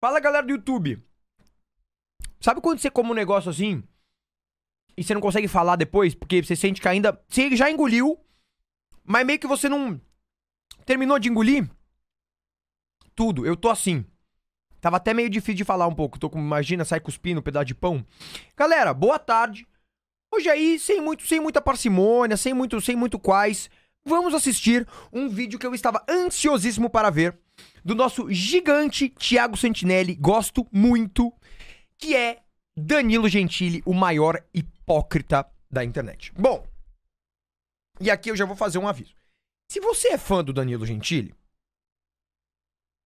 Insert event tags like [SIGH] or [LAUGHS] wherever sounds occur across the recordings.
Fala galera do YouTube. Sabe quando você come um negócio assim e você não consegue falar depois? Porque você sente que ainda. Você já engoliu, mas meio que você não terminou de engolir tudo. Eu tô assim. Tava até meio difícil de falar um pouco. Tô com, imagina, sai cuspindo um pedaço de pão. Galera, boa tarde. Hoje aí, sem muito, sem muita parcimônia, sem muito, sem muito quais, vamos assistir um vídeo que eu estava ansiosíssimo para ver do nosso gigante Tiago Santinelli, gosto muito, que é Danilo Gentili, o maior hipócrita da internet. Bom, e aqui eu já vou fazer um aviso. Se você é fã do Danilo Gentili,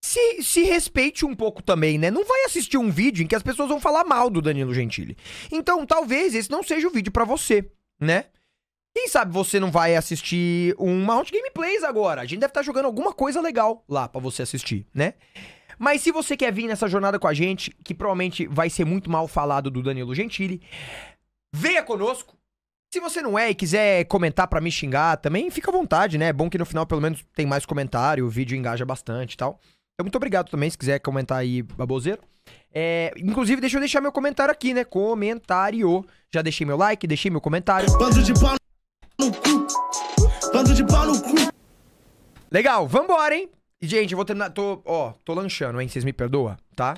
se, se respeite um pouco também, né? Não vai assistir um vídeo em que as pessoas vão falar mal do Danilo Gentili. Então, talvez esse não seja o vídeo para você, né? Quem sabe você não vai assistir um Mount Gameplays agora? A gente deve estar tá jogando alguma coisa legal lá para você assistir, né? Mas se você quer vir nessa jornada com a gente, que provavelmente vai ser muito mal falado do Danilo Gentili, venha conosco. Se você não é e quiser comentar para me xingar também, fica à vontade, né? É bom que no final pelo menos tem mais comentário, o vídeo engaja bastante e tal. Então muito obrigado também se quiser comentar aí, baboseiro. É, inclusive, deixa eu deixar meu comentário aqui, né? Comentário. Já deixei meu like, deixei meu comentário. Bando de pau no cu. Bando de pau no cu. Legal, vambora, hein? E, gente, eu vou terminar. Tô, ó, tô lanchando, hein? Vocês me perdoam, tá?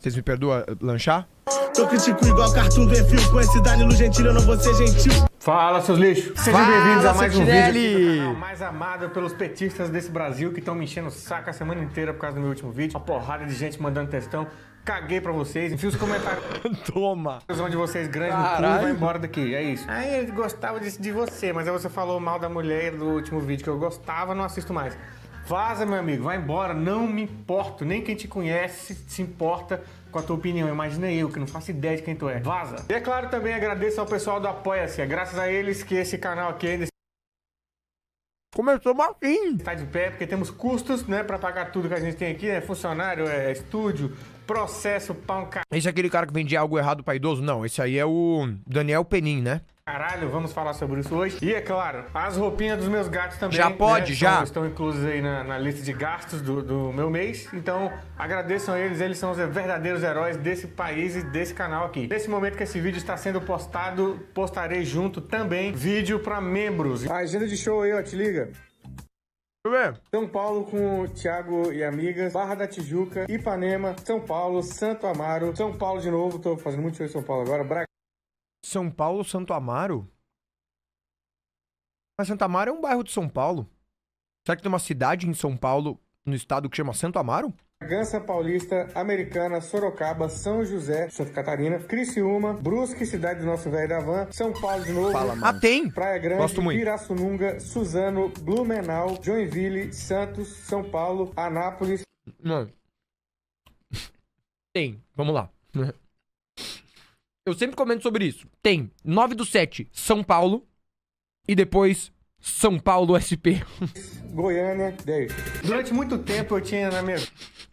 Vocês me perdoam eh, lanchar? Tô igual cartoon Com esse Danilo Gentil, eu não vou ser gentil. Fala, seus lixos. Sejam bem-vindos a mais um vídeo. Canal mais amado pelos petistas desse Brasil que estão me enchendo o saco a semana inteira por causa do meu último vídeo. Uma porrada de gente mandando textão. Caguei pra vocês. Enfia os comentários. [LAUGHS] Toma! de vocês grande Caralho. no cu, vai embora daqui. É isso. Aí ele gostava de, de você, mas aí você falou mal da mulher do último vídeo que eu gostava, não assisto mais. Vaza, meu amigo, vai embora, não me importo. Nem quem te conhece se importa com a tua opinião. Imagina eu, que não faço ideia de quem tu é. Vaza. E é claro, também agradeço ao pessoal do Apoia-se. É graças a eles que esse canal aqui ainda Começou malzinho. Está de pé, porque temos custos, né, para pagar tudo que a gente tem aqui, né? Funcionário, é estúdio, processo pão Esse é aquele cara que vendia algo errado pra idoso? Não, esse aí é o Daniel Penin, né? Caralho, vamos falar sobre isso hoje. E é claro, as roupinhas dos meus gatos também. Já né, pode, né, já. Estão, estão inclusas aí na, na, lista de gastos do, do meu mês. Então agradeçam a eles, eles são os verdadeiros heróis desse país e desse canal aqui. Nesse momento que esse vídeo está sendo postado, postarei junto também vídeo para membros. A agenda de show aí, ó, te liga. São Paulo com o Thiago e amigas, Barra da Tijuca, Ipanema, São Paulo, Santo Amaro, São Paulo de novo, tô fazendo muito show em São Paulo agora, Braga. São Paulo, Santo Amaro? Mas Santo Amaro é um bairro de São Paulo. Será que tem uma cidade em São Paulo, no estado, que chama Santo Amaro? Gança Paulista, Americana, Sorocaba, São José, Santa Catarina, Criciúma, Brusque, Cidade do Nosso Velho da Van, São Paulo de novo. Fala, Ah, tem? Praia Grande, Gosto muito. Pirassununga, Suzano, Blumenau, Joinville, Santos, São Paulo, Anápolis. Não. Tem, vamos lá. Eu sempre comento sobre isso. Tem 9 do 7, São Paulo. E depois São Paulo SP. Goiânia, 10. Durante muito tempo eu tinha na minha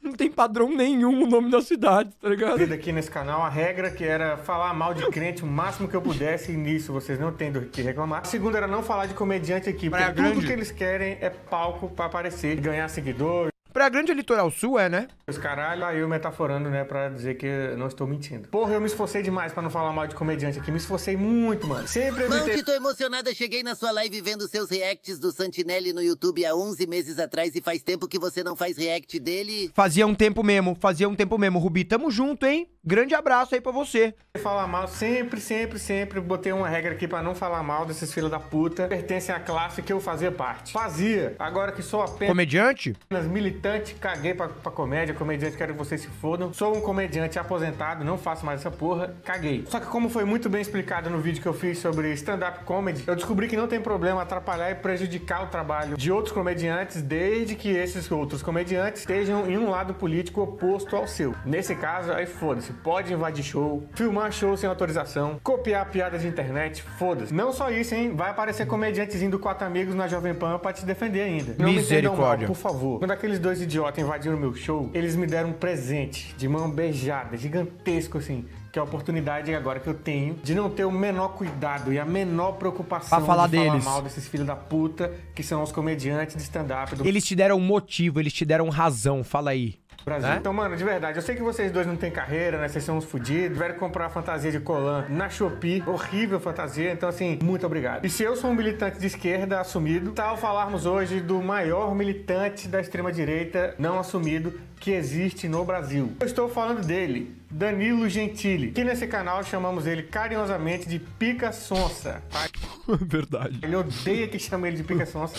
não tem padrão nenhum o nome da cidade, tá ligado? Aqui nesse canal, a regra que era falar mal de crente o máximo que eu pudesse, e nisso vocês não têm do que reclamar. A segunda era não falar de comediante aqui, porque tudo que eles querem é palco pra aparecer, ganhar seguidores Pra grande é litoral sul é, né? Os caralho, aí eu metaforando, né, pra dizer que eu não estou mentindo. Porra, eu me esforcei demais pra não falar mal de comediante aqui. Me esforcei muito, mano. Sempre evitei... Mano, que tô emocionada. Cheguei na sua live vendo seus reacts do Santinelli no YouTube há 11 meses atrás e faz tempo que você não faz react dele. Fazia um tempo mesmo, fazia um tempo mesmo. Rubi, tamo junto, hein? Grande abraço aí para você. Falar mal sempre, sempre, sempre. Botei uma regra aqui para não falar mal desses filhos da puta. Pertencem à classe que eu fazia parte. Fazia. Agora que sou apenas. Comediante? Militante, caguei pra, pra comédia. Comediante, quero que vocês se fodam. Sou um comediante aposentado, não faço mais essa porra. Caguei. Só que, como foi muito bem explicado no vídeo que eu fiz sobre stand-up comedy, eu descobri que não tem problema atrapalhar e prejudicar o trabalho de outros comediantes, desde que esses outros comediantes estejam em um lado político oposto ao seu. Nesse caso, aí foda-se pode invadir show, filmar show sem autorização, copiar piadas de internet, foda-se. Não só isso, hein? Vai aparecer comediantezinho do Quatro Amigos na Jovem Pan pra te defender ainda. Não Misericórdia. Mal, por favor. Quando aqueles dois idiotas invadiram meu show, eles me deram um presente de mão beijada, gigantesco assim que é a oportunidade agora que eu tenho de não ter o menor cuidado e a menor preocupação pra falar de falar deles. mal desses filhos da puta que são os comediantes de stand-up. Do... Eles te deram motivo, eles te deram razão, fala aí. Brasil. Né? Então, mano, de verdade, eu sei que vocês dois não têm carreira, né? Vocês são uns fodidos, tiveram que comprar fantasia de Colan na Shopee, horrível fantasia, então assim, muito obrigado. E se eu sou um militante de esquerda assumido, tal falarmos hoje do maior militante da extrema direita não assumido que existe no Brasil. Eu estou falando dele, Danilo Gentili, que nesse canal chamamos ele carinhosamente de Pica Sonsa. Tá? [LAUGHS] É Verdade. Ele odeia que chame ele de Pica Sonsa.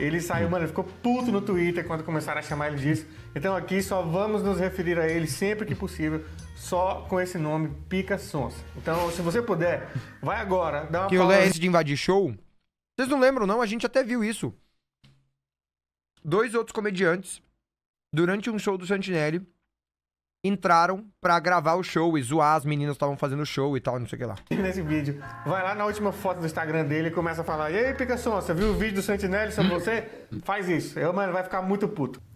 Ele saiu, mano, ele ficou puto no Twitter quando começaram a chamar ele disso. Então aqui só vamos nos referir a ele sempre que possível, só com esse nome, Pica Sonsa. Então, se você puder, vai agora, dá uma Que rolê é esse de invadir show? Vocês não lembram, não? A gente até viu isso. Dois outros comediantes, durante um show do Santinelli, entraram pra gravar o show e zoar as meninas que estavam fazendo show e tal, não sei o que lá. Nesse vídeo, vai lá na última foto do Instagram dele e começa a falar: E aí, Pica Sonsa, viu o vídeo do Santinelli sobre você? Faz isso. Eu, mano, vai ficar muito puto. [LAUGHS]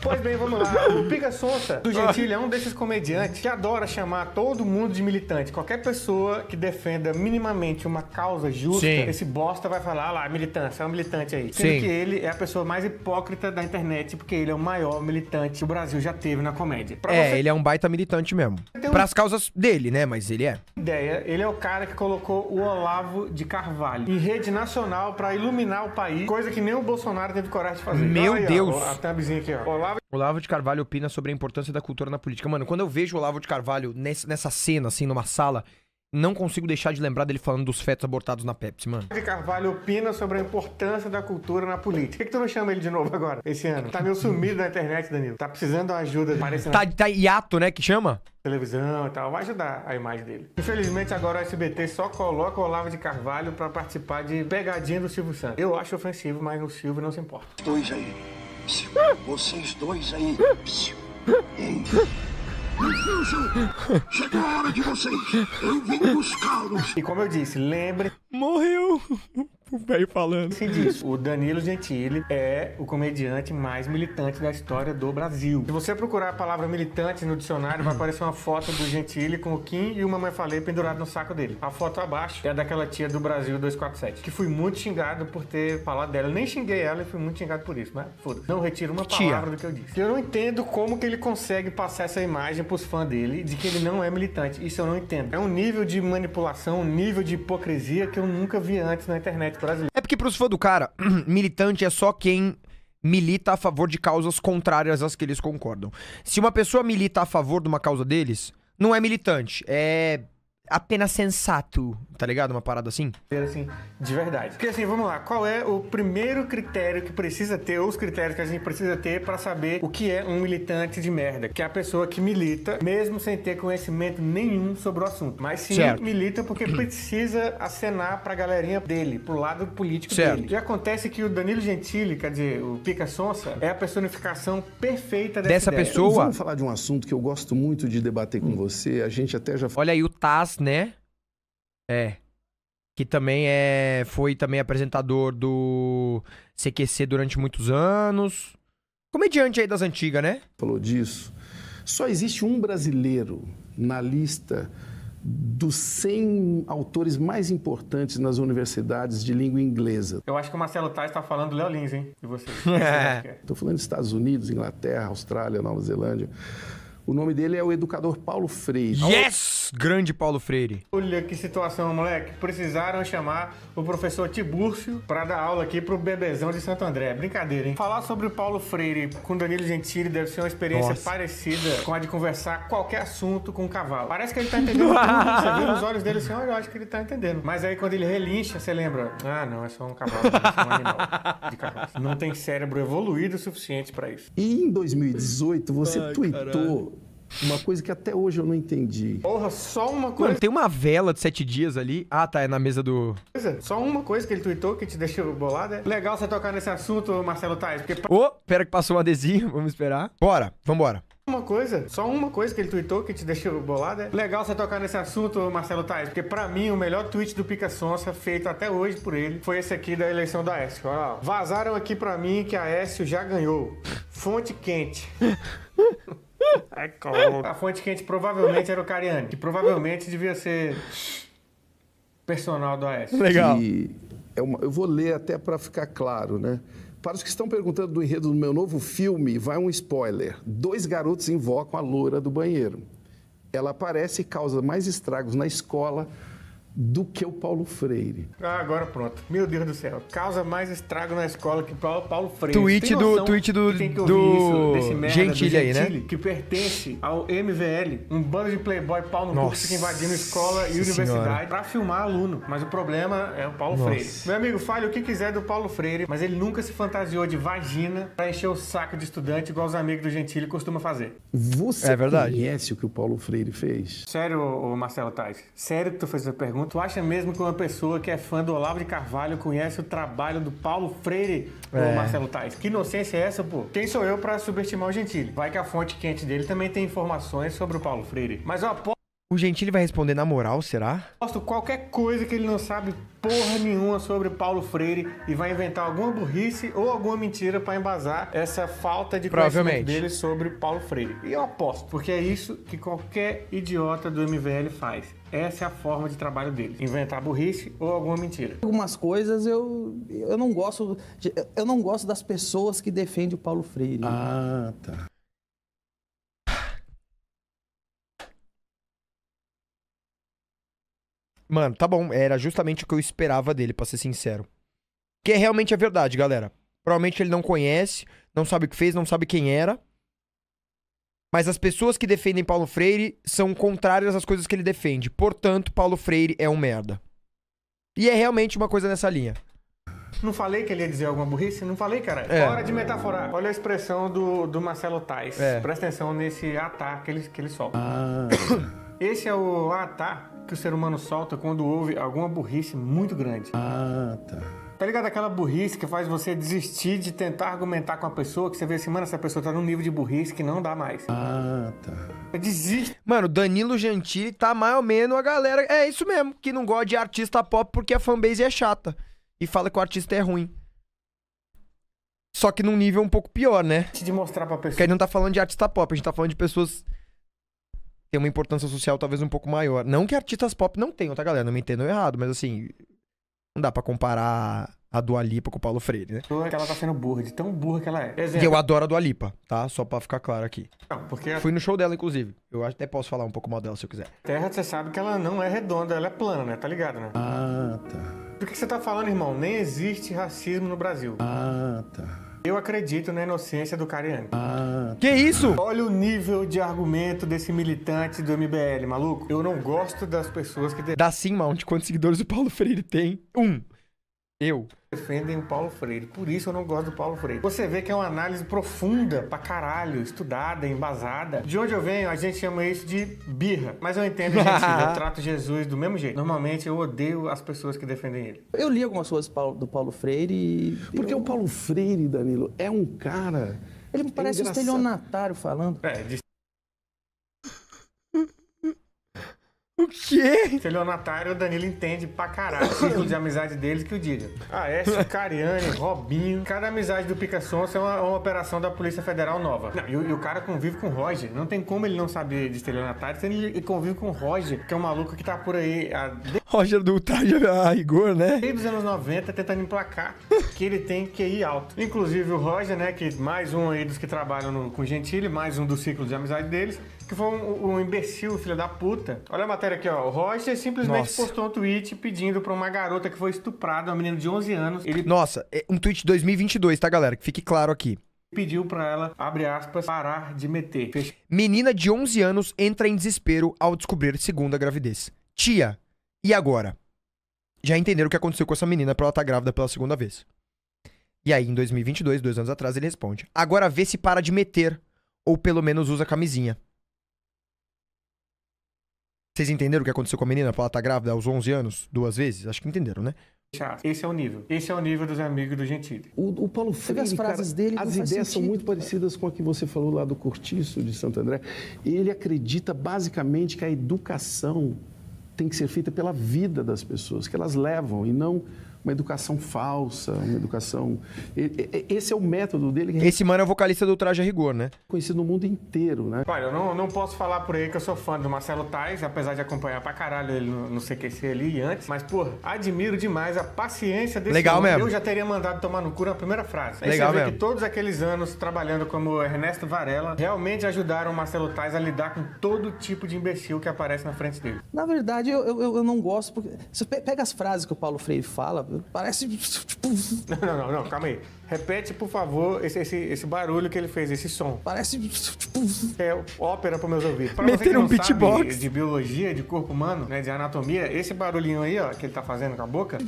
pois bem, vamos lá. O Pica Sonsa do gentil é um desses comediantes que adora chamar todo mundo de militante. Qualquer pessoa que defenda minimamente uma causa justa, Sim. esse bosta vai falar: ah lá, militante, é um militante aí. Sim. Sendo que ele é a pessoa mais hipócrita da internet, porque ele é o maior militante que o Brasil já teve na comédia. Pra é, você... ele é um baita militante mesmo. Tem as causas dele, né? Mas ele é. Ideia, ele é o cara que colocou o Olavo de Carvalho em rede nacional para iluminar o país, coisa que nem o Bolsonaro teve coragem de fazer. Meu aí, Deus! Ó, a aqui, ó. Olavo... Olavo de Carvalho opina sobre a importância da cultura na política. Mano, quando eu vejo o Olavo de Carvalho nessa cena, assim, numa sala, não consigo deixar de lembrar dele falando dos fetos abortados na Pepsi, mano. De Carvalho opina sobre a importância da cultura na política. Por que, que tu não chama ele de novo agora, esse ano? Tá meio sumido na internet, Danilo. Tá precisando de uma ajuda. Parece tá, tá hiato, né, que chama? televisão e tal, vai ajudar a imagem dele. Infelizmente, agora o SBT só coloca o Olavo de Carvalho para participar de pegadinha do Silvio Santos. Eu acho ofensivo, mas o Silvio não se importa. Dois aí. Vocês dois aí. Hum. Ei. Chegou a hora de vocês! Eu vim buscá-los! E como eu disse, lembre. Morreu! o velho falando. Se diz, o Danilo Gentili é o comediante mais militante da história do Brasil. Se você procurar a palavra militante no dicionário, vai aparecer uma foto do Gentili com o Kim e o Mamãe Falei pendurado no saco dele. A foto abaixo é daquela tia do Brasil 247, que fui muito xingado por ter falado dela. Eu nem xinguei ela e fui muito xingado por isso, mas foda -se. Não retiro uma palavra tia. do que eu disse. Eu não entendo como que ele consegue passar essa imagem pros fãs dele de que ele não é militante. Isso eu não entendo. É um nível de manipulação, um nível de hipocrisia que eu nunca vi antes na internet é porque pros fãs do cara, [CLEARS THROAT] militante é só quem milita a favor de causas contrárias às que eles concordam. Se uma pessoa milita a favor de uma causa deles, não é militante, é apenas sensato, tá ligado? Uma parada assim? Assim, de verdade. Porque assim, vamos lá, qual é o primeiro critério que precisa ter, ou os critérios que a gente precisa ter para saber o que é um militante de merda? Que é a pessoa que milita, mesmo sem ter conhecimento nenhum sobre o assunto. Mas sim, certo. milita porque precisa acenar pra galerinha dele, pro lado político certo. dele. E acontece que o Danilo Gentili, quer dizer, o Pica Sonsa, é a personificação perfeita dessa, dessa pessoa. Vamos falar de um assunto que eu gosto muito de debater com você, a gente até já... Olha aí o Taz né, É. Que também é, foi também apresentador do CQC durante muitos anos. Comediante aí das antigas, né? Falou disso. Só existe um brasileiro na lista dos 100 autores mais importantes nas universidades de língua inglesa. Eu acho que o Marcelo Tais está falando do Léo Lins, hein? E você? [LAUGHS] Estou é? falando dos Estados Unidos, Inglaterra, Austrália, Nova Zelândia. O nome dele é o educador Paulo Freire. Yes! Grande Paulo Freire. Olha que situação, moleque. Precisaram chamar o professor Tibúrcio para dar aula aqui pro bebezão de Santo André. Brincadeira, hein? Falar sobre o Paulo Freire com Danilo Gentili deve ser uma experiência Nossa. parecida com a de conversar qualquer assunto com um cavalo. Parece que ele tá entendendo tudo. Você viu nos olhos dele assim, olha, eu acho que ele tá entendendo. Mas aí quando ele relincha, você lembra? Ah, não, é só um cavalo, é só um animal de cavalo. Não tem cérebro evoluído o suficiente para isso. E em 2018, você Ai, tweetou caralho uma coisa que até hoje eu não entendi. Porra, só uma coisa. Mano, tem uma vela de sete dias ali. Ah, tá, é na mesa do. Só uma coisa que ele tweetou que te deixou bolado. É legal você tocar nesse assunto, Marcelo Tais. Porque... Ô, oh, pera que passou um adesivo, [LAUGHS] vamos esperar. Bora, vambora. Uma coisa, só uma coisa que ele tweetou que te deixou bolado. É legal você tocar nesse assunto, Marcelo Tais, porque pra mim o melhor tweet do Pica Sonsa feito até hoje por ele foi esse aqui da eleição da Aécio. Olha lá. Vazaram aqui pra mim que a Aécio já ganhou. Fonte quente. [LAUGHS] [LAUGHS] É A fonte quente provavelmente era o Cariani, que provavelmente devia ser personal do Oeste. Legal. É uma, eu vou ler até para ficar claro, né? Para os que estão perguntando do enredo do meu novo filme, vai um spoiler. Dois garotos invocam a loura do banheiro. Ela aparece e causa mais estragos na escola do que o Paulo Freire. Ah, agora pronto. Meu Deus do céu. Causa mais estrago na escola que o Paulo Freire. Tweet do, tweet do, do... merda, Gentile, do aí, né? Que pertence ao MVL, um bando de playboy pau no cu que fica invadindo escola e universidade para filmar aluno. Mas o problema é o Paulo Nossa. Freire. Meu amigo, fale o que quiser do Paulo Freire, mas ele nunca se fantasiou de vagina para encher o saco de estudante igual os amigos do Gentile costumam fazer. Você é verdade. conhece o que o Paulo Freire fez? Sério, Marcelo Tais? Sério que tu fez essa pergunta? Então, tu acha mesmo que uma pessoa que é fã do Olavo de Carvalho conhece o trabalho do Paulo Freire ou é. Marcelo Tais? Que inocência é essa, pô? Quem sou eu para subestimar o Gentili? Vai que a fonte quente dele também tem informações sobre o Paulo Freire. Mas eu aposto o Gentili vai responder na moral, será? Posto qualquer coisa que ele não sabe porra nenhuma sobre Paulo Freire e vai inventar alguma burrice ou alguma mentira para embasar essa falta de conhecimento dele sobre Paulo Freire. E eu aposto, porque é isso que qualquer idiota do MVL faz. Essa é a forma de trabalho dele, inventar burrice ou alguma mentira. Algumas coisas eu, eu não gosto, eu não gosto das pessoas que defendem o Paulo Freire. Ah, tá. Mano, tá bom. Era justamente o que eu esperava dele, pra ser sincero. Que realmente é verdade, galera. Provavelmente ele não conhece, não sabe o que fez, não sabe quem era. Mas as pessoas que defendem Paulo Freire são contrárias às coisas que ele defende. Portanto, Paulo Freire é um merda. E é realmente uma coisa nessa linha. Não falei que ele ia dizer alguma burrice? Não falei, cara. É. Hora de metaforar. Olha a expressão do, do Marcelo Tais. É. Presta atenção nesse ataque que ele, que ele solta. Ah. Esse é o atar que o ser humano solta quando houve alguma burrice muito grande. Ah, tá. Tá ligado aquela burrice que faz você desistir de tentar argumentar com a pessoa, que você vê assim, mano, essa pessoa tá num nível de burrice que não dá mais. Ah, tá. Desiste. Mano, Danilo Gentili tá mais ou menos a galera. É isso mesmo, que não gosta de artista pop porque a fanbase é chata. E fala que o artista é ruim. Só que num nível um pouco pior, né? De mostrar pra pessoa. Porque a gente não tá falando de artista pop, a gente tá falando de pessoas tem uma importância social talvez um pouco maior. Não que artistas pop não tenham, tá, galera? Não me entendam errado, mas assim, não dá para comparar a Dua Lipa com o Paulo Freire, né? Toda que ela tá sendo burra, de tão burra que ela é. Exemplo. eu adoro a Dua Lipa, tá? Só pra ficar claro aqui. Não, porque... Fui no show dela, inclusive. Eu até posso falar um pouco mal dela, se eu quiser. Terra, você sabe que ela não é redonda, ela é plana, né? Tá ligado, né? Ah, tá. Do que você tá falando, irmão? Nem existe racismo no Brasil. Ah, tá. Eu acredito na inocência do Cariani. Ah. Que isso? Olha o nível de argumento desse militante do MBL, maluco. Eu não gosto das pessoas que... Dá sim, Mount. Quantos seguidores o Paulo Freire tem? Um. Eu. Defendem o Paulo Freire. Por isso eu não gosto do Paulo Freire. Você vê que é uma análise profunda pra caralho, estudada, embasada. De onde eu venho, a gente chama isso de birra. Mas eu entendo, gente. [LAUGHS] eu trato Jesus do mesmo jeito. Normalmente eu odeio as pessoas que defendem ele. Eu li algumas coisas do Paulo Freire e. Porque eu... o Paulo Freire, Danilo, é um cara. Ele me parece é um estelionatário falando. É, de O quê? Celionatário, o Danilo entende pra caralho. Círculo de amizade deles que o diga. Aécio, ah, Cariane, Robinho. Cada amizade do Pica Sonso é uma, uma operação da Polícia Federal nova. Não, e, o, e o cara convive com o Roger. Não tem como ele não saber de estelionatário se ele convive com o Roger, que é um maluco que tá por aí. A... Roger do Ultraje Igor, né? Desde os anos 90, tentando emplacar que ele tem QI alto. Inclusive o Roger, né? Que mais um aí dos que trabalham no, com Gentile, mais um do círculo de amizade deles que foi um, um, imbecil, filho da puta. Olha a matéria aqui, ó. O Roger simplesmente Nossa. postou um tweet pedindo pra uma garota que foi estuprada, uma menina de 11 anos. Ele... Nossa, é um tweet 2022, tá, galera? Que fique claro aqui pediu para ela, abre aspas, parar de meter. Menina de 11 anos entra em desespero ao descobrir segunda gravidez. Tia, e agora? Já entenderam o que aconteceu com essa menina pra ela estar tá grávida pela segunda vez. E aí, em 2022, dois anos atrás, ele responde: Agora vê se para de meter, ou pelo menos usa camisinha. Vocês entenderam o que aconteceu com a menina? Ela tá grávida aos 11 anos, duas vezes? Acho que entenderam, né? Tá, esse é o nível. Esse é o nível dos amigos do Gentili. O, o Paulo Freire, as frases cara, dele, as ideias sentido, são muito cara. parecidas com a que você falou lá do Cortiço de Santo André. Ele acredita basicamente que a educação tem que ser feita pela vida das pessoas, que elas levam e não uma educação falsa, uma educação. Esse é o método dele. Esse mano é o vocalista do Traje a Rigor, né? Conhecido no mundo inteiro, né? Olha, eu não, não posso falar por aí que eu sou fã do Marcelo Tais, apesar de acompanhar pra caralho ele no, CQC ali e antes, mas, pô, admiro demais a paciência desse Legal homem. mesmo. Eu já teria mandado tomar no cu na primeira frase. Aí Legal você vê mesmo. que todos aqueles anos trabalhando como Ernesto Varela realmente ajudaram o Marcelo Tais a lidar com todo tipo de imbecil que aparece na frente dele. Na verdade, eu, eu, eu não gosto, porque. Você pega as frases que o Paulo Freire fala, Parece. Tipo... Não, não, não, calma aí. Repete, por favor, esse, esse, esse barulho que ele fez, esse som. Parece tipo. É ópera para meus ouvidos. Meter um beatbox. de biologia, de corpo humano, né, de anatomia, esse barulhinho aí, ó, que ele tá fazendo com a boca,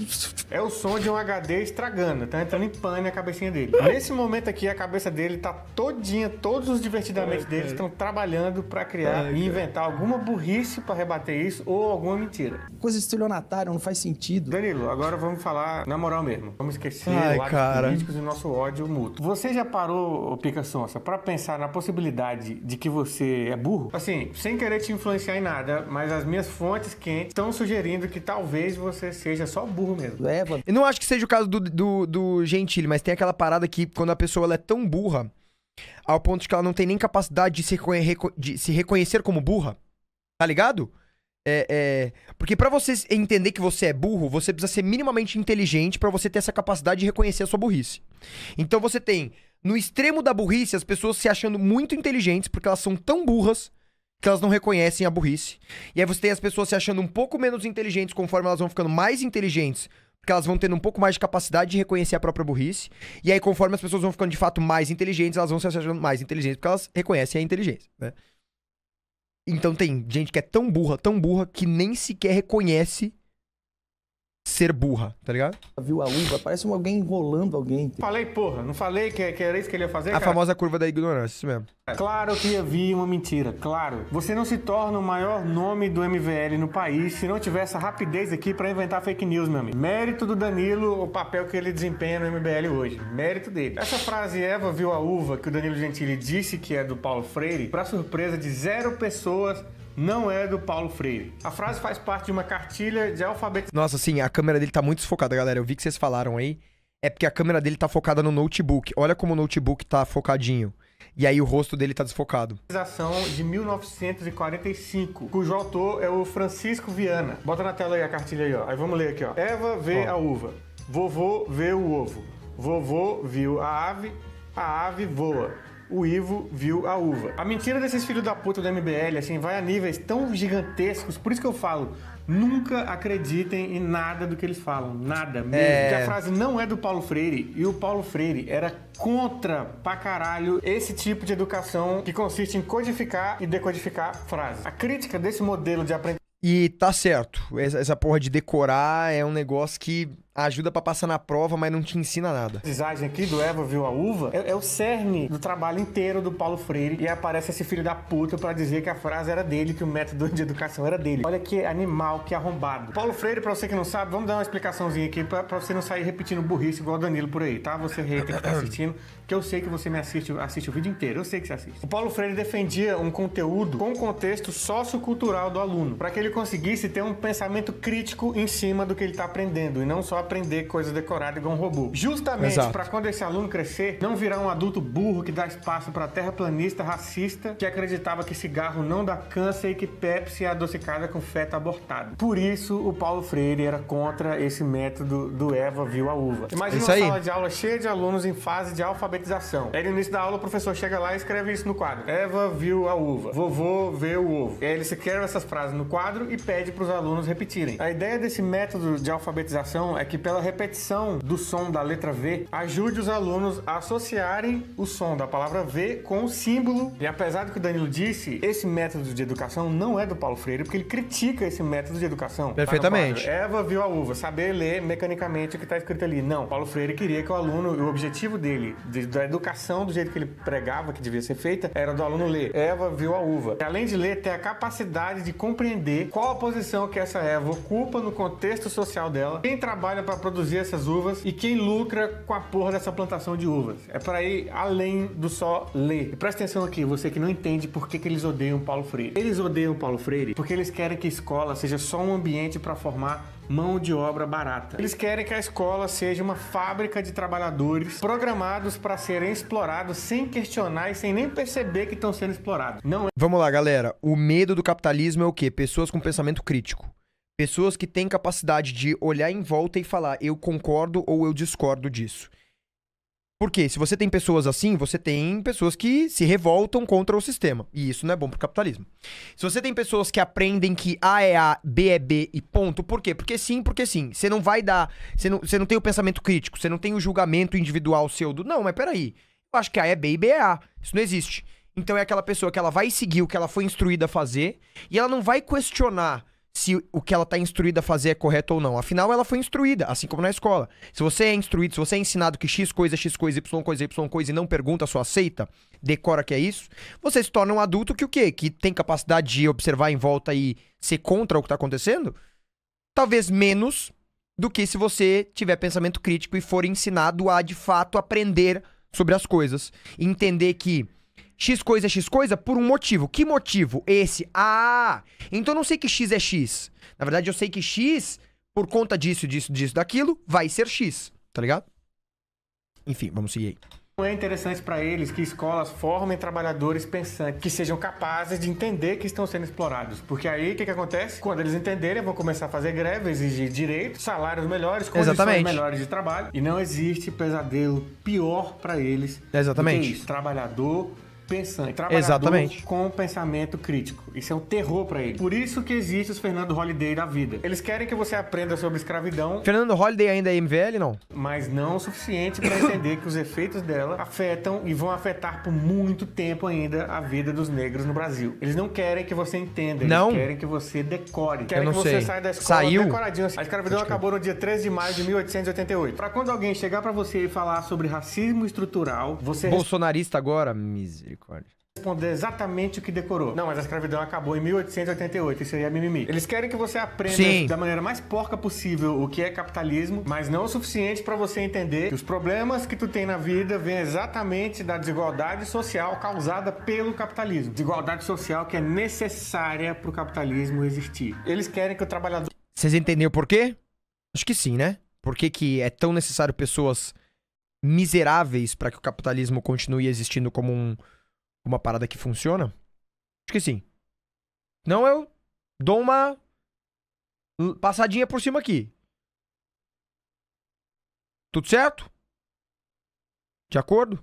é o som de um HD estragando. Tá entrando em pane a cabecinha dele. Nesse momento aqui, a cabeça dele tá todinha, todos os divertidamente é, estão trabalhando para criar é, e inventar alguma burrice para rebater isso ou alguma mentira. Coisa estelionatária, não faz sentido. Danilo, agora vamos falar na moral mesmo. Vamos esquecer Ai, cara. políticos e nosso ódio mútuo. Você já parou, Pica Sonsa, para pensar na possibilidade de que você é burro? Assim, sem querer te influenciar em nada, mas as minhas fontes quentes estão sugerindo que talvez você seja só burro mesmo. É, mano. Eu não acho que seja o caso do, do, do Gentili, mas tem aquela parada que quando a pessoa ela é tão burra, ao ponto de que ela não tem nem capacidade de se, de se reconhecer como burra, tá ligado? É, é... Porque para você entender que você é burro, você precisa ser minimamente inteligente para você ter essa capacidade de reconhecer a sua burrice. Então você tem, no extremo da burrice, as pessoas se achando muito inteligentes porque elas são tão burras que elas não reconhecem a burrice. E aí você tem as pessoas se achando um pouco menos inteligentes conforme elas vão ficando mais inteligentes, porque elas vão tendo um pouco mais de capacidade de reconhecer a própria burrice. E aí, conforme as pessoas vão ficando de fato mais inteligentes, elas vão se achando mais inteligentes porque elas reconhecem a inteligência, né? Então tem gente que é tão burra, tão burra, que nem sequer reconhece ser burra, tá ligado? Viu a uva, parece um alguém enrolando alguém. Falei, porra, não falei que, que era isso que ele ia fazer? A cara? famosa curva da ignorância, isso mesmo. Claro que ia vir uma mentira, claro. Você não se torna o maior nome do MVL no país se não tiver essa rapidez aqui para inventar fake news, meu amigo. Mérito do Danilo, o papel que ele desempenha no MBL hoje. Mérito dele. Essa frase Eva viu a uva que o Danilo Gentili disse que é do Paulo Freire, para surpresa de zero pessoas não é do Paulo Freire. A frase faz parte de uma cartilha de alfabetização. Nossa, assim, a câmera dele tá muito desfocada, galera. Eu vi que vocês falaram aí. É porque a câmera dele tá focada no notebook. Olha como o notebook tá focadinho. E aí o rosto dele tá desfocado. De 1945, cujo autor é o Francisco Viana. Bota na tela aí a cartilha aí, ó. Aí vamos ler aqui, ó. Eva vê ó. a uva. Vovô vê o ovo. Vovô viu a ave. A ave voa o Ivo viu a uva. A mentira desses filhos da puta do MBL, assim, vai a níveis tão gigantescos, por isso que eu falo, nunca acreditem em nada do que eles falam, nada mesmo. É... Que a frase não é do Paulo Freire, e o Paulo Freire era contra pra caralho esse tipo de educação que consiste em codificar e decodificar frases. A crítica desse modelo de aprendizagem e tá certo. Essa, essa porra de decorar é um negócio que ajuda para passar na prova, mas não te ensina nada. Design aqui do Eva viu a uva é, é, o cerne do trabalho inteiro do Paulo Freire e aparece esse filho da puta para dizer que a frase era dele, que o método de educação era dele. Olha que animal, que arrombado. Paulo Freire, para você que não sabe, vamos dar uma explicaçãozinha aqui para você não sair repetindo burrice igual o Danilo por aí, tá? Você hater que tá assistindo, que eu sei que você me assiste, assiste o vídeo inteiro, eu sei que você assiste. O Paulo Freire defendia um conteúdo com contexto sociocultural do aluno, para que ele conseguisse ter um pensamento crítico em cima do que ele está aprendendo e não só aprender coisa decorada igual um robô. Justamente para quando esse aluno crescer, não virar um adulto burro que dá espaço para terraplanista racista que acreditava que cigarro não dá câncer e que Pepsi é adocicada com feto abortado. Por isso, o Paulo Freire era contra esse método do Eva viu a uva. Imagina uma sala de aula cheia de alunos em fase de alfabetização alfabetização. Aí no início da aula o professor chega lá e escreve isso no quadro. Eva viu a uva, vovô vê o ovo. E aí ele sequer essas frases no quadro e pede para os alunos repetirem. A ideia desse método de alfabetização é que pela repetição do som da letra V, ajude os alunos a associarem o som da palavra V com o símbolo. E apesar do que o Danilo disse, esse método de educação não é do Paulo Freire, porque ele critica esse método de educação. Tá Perfeitamente. Tá Eva viu a uva, saber ler mecanicamente o que está escrito ali. Não, Paulo Freire queria que o aluno, o objetivo dele de da educação, do jeito que ele pregava que devia ser feita, era do aluno ler. Eva viu a uva. E, além de ler, ter a capacidade de compreender qual a posição que essa Eva ocupa no contexto social dela, quem trabalha para produzir essas uvas e quem lucra com a porra dessa plantação de uvas. É para ir além do só ler. E presta atenção aqui, você que não entende por que, que eles odeiam Paulo Freire. Eles odeiam Paulo Freire porque eles querem que a escola seja só um ambiente para formar mão de obra barata. Eles querem que a escola seja uma fábrica de trabalhadores programados para serem explorados sem questionar e sem nem perceber que estão sendo explorados. Não é... Vamos lá, galera. O medo do capitalismo é o quê? Pessoas com pensamento crítico. Pessoas que têm capacidade de olhar em volta e falar: eu concordo ou eu discordo disso. Porque se você tem pessoas assim, você tem pessoas que se revoltam contra o sistema. E isso não é bom pro capitalismo. Se você tem pessoas que aprendem que A é A, B é B e ponto, por quê? Porque sim, porque sim. Você não vai dar. Você não, você não tem o pensamento crítico, você não tem o julgamento individual seu do. Não, mas peraí. Eu acho que A é B e B é A. Isso não existe. Então é aquela pessoa que ela vai seguir o que ela foi instruída a fazer e ela não vai questionar se o que ela está instruída a fazer é correto ou não. Afinal, ela foi instruída, assim como na escola. Se você é instruído, se você é ensinado que X coisa, X coisa, Y coisa, Y coisa e não pergunta, só aceita, decora que é isso, você se torna um adulto que o quê? Que tem capacidade de observar em volta e ser contra o que está acontecendo? Talvez menos do que se você tiver pensamento crítico e for ensinado a, de fato, aprender sobre as coisas. Entender que X coisa, X coisa, por um motivo. Que motivo? Esse. Ah! Então eu não sei que X é X. Na verdade, eu sei que X, por conta disso, disso, disso, daquilo, vai ser X. Tá ligado? Enfim, vamos seguir aí. Não é interessante para eles que escolas formem trabalhadores pensantes, que sejam capazes de entender que estão sendo explorados. Porque aí o que, que acontece? Quando eles entenderem, vão começar a fazer greve, exigir direitos, salários melhores, condições Exatamente. melhores de trabalho. E não existe pesadelo pior para eles. Exatamente. Do que isso. Trabalhador pensante, trabalhador Exatamente. com pensamento crítico. Isso é um terror para ele. Por isso que existe os Fernando Holiday da vida. Eles querem que você aprenda sobre escravidão. Fernando Holiday ainda é MVL, não? Mas não o suficiente para entender que os efeitos dela afetam e vão afetar por muito tempo ainda a vida dos negros no Brasil. Eles não querem que você entenda, eles não. querem que você decore. Querem que você saia da escola Saiu? decoradinho. A escravidão acabou no dia 13 de maio de 1888. Para quando alguém chegar para você e falar sobre racismo estrutural, você... Bolsonarista agora, misericórdia. Misericórdia. Responder exatamente o que decorou. Não, mas a escravidão acabou em 1888. Isso aí é mimimi. Eles querem que você aprenda Sim. da maneira mais porca possível o que é capitalismo, mas não o suficiente para você entender que os problemas que tu tem na vida vêm exatamente da desigualdade social causada pelo capitalismo. Desigualdade social que é necessária para o capitalismo existir. Eles querem que o trabalhador. Vocês entenderam por quê? Acho que sim, né? Por que, que é tão necessário pessoas miseráveis para que o capitalismo continue existindo como um, uma parada que funciona, acho que sim. Não, eu dou uma passadinha por cima aqui. Tudo certo? De acordo?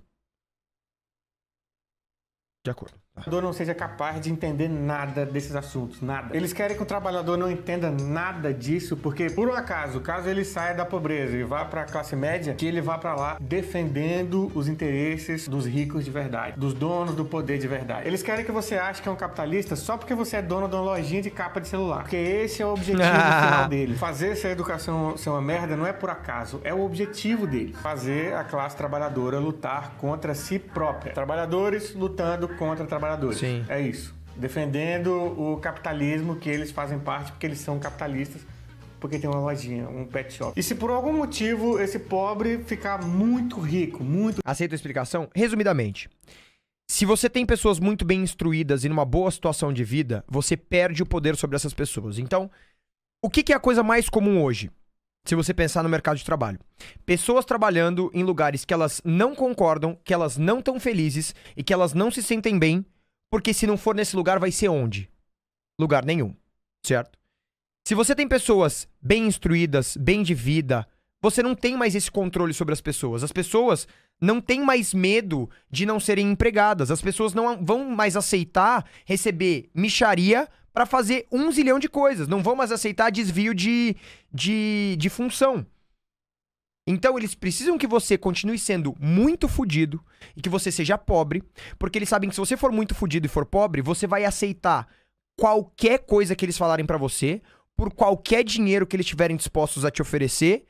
De acordo trabalhador não seja capaz de entender nada desses assuntos, nada. Eles querem que o trabalhador não entenda nada disso, porque por um acaso, caso ele saia da pobreza e vá para a classe média, que ele vá para lá defendendo os interesses dos ricos de verdade, dos donos do poder de verdade. Eles querem que você ache que é um capitalista só porque você é dono de uma lojinha de capa de celular, porque esse é o objetivo final [LAUGHS] dele. Fazer essa educação ser uma merda não é por acaso, é o objetivo dele. Fazer a classe trabalhadora lutar contra si própria. Trabalhadores lutando contra trabalhadores trabalhadores. Sim. É isso. Defendendo o capitalismo que eles fazem parte, porque eles são capitalistas, porque tem uma lojinha, um pet shop. E se por algum motivo esse pobre ficar muito rico, muito. Aceito a explicação? Resumidamente. Se você tem pessoas muito bem instruídas e numa boa situação de vida, você perde o poder sobre essas pessoas. Então, o que, que é a coisa mais comum hoje? se você pensar no mercado de trabalho. Pessoas trabalhando em lugares que elas não concordam, que elas não estão felizes e que elas não se sentem bem porque se não for nesse lugar, vai ser onde? Lugar nenhum, certo? Se você tem pessoas bem instruídas, bem de vida, você não tem mais esse controle sobre as pessoas. As pessoas não têm mais medo de não serem empregadas. As pessoas não vão mais aceitar receber micharia para fazer um zilhão de coisas. Não vão mais aceitar desvio de, de, de função. Então eles precisam que você continue sendo muito fudido e que você seja pobre, porque eles sabem que se você for muito fudido e for pobre, você vai aceitar qualquer coisa que eles falarem para você, por qualquer dinheiro que eles estiverem dispostos a te oferecer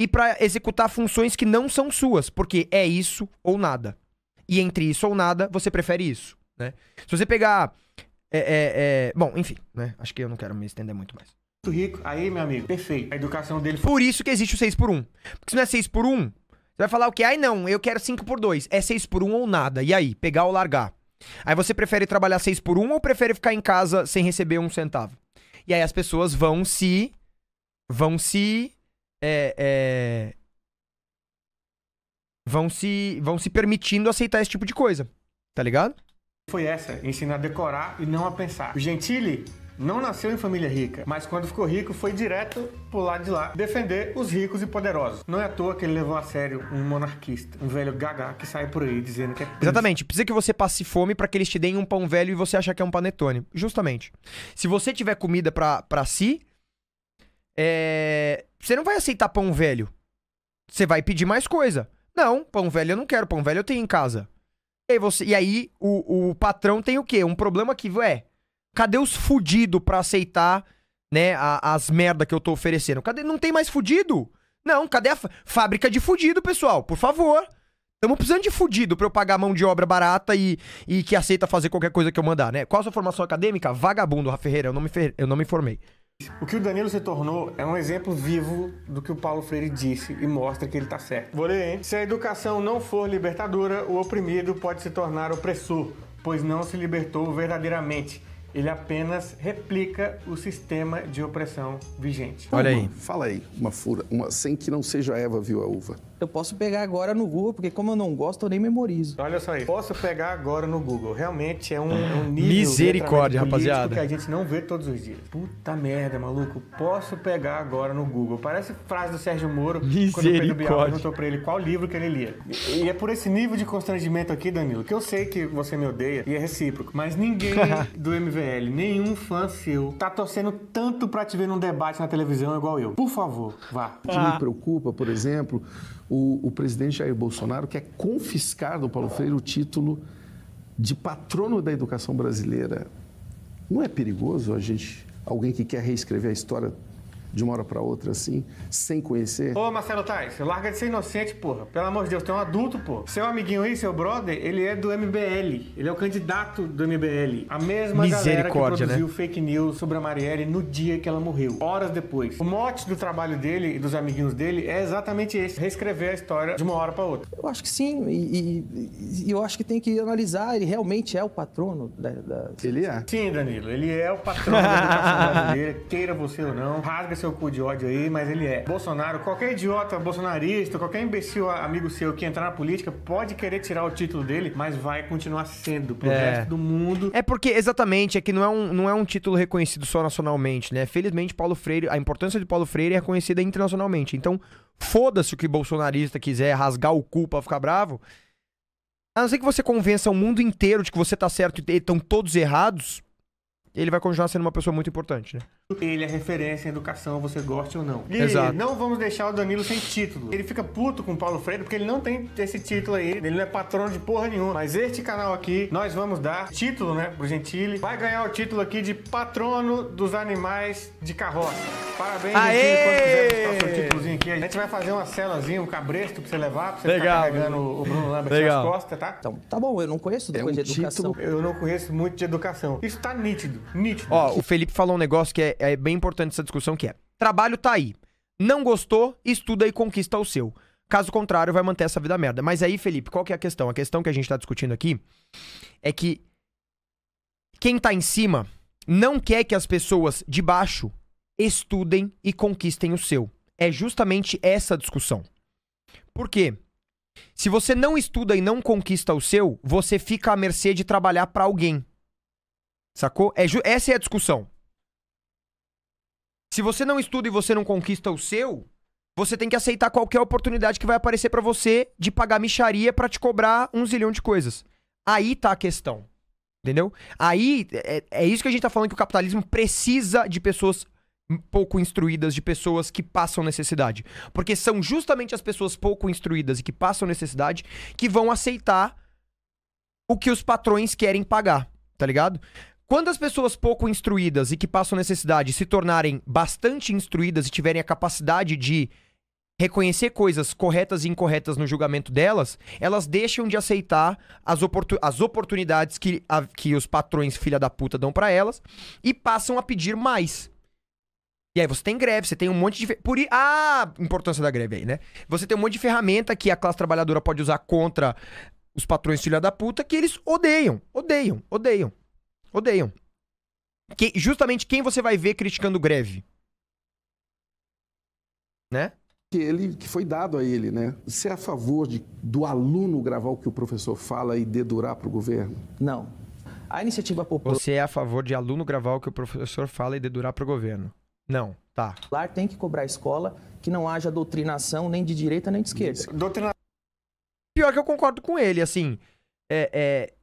e para executar funções que não são suas, porque é isso ou nada. E entre isso ou nada, você prefere isso, né? Se você pegar é, é, é... Bom, enfim, né? Acho que eu não quero me estender muito mais muito rico. Aí, meu amigo, perfeito. A educação dele foi. Por isso que existe o 6 por 1 Porque se não é 6 por 1 você vai falar o quê? Ai, não, eu quero 5 por 2 É 6 por 1 ou nada. E aí, pegar ou largar? Aí você prefere trabalhar 6 por 1 ou prefere ficar em casa sem receber um centavo? E aí as pessoas vão se. Vão se. É, é, vão se. Vão se permitindo aceitar esse tipo de coisa. Tá ligado? Foi essa, ensinar a decorar e não a pensar. O Gentili não nasceu em família rica, mas quando ficou rico foi direto pro lado de lá defender os ricos e poderosos. Não é à toa que ele levou a sério um monarquista, um velho gaga que sai por aí dizendo que é príncipe. Exatamente, precisa que você passe fome para que eles te deem um pão velho e você achar que é um panetone. Justamente. Se você tiver comida para si, é... você não vai aceitar pão velho. Você vai pedir mais coisa. Não, pão velho eu não quero, pão velho eu tenho em casa. E, você, e aí o, o patrão tem o quê? Um problema que, é cadê os fudido pra aceitar, né, a, as merda que eu tô oferecendo? Cadê? Não tem mais fudido? Não, cadê a fábrica de fudido, pessoal? Por favor. Estamos precisando de fudido pra eu pagar mão de obra barata e, e que aceita fazer qualquer coisa que eu mandar, né? Qual a sua formação acadêmica? Vagabundo, Rafa Ferreira, eu não me, fer... eu não me formei. O que o Danilo se tornou é um exemplo vivo do que o Paulo Freire disse e mostra que ele está certo. Vou ler, hein? Se a educação não for libertadora, o oprimido pode se tornar opressor, pois não se libertou verdadeiramente ele apenas replica o sistema de opressão vigente. Olha aí. fala aí, uma fura, uma, sem que não seja a Eva viu a uva eu posso pegar agora no Google, porque como eu não gosto, eu nem memorizo. Olha só aí, posso pegar agora no Google. Realmente é um, é um nível Misericórdia, rapaziada. que a gente não vê todos os dias. Puta merda, maluco. Posso pegar agora no Google. Parece frase do Sérgio Moro quando o Pedro Bial perguntou pra ele qual livro que ele lia. E é por esse nível de constrangimento aqui, Danilo, que eu sei que você me odeia e é recíproco, mas ninguém [LAUGHS] do MVL, nenhum fã seu, tá torcendo tanto pra te ver num debate na televisão igual eu. Por favor, vá. O que me preocupa, por exemplo, o, o presidente Jair Bolsonaro quer confiscar do Paulo Freire o título de patrono da educação brasileira. Não é perigoso a gente, alguém que quer reescrever a história de uma hora para outra, assim, sem conhecer. Ô, Marcelo Tais, larga de ser inocente, porra. Pelo amor de Deus, tem um adulto, porra. Seu amiguinho aí, seu brother, ele é do MBL. Ele é o candidato do MBL. A mesma galera que né? produziu né? fake news sobre a Marielle no dia que ela morreu, horas depois. O mote do trabalho dele e dos amiguinhos dele é exatamente esse: reescrever a história de uma hora para outra. Eu acho que sim, e, e, e, eu acho que tem que analisar. Ele realmente é o patrono da. da... Ele é. Sim, Danilo, ele é o patrono da educação brasileira, [LAUGHS] queira você ou não. Rasga seu cu de ódio aí, mas ele é. Bolsonaro, qualquer idiota bolsonarista, qualquer imbecil amigo seu que entrar na política pode querer tirar o título dele, mas vai continuar sendo pro é. resto do mundo. É porque, exatamente, é que não é, um, não é um título reconhecido só nacionalmente, né? Felizmente, Paulo Freire, a importância de Paulo Freire é reconhecida internacionalmente. Então, foda-se o que bolsonarista quiser rasgar o cu pra ficar bravo. A não ser que você convença o mundo inteiro de que você tá certo e estão todos errados, ele vai continuar sendo uma pessoa muito importante, né? ele é referência em educação, você goste ou não. E Exato. não vamos deixar o Danilo sem título. Ele fica puto com o Paulo Freire porque ele não tem esse título aí, ele não é patrono de porra nenhuma. Mas este canal aqui, nós vamos dar título, né, pro Gentili. Vai ganhar o título aqui de patrono dos animais de carroça. Parabéns, Aê! Gentili, quando quiser o aqui. A gente vai fazer uma celazinha, um cabresto pra você levar, pra você Legal. ficar carregando o Bruno Lambert nas costas, tá? Então, tá bom, eu não conheço é um de educação. eu não conheço muito de educação. Isso tá nítido, nítido. Ó, o Felipe falou um negócio que é é bem importante essa discussão que é. Trabalho tá aí. Não gostou, estuda e conquista o seu. Caso contrário, vai manter essa vida merda. Mas aí, Felipe, qual que é a questão? A questão que a gente tá discutindo aqui é que quem tá em cima não quer que as pessoas de baixo estudem e conquistem o seu. É justamente essa discussão. Por quê? Se você não estuda e não conquista o seu, você fica à mercê de trabalhar para alguém. Sacou? É essa é a discussão. Se você não estuda e você não conquista o seu, você tem que aceitar qualquer oportunidade que vai aparecer para você de pagar micharia para te cobrar um zilhão de coisas. Aí tá a questão. Entendeu? Aí é, é, isso que a gente tá falando que o capitalismo precisa de pessoas pouco instruídas, de pessoas que passam necessidade. Porque são justamente as pessoas pouco instruídas e que passam necessidade que vão aceitar o que os patrões querem pagar, tá ligado? Quando as pessoas pouco instruídas e que passam necessidade se tornarem bastante instruídas e tiverem a capacidade de reconhecer coisas corretas e incorretas no julgamento delas, elas deixam de aceitar as, oportun as oportunidades que, a, que os patrões filha da puta dão para elas e passam a pedir mais. E aí você tem greve, você tem um monte de... Por... Ah, importância da greve aí, né? Você tem um monte de ferramenta que a classe trabalhadora pode usar contra os patrões filha da puta que eles odeiam, odeiam, odeiam. Odeiam. Que, justamente quem você vai ver criticando greve? Né? Que, ele, que foi dado a ele, né? Você é a favor de, do aluno gravar o que o professor fala e dedurar para o governo? Não. A iniciativa popular. Você é a favor de aluno gravar o que o professor fala e dedurar para o governo? Não. Tá. Lá tem que cobrar a escola que não haja doutrinação nem de direita nem de esquerda. Doutrina... Pior que eu concordo com ele, assim. É, é,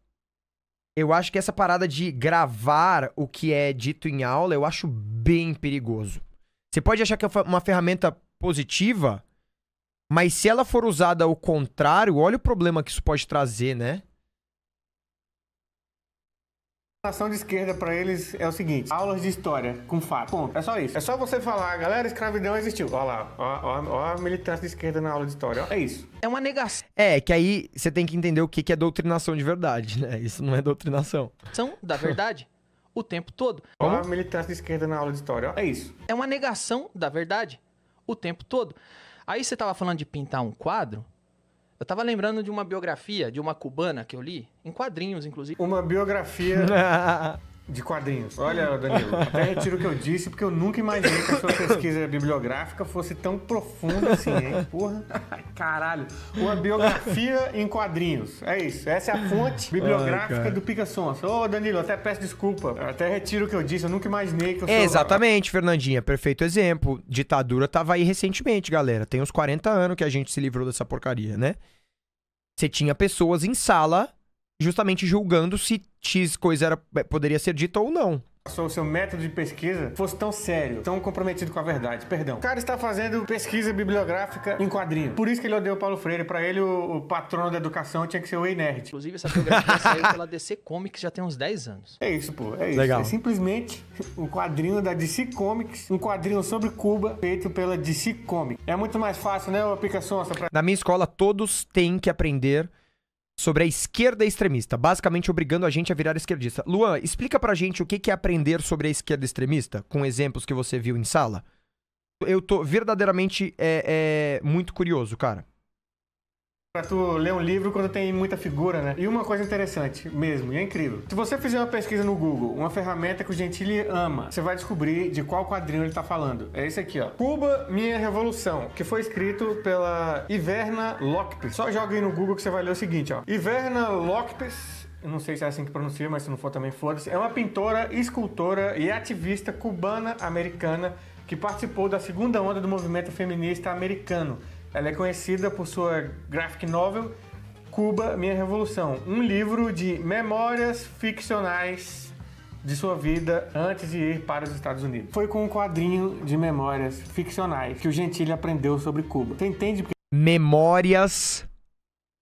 eu acho que essa parada de gravar o que é dito em aula, eu acho bem perigoso. Você pode achar que é uma ferramenta positiva, mas se ela for usada ao contrário, olha o problema que isso pode trazer, né? A ação de esquerda para eles é o seguinte: aulas de história com fato. Ponto. É só isso. É só você falar, galera, escravidão existiu. Olha lá, ó, ó, ó a militância de esquerda na aula de história. Ó. É isso. É uma negação. É, que aí você tem que entender o que, que é doutrinação de verdade, né? Isso não é doutrinação. São da verdade o tempo todo. Ó a então, militância de esquerda na aula de história. Ó. É isso. É uma negação da verdade o tempo todo. Aí você tava falando de pintar um quadro. Eu tava lembrando de uma biografia de uma cubana que eu li, em quadrinhos, inclusive. Uma biografia [LAUGHS] [LAUGHS] de quadrinhos. Olha, Danilo, até retiro o que eu disse, porque eu nunca imaginei que a sua pesquisa bibliográfica fosse tão profunda assim, hein? Porra. Caralho. Uma biografia em quadrinhos. É isso. Essa é a fonte bibliográfica Ai, do Pica Sons. Ô, oh, Danilo, até peço desculpa. Até retiro o que eu disse, eu nunca imaginei que eu é, Exatamente, Fernandinha. Perfeito exemplo. Ditadura tava aí recentemente, galera. Tem uns 40 anos que a gente se livrou dessa porcaria, né? Você tinha pessoas em sala justamente julgando se X coisa era, é, poderia ser dita ou não o seu método de pesquisa fosse tão sério, tão comprometido com a verdade, perdão. O cara está fazendo pesquisa bibliográfica em quadrinho. Por isso que ele odeia o Paulo Freire. Para ele, o, o, patrono da educação tinha que ser o E-Nerd. Inclusive, essa biografia [LAUGHS] saiu pela DC Comics já tem uns 10 anos. É isso, pô. É isso. Legal. É simplesmente um quadrinho da DC Comics, um quadrinho sobre Cuba, feito pela DC Comics. É muito mais fácil, né, Pica Sonsa? Pra... Na minha escola, todos têm que aprender sobre a esquerda extremista, basicamente obrigando a gente a virar esquerdista. Luan, explica pra gente o que é aprender sobre a esquerda extremista, com exemplos que você viu em sala. Eu tô verdadeiramente é, é muito curioso, cara. Pra tu ler um livro quando tem muita figura, né? E uma coisa interessante mesmo, e é incrível. Se você fizer uma pesquisa no Google, uma ferramenta que o Gentili ama, você vai descobrir de qual quadrinho ele tá falando. É esse aqui, ó. Cuba, Minha Revolução, que foi escrito pela Iverna Locpes. Só joga aí no Google que você vai ler o seguinte, ó. Iverna Locpes eu não sei se é assim que pronuncia, mas se não for também foda-se. É uma pintora, escultora e ativista cubana-americana que participou da segunda onda do movimento feminista americano ela é conhecida por sua graphic novel Cuba, Minha Revolução, um livro de memórias ficcionais de sua vida antes de ir para os Estados Unidos. Foi com um quadrinho de memórias ficcionais que o Gentili aprendeu sobre Cuba. Você entende? Memórias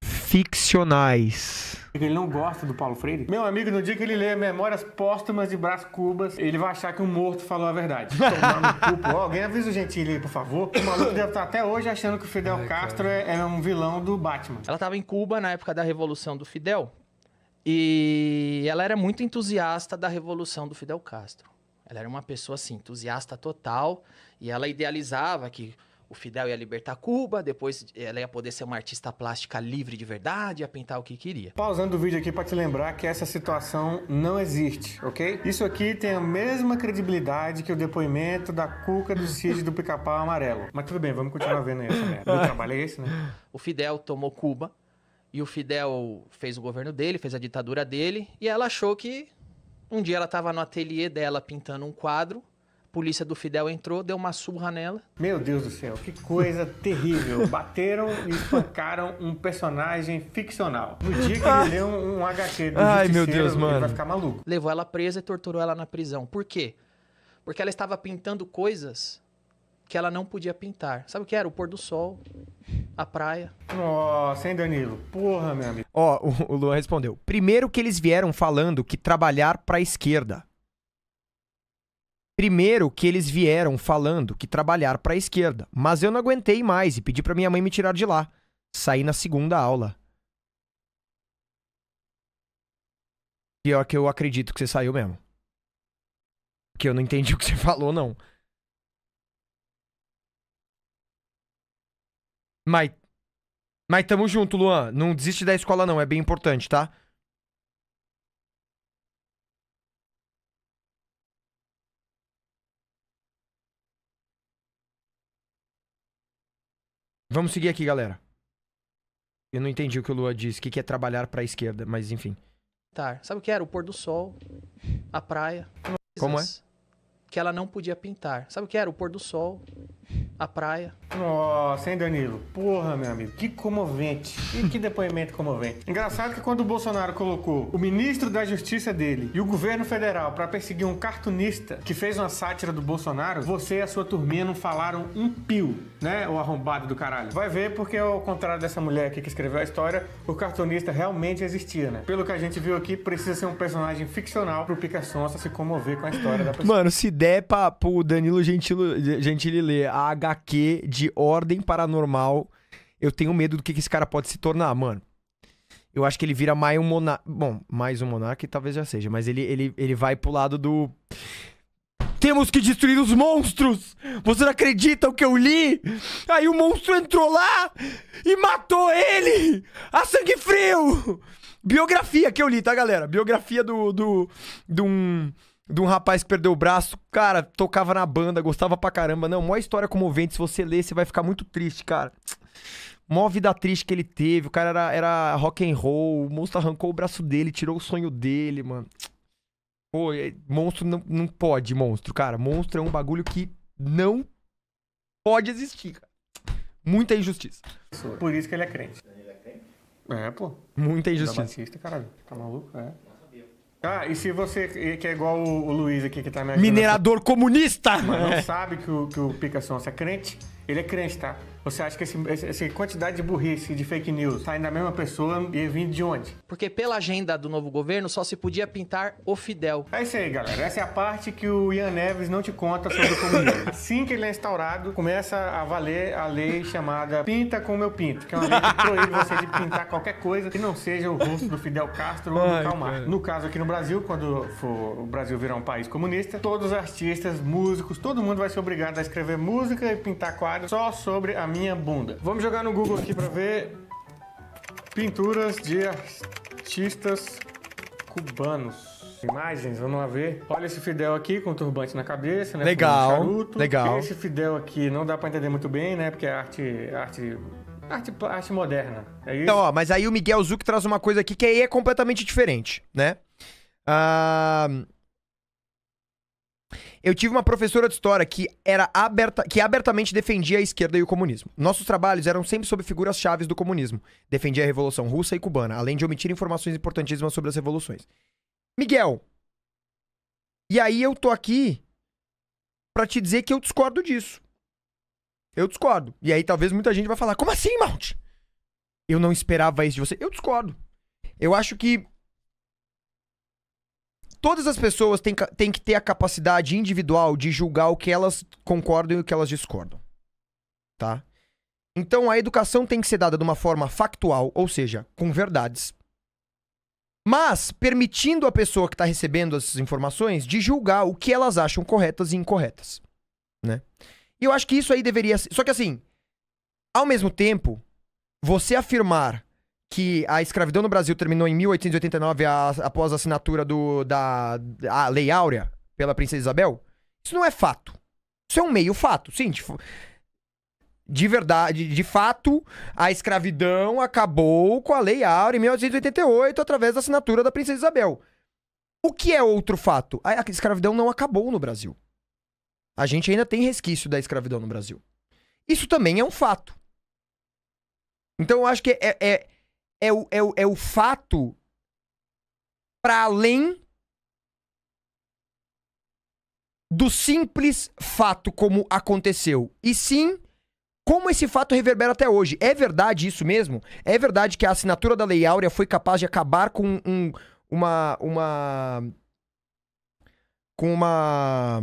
ficcionais. É ele não gosta do Paulo Freire. Meu amigo, no dia que ele lê Memórias Póstumas de Brás Cubas, ele vai achar que um morto falou a verdade. [LAUGHS] Tomar no cu, alguém avisa o Gentili, por favor. O maluco deve estar até hoje achando que o Fidel Ai, Castro é, é um vilão do Batman. Ela estava em Cuba na época da Revolução do Fidel e ela era muito entusiasta da Revolução do Fidel Castro. Ela era uma pessoa assim, entusiasta total e ela idealizava que o Fidel ia libertar Cuba, depois ela ia poder ser uma artista plástica livre de verdade, ia pintar o que queria. Pausando o vídeo aqui para te lembrar que essa situação não existe, ok? Isso aqui tem a mesma credibilidade que o depoimento da Cuca do Cid do Pica-Pau Amarelo. Mas tudo bem, vamos continuar vendo isso. né? O trabalho é esse, né? O Fidel tomou Cuba e o Fidel fez o governo dele, fez a ditadura dele, e ela achou que um dia ela estava no ateliê dela pintando um quadro polícia do Fidel entrou, deu uma surra nela. Meu Deus do céu, que coisa [LAUGHS] terrível. Bateram e espancaram um personagem ficcional. No dia que ele ah. leu um, um HQ do Ai, meu Deus, mano. vai ficar maluco. Levou ela presa e torturou ela na prisão. Por quê? Porque ela estava pintando coisas que ela não podia pintar. Sabe o que era? O pôr do sol, a praia. Nossa, hein, Danilo? Porra, meu amigo. Ó, o, o Luan respondeu. Primeiro que eles vieram falando que trabalhar pra esquerda. Primeiro que eles vieram falando que trabalhar para a esquerda, mas eu não aguentei mais e pedi para minha mãe me tirar de lá. Saí na segunda aula. Pior que eu acredito que você saiu mesmo. Porque eu não entendi [LAUGHS] o que você falou, não. Mas. Mas tamo junto, Luan. Não desiste da escola, não. É bem importante, tá? Vamos seguir aqui, galera. Eu não entendi o que o Lua disse, o que, quer é trabalhar para a esquerda, mas enfim. Tá. Sabe o que era? O pôr do sol, a praia. Como é? Que ela não podia pintar. Sabe o que era? O pôr do sol, a praia. Nossa, hein, Danilo? Porra, meu amigo, que comovente. E que depoimento comovente. Engraçado que quando o Bolsonaro colocou o ministro da Justiça dele e o governo federal para perseguir um cartunista que fez uma sátira do Bolsonaro, você e a sua turminha não falaram um pio, né, o arrombado do caralho. Vai ver porque, ao contrário dessa mulher aqui que escreveu a história, o cartunista realmente existia, né? Pelo que a gente viu aqui, precisa ser um personagem ficcional pro Pica Sonsa se comover com a história da pessoa. Mano, se der pra, pro Danilo Gentilo, Gentili ler a H HQ de ordem paranormal, eu tenho medo do que, esse cara pode se tornar, mano. Eu acho que ele vira mais um monarca. Bom, mais um monarca talvez já seja, mas ele, ele, ele vai pro lado do. Temos que destruir os monstros! Você não acredita o que eu li? Aí o monstro entrou lá e matou ele! A sangue frio! Biografia que eu li, tá, galera? Biografia do. do. de um de um rapaz que perdeu o braço, cara, tocava na banda, gostava pra caramba. Não, maior história comovente. Se você ler, você vai ficar muito triste, cara. [TSK] Mó vida triste que ele teve. O cara era, era rock and roll. O monstro arrancou o braço dele, tirou o sonho dele, mano. [TSK] Pô, é, monstro não, não pode, monstro, cara. Monstro é um bagulho que não pode existir, cara. Muita injustiça. Por isso que ele é crente. É, pô. Muita injustiça. Batista, caralho. Tá maluco? É. Ah, e se você, que é igual o, o Luiz aqui que tá me ajudando. Minerador comunista! Mas não é. sabe que o, que o Pica Sonsa é crente, ele é crente, tá? Você acha que essa quantidade de burrice, de fake news, tá da mesma pessoa e vindo de onde? Porque pela agenda do novo governo só se podia pintar o Fidel. É isso aí, galera. Essa é a parte que o Ian Neves não te conta sobre o comunismo. [LAUGHS] Assim que ele é instaurado, começa a valer a lei chamada Pinta com meu pinto, que é uma lei que proíbe você de pintar qualquer coisa que não seja o rosto do Fidel Castro ou do Calmar. No caso aqui no Brasil, quando for, o Brasil virar um país comunista, todos os artistas, músicos, todo mundo vai ser obrigado a escrever música e pintar quadros só sobre a minha bunda. Vamos jogar no Google aqui para ver pinturas de artistas cubanos. Imagens, vamos lá ver. Olha esse Fidel aqui com turbante na cabeça, né? Legal. Um legal. Esse Fidel aqui não dá para entender muito bem, né? Porque é arte, arte Arte, arte moderna. É isso? Então, ó, mas aí o Miguel Zuc traz uma coisa aqui que aí é completamente diferente, né? Ah, eu tive uma professora de história que era aberta, que abertamente defendia a esquerda e o comunismo. Nossos trabalhos eram sempre sobre figuras chaves do comunismo. Defendia a Revolução Russa e Cubana, além de omitir informações importantíssimas sobre as revoluções. Miguel, e aí eu tô aqui para te dizer que eu discordo disso. Eu discordo. E aí talvez muita gente vai falar: "Como assim, Mount? Eu não esperava isso de você". Eu discordo. Eu acho que Todas as pessoas têm, têm que ter a capacidade individual de julgar o que elas concordam e o que elas discordam. Tá? Então a educação tem que ser dada de uma forma factual, ou seja, com verdades. Mas permitindo à pessoa que está recebendo essas informações de julgar o que elas acham corretas e incorretas. Né? E eu acho que isso aí deveria ser. Só que assim, ao mesmo tempo, você afirmar que a escravidão no Brasil terminou em 1889 a, após a assinatura do, da a Lei Áurea pela Princesa Isabel, isso não é fato. Isso é um meio fato, sim. Tipo, de verdade, de fato, a escravidão acabou com a Lei Áurea em 1888 através da assinatura da Princesa Isabel. O que é outro fato? A escravidão não acabou no Brasil. A gente ainda tem resquício da escravidão no Brasil. Isso também é um fato. Então eu acho que é, é é o, é o, é o fato para além do simples fato como aconteceu, e sim como esse fato reverbera até hoje. É verdade isso mesmo? É verdade que a assinatura da Lei Áurea foi capaz de acabar com um, uma. uma. com uma.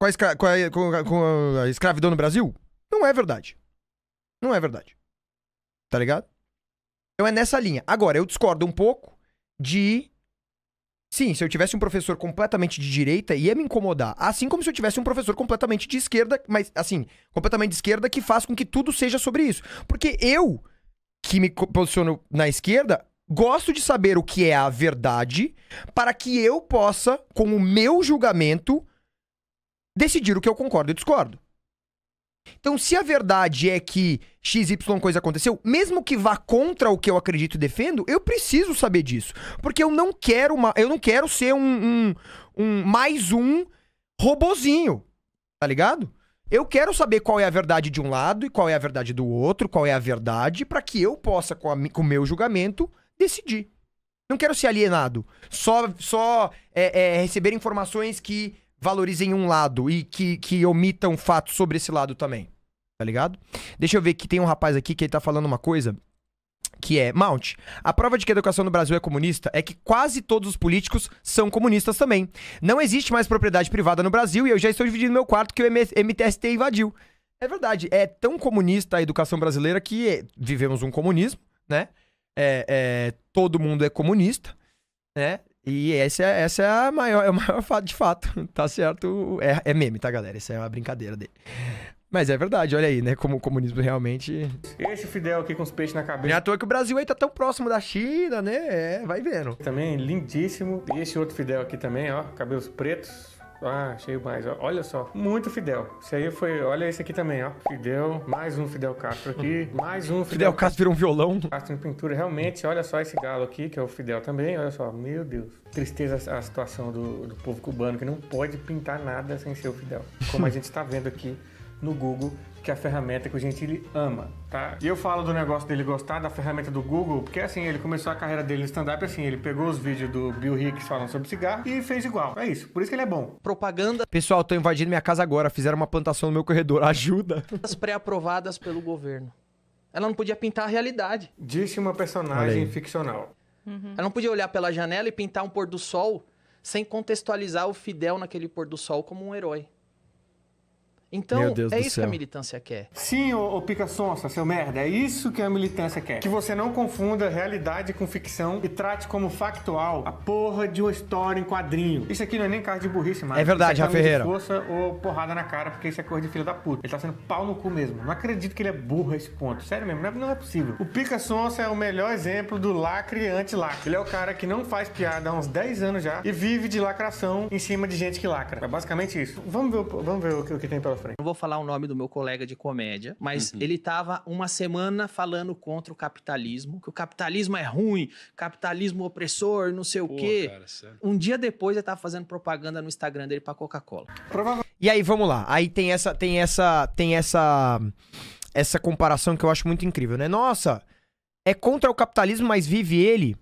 Com a, escra... com, a, com, a, com a escravidão no Brasil? Não é verdade. Não é verdade. Tá ligado? Então é nessa linha. Agora, eu discordo um pouco de. Sim, se eu tivesse um professor completamente de direita, ia me incomodar. Assim como se eu tivesse um professor completamente de esquerda, mas assim, completamente de esquerda, que faz com que tudo seja sobre isso. Porque eu, que me posiciono na esquerda, gosto de saber o que é a verdade para que eu possa, com o meu julgamento, decidir o que eu concordo e discordo. Então, se a verdade é que XY coisa aconteceu, mesmo que vá contra o que eu acredito e defendo, eu preciso saber disso. Porque eu não quero uma. Eu não quero ser um, um, um mais um robozinho. Tá ligado? Eu quero saber qual é a verdade de um lado e qual é a verdade do outro, qual é a verdade, para que eu possa, com, o meu julgamento, decidir. Não quero ser alienado. Só, só é, é, receber informações que valorizem um lado e que, que omitam fatos sobre esse lado também. Tá ligado? Deixa eu ver que tem um rapaz aqui que ele tá falando uma coisa que é Mount. A prova de que a educação no Brasil é comunista é que quase todos os políticos são comunistas também. Não existe mais propriedade privada no Brasil e eu já estou dividindo meu quarto que o MTST invadiu. É verdade, é tão comunista a educação brasileira que é, vivemos um comunismo, né? É, é, todo mundo é comunista, né? E essa, é, essa é a maior, [LAUGHS] é o maior fato de fato, [LAUGHS] tá certo? É, é meme, tá, galera? Isso é uma brincadeira dele. Mas é verdade, olha aí, né? Como o comunismo realmente. Esse Fidel aqui com os peixes na cabeça. Já é toa que o Brasil aí tá tão próximo da China, né? É, vai vendo. Também lindíssimo. E esse outro Fidel aqui também, ó, cabelos pretos. Ah, achei mais. Olha só. Muito Fidel. Isso aí foi. Olha esse aqui também, ó. Fidel. Mais um Fidel Castro aqui. Mais um Fidel, Fidel Castro virou um violão. Castro em pintura. Realmente, olha só esse galo aqui, que é o Fidel também. Olha só. Meu Deus. Tristeza a situação do, do povo cubano que não pode pintar nada sem ser o Fidel. Como a gente está vendo aqui no Google que é a ferramenta que o ele ama, tá? E eu falo do negócio dele gostar da ferramenta do Google, porque assim, ele começou a carreira dele no stand-up assim, ele pegou os vídeos do Bill Hicks falando sobre cigarro e fez igual. É isso, por isso que ele é bom. Propaganda. Pessoal, tô invadindo minha casa agora, fizeram uma plantação no meu corredor, [LAUGHS] ajuda. As pré-aprovadas pelo governo. Ela não podia pintar a realidade. Disse uma personagem ficcional. Uhum. Ela não podia olhar pela janela e pintar um pôr do sol sem contextualizar o Fidel naquele pôr do sol como um herói. Então, é isso céu. que a militância quer. Sim, ô, ô pica sonsa, seu merda, é isso que a militância quer. Que você não confunda realidade com ficção e trate como factual a porra de uma história em quadrinho. Isso aqui não é nem cara de burrice, mas... É verdade, é Rafa Ferreira. força ou porrada na cara, porque isso é coisa de filho da puta. Ele tá sendo pau no cu mesmo. Não acredito que ele é burro a esse ponto. Sério mesmo, não é, não é possível. O pica sonsa é o melhor exemplo do lacre anti-lacre. Ele é o cara que não faz piada há uns 10 anos já e vive de lacração em cima de gente que lacra. É basicamente isso. Vamos ver, vamos ver o que, o que tem pela sofrem. Não vou falar o nome do meu colega de comédia, mas uhum. ele tava uma semana falando contra o capitalismo, que o capitalismo é ruim, capitalismo opressor, não sei Pô, o quê. Cara, um dia depois ele tava fazendo propaganda no Instagram dele pra Coca-Cola. E aí, vamos lá. Aí tem essa, tem essa, tem essa, essa comparação que eu acho muito incrível, né? Nossa, é contra o capitalismo, mas vive ele.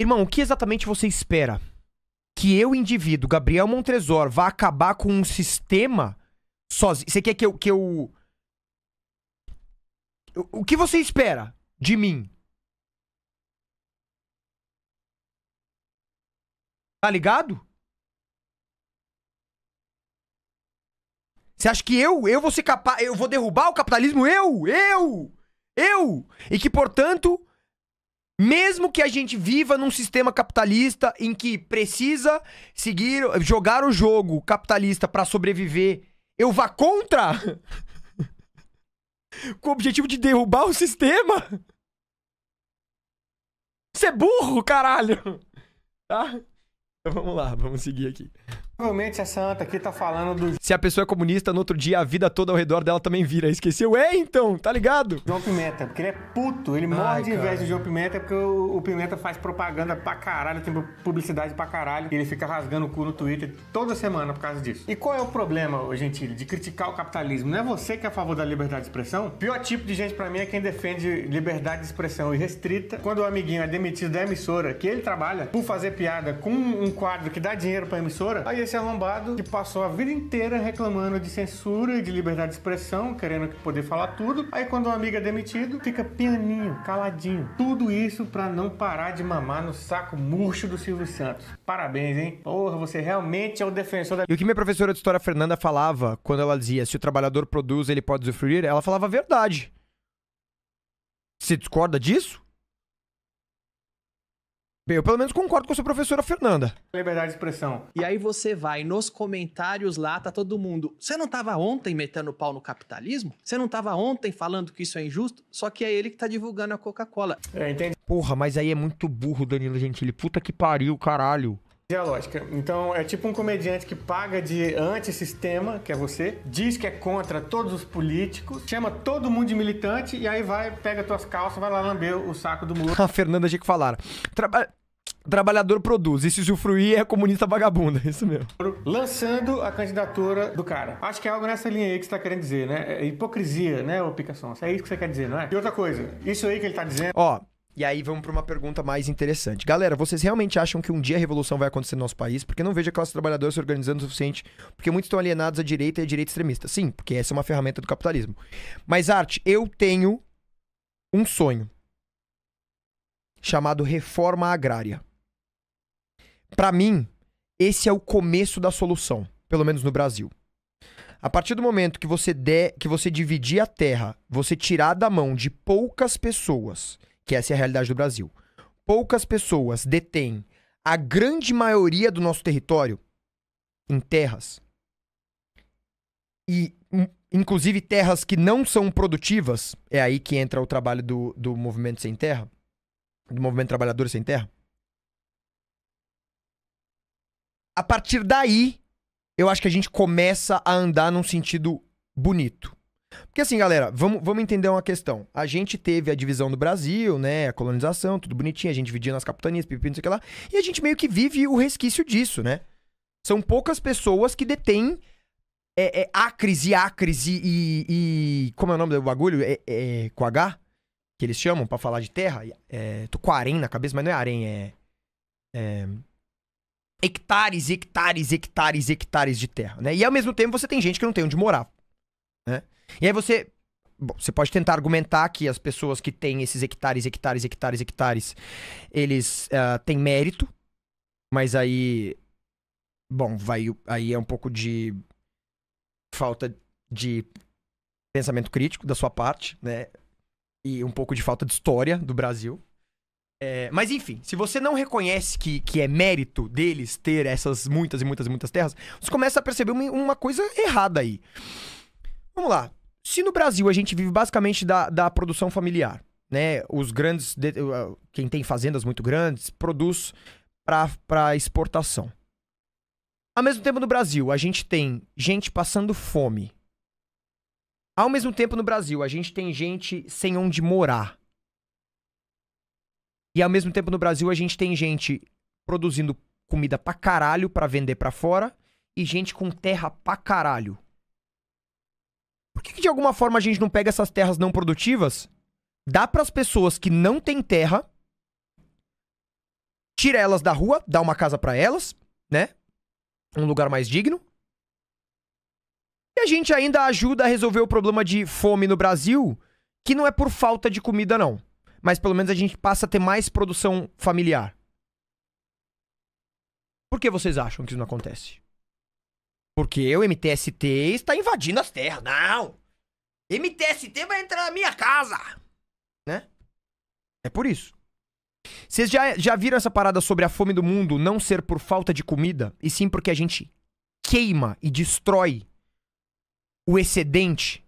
Irmão, o que exatamente você espera? que eu, indivíduo, Gabriel Montresor, vá acabar com um sistema sozinho. Você quer que eu, que eu. O que você espera de mim? Tá ligado? Você acha que eu, eu vou ser capaz, eu vou derrubar o capitalismo? Eu, eu, eu! E que, portanto, mesmo que a gente viva num sistema capitalista em que precisa seguir jogar o jogo capitalista para sobreviver, eu vá contra [LAUGHS] com o objetivo de derrubar o sistema. Você é burro, caralho. Tá? Então vamos lá, vamos seguir aqui. Provavelmente a santa aqui tá falando do. Se a pessoa é comunista, no outro dia a vida toda ao redor dela também vira. Esqueceu? É então, tá ligado? João Pimenta, porque ele é puto. Ele Ai, morre de inveja de João Pimenta é porque o, o, Pimenta faz propaganda pra caralho, tem publicidade pra caralho. E ele fica rasgando o cu no Twitter toda semana por causa disso. E qual é o problema, gente, de criticar o capitalismo? Não é você que é a favor da liberdade de expressão? O pior tipo de gente pra mim é quem defende liberdade de expressão irrestrita quando o amiguinho é demitido da emissora que ele trabalha por fazer piada com um quadro que dá dinheiro pra emissora. Aí esse arrombado que passou a vida inteira reclamando de censura e de liberdade de expressão, querendo poder falar tudo. Aí quando um amigo é demitido, fica pianinho, caladinho. Tudo isso para não parar de mamar no saco murcho do Silvio Santos. Parabéns, hein? Porra, você realmente é o defensor da... E o que minha professora de história Fernanda falava quando ela dizia se o trabalhador produz, ele pode usufruir, ela falava a verdade. Se discorda disso? Bem, eu pelo menos concordo com a sua professora Fernanda. Liberdade de expressão. E aí você vai nos comentários lá, tá todo mundo. Você não tava ontem metendo pau no capitalismo? Você não tava ontem falando que isso é injusto? Só que é ele que tá divulgando a Coca-Cola. É, entendi. Porra, mas aí é muito burro, Danilo Gentili. Puta que pariu, caralho dialógica. Então é tipo um comediante que paga de antissistema, que é você, diz que é contra todos os políticos, chama todo mundo de militante e aí vai, pega tuas calças, vai lá lamber o saco do muro. [LAUGHS] A Fernanda tinha que falar. Traba... Trabalhador produz, e se usufruir é comunista vagabunda, é [LAUGHS] isso mesmo. Lançando a candidatura do cara. Acho que é algo nessa linha aí que você tá querendo dizer, né? É hipocrisia, né, ô Picação? É isso que você quer dizer, não é? E outra coisa, isso aí que ele tá dizendo. Ó, e aí vamos para uma pergunta mais interessante. Galera, vocês realmente acham que um dia a revolução vai acontecer no nosso país? Porque não vejo a classe trabalhadora se organizando o suficiente, porque muitos estão alienados à direita e à direita extremista. Sim, porque essa é uma ferramenta do capitalismo. Mas, Arte, eu tenho um sonho chamado reforma agrária. Para mim, esse é o começo da solução, pelo menos no Brasil. A partir do momento que você der, que você dividir a terra, você tirar da mão de poucas pessoas que essa é a realidade do Brasil. Poucas pessoas detêm a grande maioria do nosso território em terras. E, hum, inclusive, terras que não são produtivas, é aí que entra o trabalho do, do movimento sem terra, do movimento trabalhador sem terra. A partir daí, eu acho que a gente começa a andar num sentido bonito. Porque assim, galera, vamos, vamos entender uma questão. A gente teve a divisão do Brasil, né? A colonização, tudo bonitinho, a gente dividia nas capitanias, pipi, não sei o que lá. E a gente meio que vive o resquício disso, né? São poucas pessoas que detêm é, é, acres e acres e, e, e, Como é o nome do bagulho? É, é, com H? Que eles chamam pra falar de terra? É, tô com arém na cabeça, mas não é arém, é... é hectares, hectares, hectares, hectares de terra, né? E ao mesmo tempo você tem gente que não tem onde morar, né? E aí você. Bom, você pode tentar argumentar que as pessoas que têm esses hectares, hectares, hectares, hectares, eles uh, têm mérito, mas aí. Bom, vai, aí é um pouco de falta de pensamento crítico da sua parte, né? E um pouco de falta de história do Brasil. É, mas enfim, se você não reconhece que, que é mérito deles ter essas muitas e muitas e muitas terras, você começa a perceber uma, uma coisa errada aí. Vamos lá se no Brasil a gente vive basicamente da, da produção familiar, né? Os grandes, de, quem tem fazendas muito grandes, produz para exportação. Ao mesmo tempo no Brasil, a gente tem gente passando fome. Ao mesmo tempo no Brasil, a gente tem gente sem onde morar. E ao mesmo tempo no Brasil, a gente tem gente produzindo comida pra caralho pra vender pra fora e gente com terra pra caralho por que, que de alguma forma a gente não pega essas terras não produtivas, dá para as pessoas que não têm terra, tira elas da rua, dá uma casa para elas, né? Um lugar mais digno. E a gente ainda ajuda a resolver o problema de fome no Brasil, que não é por falta de comida não, mas pelo menos a gente passa a ter mais produção familiar. Por que vocês acham que isso não acontece? Porque o MTST está invadindo as terras. Não! MTST vai entrar na minha casa! Né? É por isso. Vocês já, já viram essa parada sobre a fome do mundo não ser por falta de comida, e sim porque a gente queima e destrói o excedente?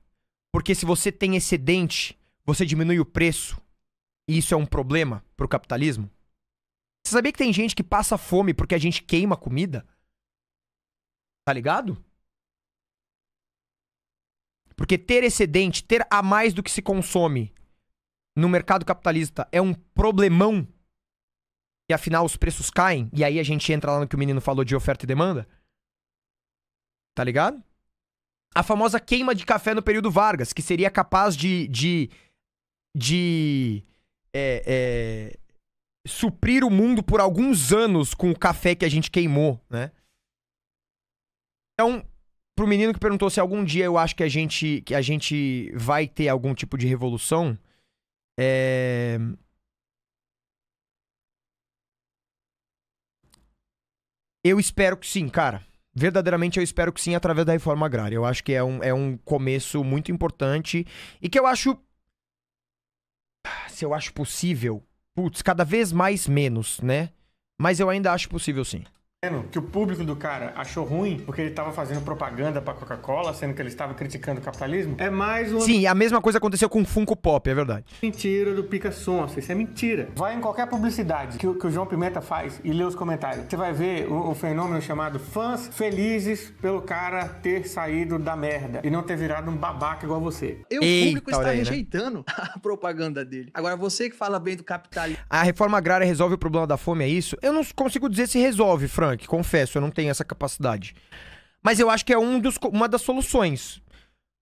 Porque se você tem excedente, você diminui o preço. E isso é um problema pro capitalismo? Você sabia que tem gente que passa fome porque a gente queima comida? Tá ligado? Porque ter excedente, ter a mais do que se consome no mercado capitalista é um problemão. E afinal os preços caem. E aí a gente entra lá no que o menino falou de oferta e demanda. Tá ligado? A famosa queima de café no período Vargas, que seria capaz de. de. de. É, é, suprir o mundo por alguns anos com o café que a gente queimou, né? Então, pro menino que perguntou se algum dia eu acho que a gente, que a gente vai ter algum tipo de revolução, é... Eu espero que sim, cara. Verdadeiramente eu espero que sim, através da reforma agrária. Eu acho que é um, é um começo muito importante e que eu acho. Se eu acho possível, putz, cada vez mais menos, né? Mas eu ainda acho possível sim que o público do cara achou ruim porque ele estava fazendo propaganda para Coca-Cola, sendo que ele estava criticando o capitalismo, é mais um. Sim, a mesma coisa aconteceu com o Funko Pop, é verdade. Mentira do Pica Sonsa, isso é mentira. Vai em qualquer publicidade que, que o João Pimenta faz e lê os comentários. Você vai ver o, o, fenômeno chamado fãs felizes pelo cara ter saído da merda e não ter virado um babaca igual você. E o Eita, público está aí, né? rejeitando né? [LAUGHS] a propaganda dele. Agora, você que fala bem do capitalismo. A reforma agrária resolve o problema da fome, é isso? Eu não consigo dizer se resolve, Fran funk. Confesso, eu não tenho essa capacidade. Mas eu acho que é um dos, uma das soluções.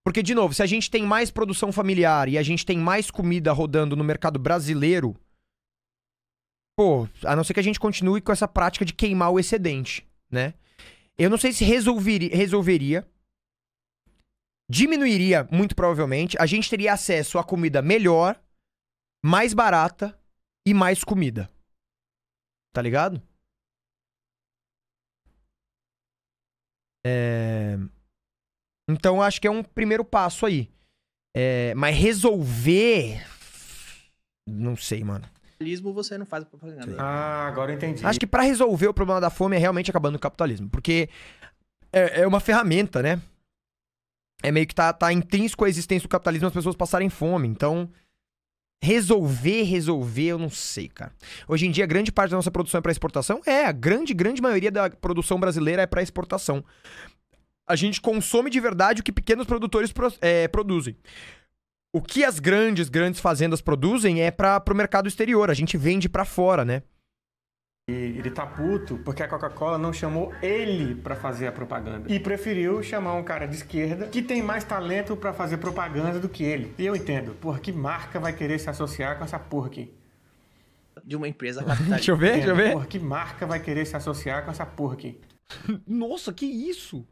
Porque, de novo, se a gente tem mais produção familiar e a gente tem mais comida rodando no mercado brasileiro, pô, a não ser que a gente continue com essa prática de queimar o excedente, né? Eu não sei se resolveria, resolveria diminuiria muito provavelmente, a gente teria acesso a comida melhor, mais barata e mais comida. Tá ligado? É... Então acho que é um primeiro passo aí. É... Mas resolver. Não sei, mano. Capitalismo você não faz propaganda. Ah, agora entendi. Acho que para resolver o problema da fome é realmente acabando o capitalismo. Porque é, é uma ferramenta, né? É meio que tá, tá intrínseco à existência do capitalismo as pessoas passarem fome. Então, resolver, resolver, eu não sei, cara. Hoje em dia, grande parte da nossa produção é para exportação? É, a grande, grande maioria da produção brasileira é para exportação. A gente consome de verdade o que pequenos produtores pro, é, produzem. O que as grandes, grandes fazendas produzem é para o mercado exterior. A gente vende para fora, né? E ele tá puto porque a Coca-Cola não chamou ele para fazer a propaganda. E preferiu chamar um cara de esquerda que tem mais talento para fazer propaganda do que ele. E eu entendo, porra, que marca vai querer se associar com essa porra aqui? De uma empresa [LAUGHS] capitalista. deixa eu ver, deixa eu ver. Porra, que marca vai querer se associar com essa porra aqui? [LAUGHS] Nossa, que isso?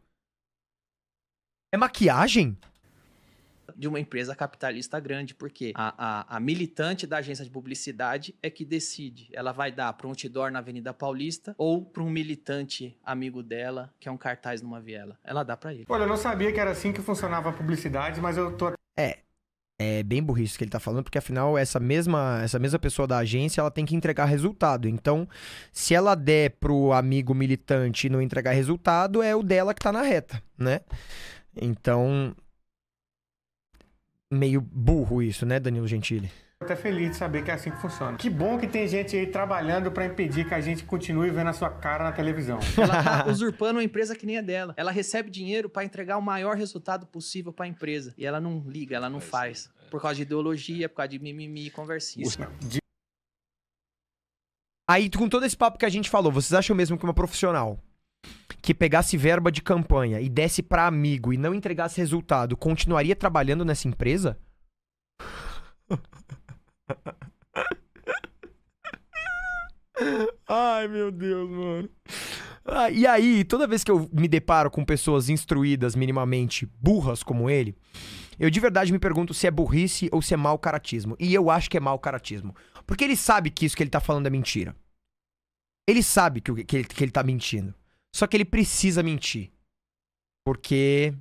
É maquiagem? de uma empresa capitalista grande, porque a, a, a militante da agência de publicidade é que decide. Ela vai dar para um outdoor na Avenida Paulista ou para um militante amigo dela, que é um cartaz numa viela. Ela dá para ele. Olha, eu não sabia que era assim que funcionava a publicidade, mas eu tô. É, é bem burrice que ele tá falando, porque afinal essa mesma essa mesma pessoa da agência, ela tem que entregar resultado. Então, se ela der pro amigo militante não entregar resultado, é o dela que tá na reta, né? Então, meio burro isso, né, Danilo Gentili? até feliz de saber que é assim que funciona. Que bom que tem gente aí trabalhando para impedir que a gente continue vendo a sua cara na televisão. [LAUGHS] Ela tá usurpando uma empresa que nem é dela. Ela recebe dinheiro para entregar o maior resultado possível para a empresa. E ela não liga, ela não faz. É. Por causa de ideologia, por causa de mimimi e conversinha. Aí, com todo esse papo que a gente falou, vocês acham mesmo que uma profissional que pegasse verba de campanha e desse para amigo e não entregasse resultado, continuaria trabalhando nessa empresa? [LAUGHS] Ai, meu Deus, mano. Ah, e aí, toda vez que eu me deparo com pessoas instruídas minimamente burras como ele, eu de verdade me pergunto se é burrice ou se é mau caratismo. E eu acho que é mau caratismo. Porque ele sabe que isso que ele tá falando é mentira. Ele sabe que, que, ele, que ele tá mentindo. Só que ele precisa mentir. Porque.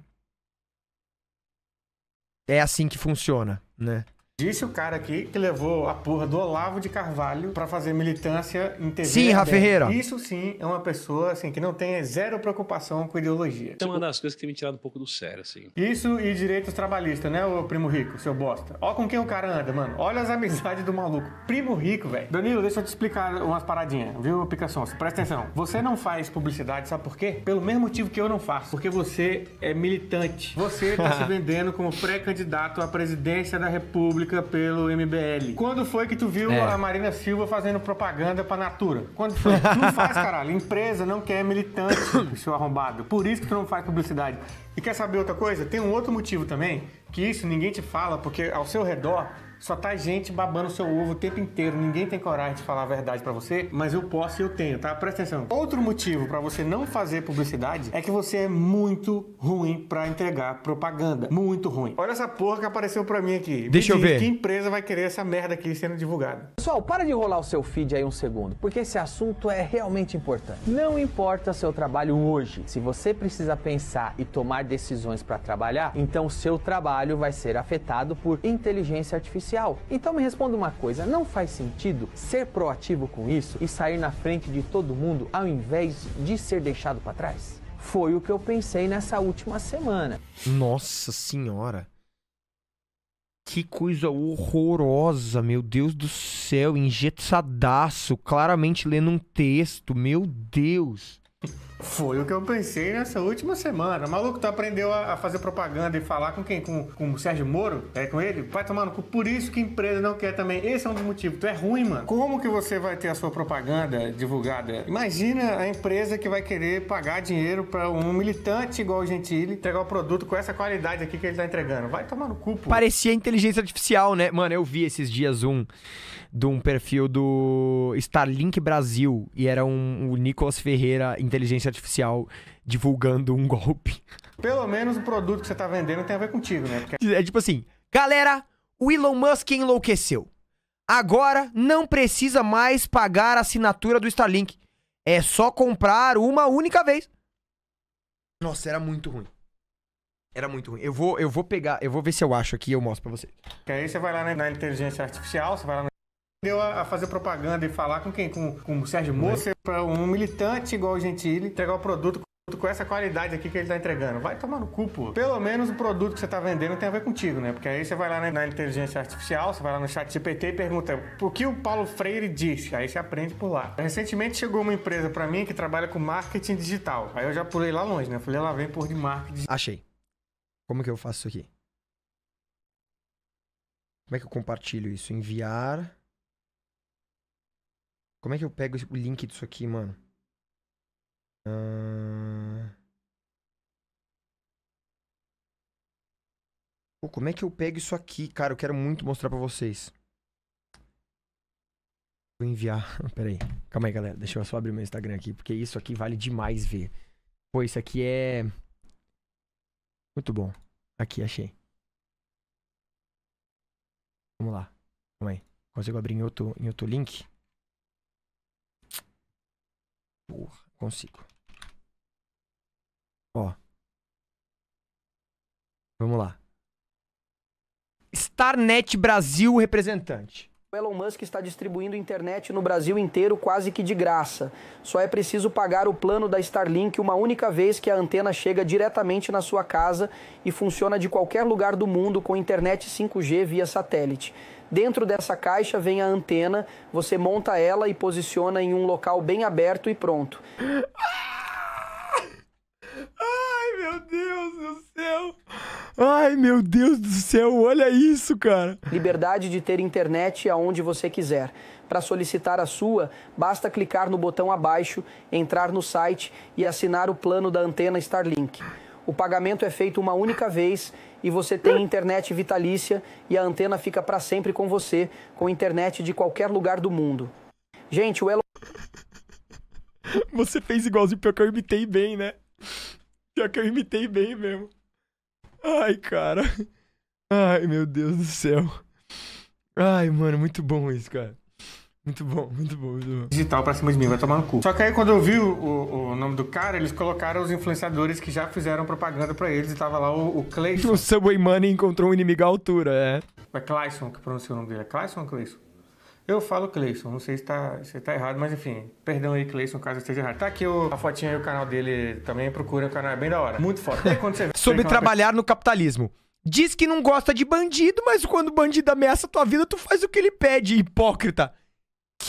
É assim que funciona, né? Disse o cara aqui que levou a porra do Olavo de Carvalho para fazer militância em TV. Sim, Rafa Ferreira. Isso sim é uma pessoa assim que não tem zero preocupação com ideologia. Isso é uma das coisas que tem me tirado um pouco do sério, assim. Isso e direitos trabalhistas, né, o primo rico, seu bosta. Ó com quem o cara anda, mano. Olha as amizades do maluco. Primo rico, velho. Danilo, deixa eu te explicar umas paradinhas, viu, picasso? Presta atenção. Você não faz publicidade, sabe por quê? Pelo mesmo motivo que eu não faço. Porque você é militante. Você tá se [LAUGHS] vendendo como pré-candidato à presidência da República pelo MBL. Quando foi que tu viu é. a Marina Silva fazendo propaganda pra Natura? Quando foi? tu não faz, caralho. Empresa não quer militante, [COUGHS] seu arrombado. Por isso que tu não faz publicidade. E quer saber outra coisa? Tem um outro motivo também, que isso ninguém te fala, porque ao seu redor só tá gente babando seu ovo o tempo inteiro, ninguém tem coragem de falar a verdade para você, mas eu posso e eu tenho, tá? Presta atenção. Outro motivo para você não fazer publicidade é que você é muito ruim para entregar propaganda. Muito ruim. Olha essa porra que apareceu para mim aqui. Deixa Me eu ver. Que empresa vai querer essa merda aqui sendo divulgada? Pessoal, para de rolar o seu feed aí um segundo, porque esse assunto é realmente importante. Não importa seu trabalho hoje, se você precisa pensar e tomar decisões para trabalhar, então seu trabalho vai ser afetado por inteligência artificial social? Então me responda uma coisa: não faz sentido ser proativo com isso e sair na frente de todo mundo ao invés de ser deixado para trás? Foi o que eu pensei nessa última semana. Nossa senhora! Que coisa horrorosa, meu Deus do céu, engessadaço, claramente lendo um texto, meu Deus. Foi o que eu pensei nessa última semana. O maluco tu aprendeu a, fazer propaganda e falar com quem? Com, com o Sérgio Moro? É com ele? Vai tomar no cu. Por isso que a empresa não quer também. Esse é um dos motivos. Tu é ruim, mano. Como que você vai ter a sua propaganda divulgada? Imagina a empresa que vai querer pagar dinheiro para um militante igual o Gentili entregar o produto com essa qualidade aqui que ele tá entregando. Vai tomar no cu, pô. Parecia inteligência artificial, né? Mano, eu vi esses dias um de um perfil do Starlink Brasil e era um, o Nicolas Ferreira, inteligência artificial, divulgando um golpe. Pelo menos o produto que você tá vendendo tem a ver contigo, né? Porque... É tipo assim, galera, o Elon Musk enlouqueceu. Agora não precisa mais pagar a assinatura do Starlink. É só comprar uma única vez. Nossa, era muito ruim. Era muito ruim. Eu vou, eu vou pegar, eu vou ver se eu acho aqui e eu mostro pra vocês. Que aí você vai lá na, na inteligência artificial, você vai lá na aprendeu a fazer propaganda e falar com quem? Com, com o Sérgio Moça, para é um militante igual o Gentili, entregar o produto com essa qualidade aqui que ele tá entregando. Vai tomar no cu, pô. Pelo menos o produto que você tá vendendo tem a ver contigo, né? Porque aí você vai lá na, inteligência artificial, você vai lá no chat GPT e pergunta o que o Paulo Freire disse. Aí você aprende por lá. Recentemente chegou uma empresa para mim que trabalha com marketing digital. Aí eu já pulei lá longe, né? Falei, lá vem por de marketing. Achei. Como que eu faço isso aqui? Como é que eu compartilho isso? Enviar. Como é que eu pego o link disso aqui, mano? Uh... Pô, como é que eu pego isso aqui, cara? Eu quero muito mostrar pra vocês. Vou enviar. [LAUGHS] Pera aí. Calma aí, galera. Deixa eu só abrir meu Instagram aqui, porque isso aqui vale demais ver. Pô, isso aqui é. Muito bom. Aqui, achei. Vamos lá. Calma aí. Consigo abrir em outro, em outro link? Porra, consigo. Ó. Vamos lá. Starnet Brasil representante. Elon Musk está distribuindo internet no Brasil inteiro quase que de graça. Só é preciso pagar o plano da Starlink uma única vez que a antena chega diretamente na sua casa e funciona de qualquer lugar do mundo com internet 5G via satélite. Dentro dessa caixa vem a antena, você monta ela e posiciona em um local bem aberto e pronto. Ai, meu Deus do céu! Ai, meu Deus do céu, olha isso, cara! Liberdade de ter internet aonde você quiser. Para solicitar a sua, basta clicar no botão abaixo, entrar no site e assinar o plano da antena Starlink o pagamento é feito uma única vez e você tem internet vitalícia e a antena fica para sempre com você, com internet de qualquer lugar do mundo. Gente, o Elon. Você fez igualzinho, pior que eu imitei bem, né? Pior que eu imitei bem mesmo. Ai, cara. Ai, meu Deus do céu. Ai, mano, muito bom isso, cara. Muito bom, muito bom, muito bom. Digital pra cima de mim, vai tomar no cu. Só que aí quando eu vi o, o, o nome do cara, eles colocaram os influenciadores que já fizeram propaganda pra eles e tava lá o, o Clayson. O Subway Money encontrou um inimigo à altura, é. É Clayson que pronuncia o nome dele. É Clayson ou Clayson? Eu falo Cleison, não sei se tá, se tá errado, mas enfim, perdão aí, Cleison, caso esteja errado. Tá aqui o, a fotinha e o canal dele também, procura, o canal é bem da hora. Muito foda. Sobre trabalhar no capitalismo. Diz que não gosta de bandido, mas quando o bandido ameaça a tua vida, tu faz o que ele pede, hipócrita.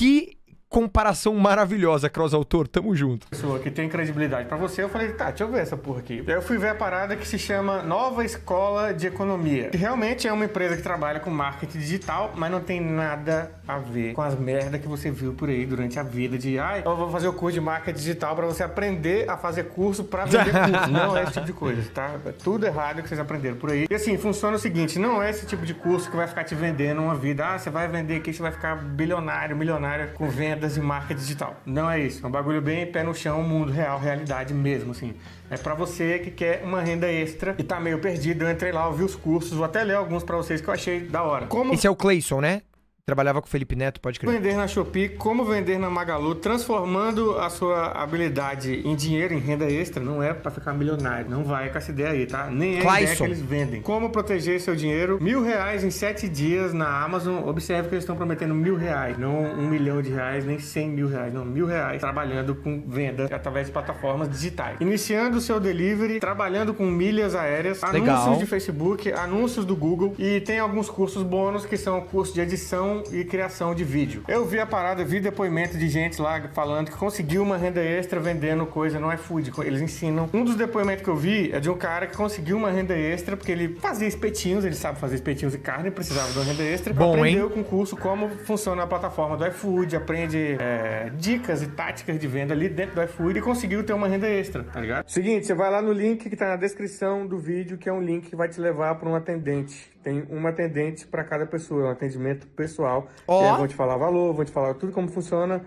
qui comparação maravilhosa, Cross Autor. Tamo junto. Pessoa que tem credibilidade para você, eu falei, tá, deixa eu ver essa porra aqui. Aí eu fui ver a parada que se chama Nova Escola de Economia, que realmente é uma empresa que trabalha com marketing digital, mas não tem nada a ver com as merda que você viu por aí durante a vida de, ai, eu vou fazer o curso de marketing digital para você aprender a fazer curso para vender [LAUGHS] curso. não é esse tipo de coisa, tá? É tudo errado que vocês aprenderam por aí. E assim, funciona o seguinte, não é esse tipo de curso que vai ficar te vendendo uma vida. Ah, você vai vender aqui, você vai ficar bilionário, milionário com venda vendas e marca digital. Não é isso. É um bagulho bem pé no chão, mundo real, realidade mesmo, assim. É para você que quer uma renda extra e tá meio perdido. Eu entrei lá, ouvi os cursos, vou até ler alguns para vocês que eu achei da hora. Como... Esse é o Clayson, né? Trabalhava com o Felipe Neto, pode crer. Vender na Shopee, como vender na Magalu, transformando a sua habilidade em dinheiro, em renda extra, não é para ficar milionário. Não vai com essa ideia aí, tá? Nem é Clayson. ideia que eles vendem. Como proteger seu dinheiro? Mil reais em sete dias na Amazon. Observe que eles estão prometendo mil reais, não um milhão de reais, nem cem mil reais, não. Mil reais trabalhando com venda através de plataformas digitais. Iniciando seu delivery, trabalhando com milhas aéreas, Legal. anúncios de Facebook, anúncios do Google e tem alguns cursos bônus que são o curso de edição edição e criação de vídeo. Eu vi a parada, vi depoimento de gente lá falando que conseguiu uma renda extra vendendo coisa no iFood. Eles ensinam. Um dos depoimentos que eu vi é de um cara que conseguiu uma renda extra porque ele fazia espetinhos, ele sabe fazer espetinhos e carne, precisava de uma renda extra. Bom, aprendeu hein? com o curso como funciona a plataforma do iFood, aprende é, dicas e táticas de venda ali dentro do iFood e conseguiu ter uma renda extra, tá ligado? Seguinte, você vai lá no link que tá na descrição do vídeo, que é um link que vai te levar para um atendente tem uma atendente para cada pessoa, é um atendimento pessoal. Oh. E aí vão te falar valor, vão te falar tudo como funciona.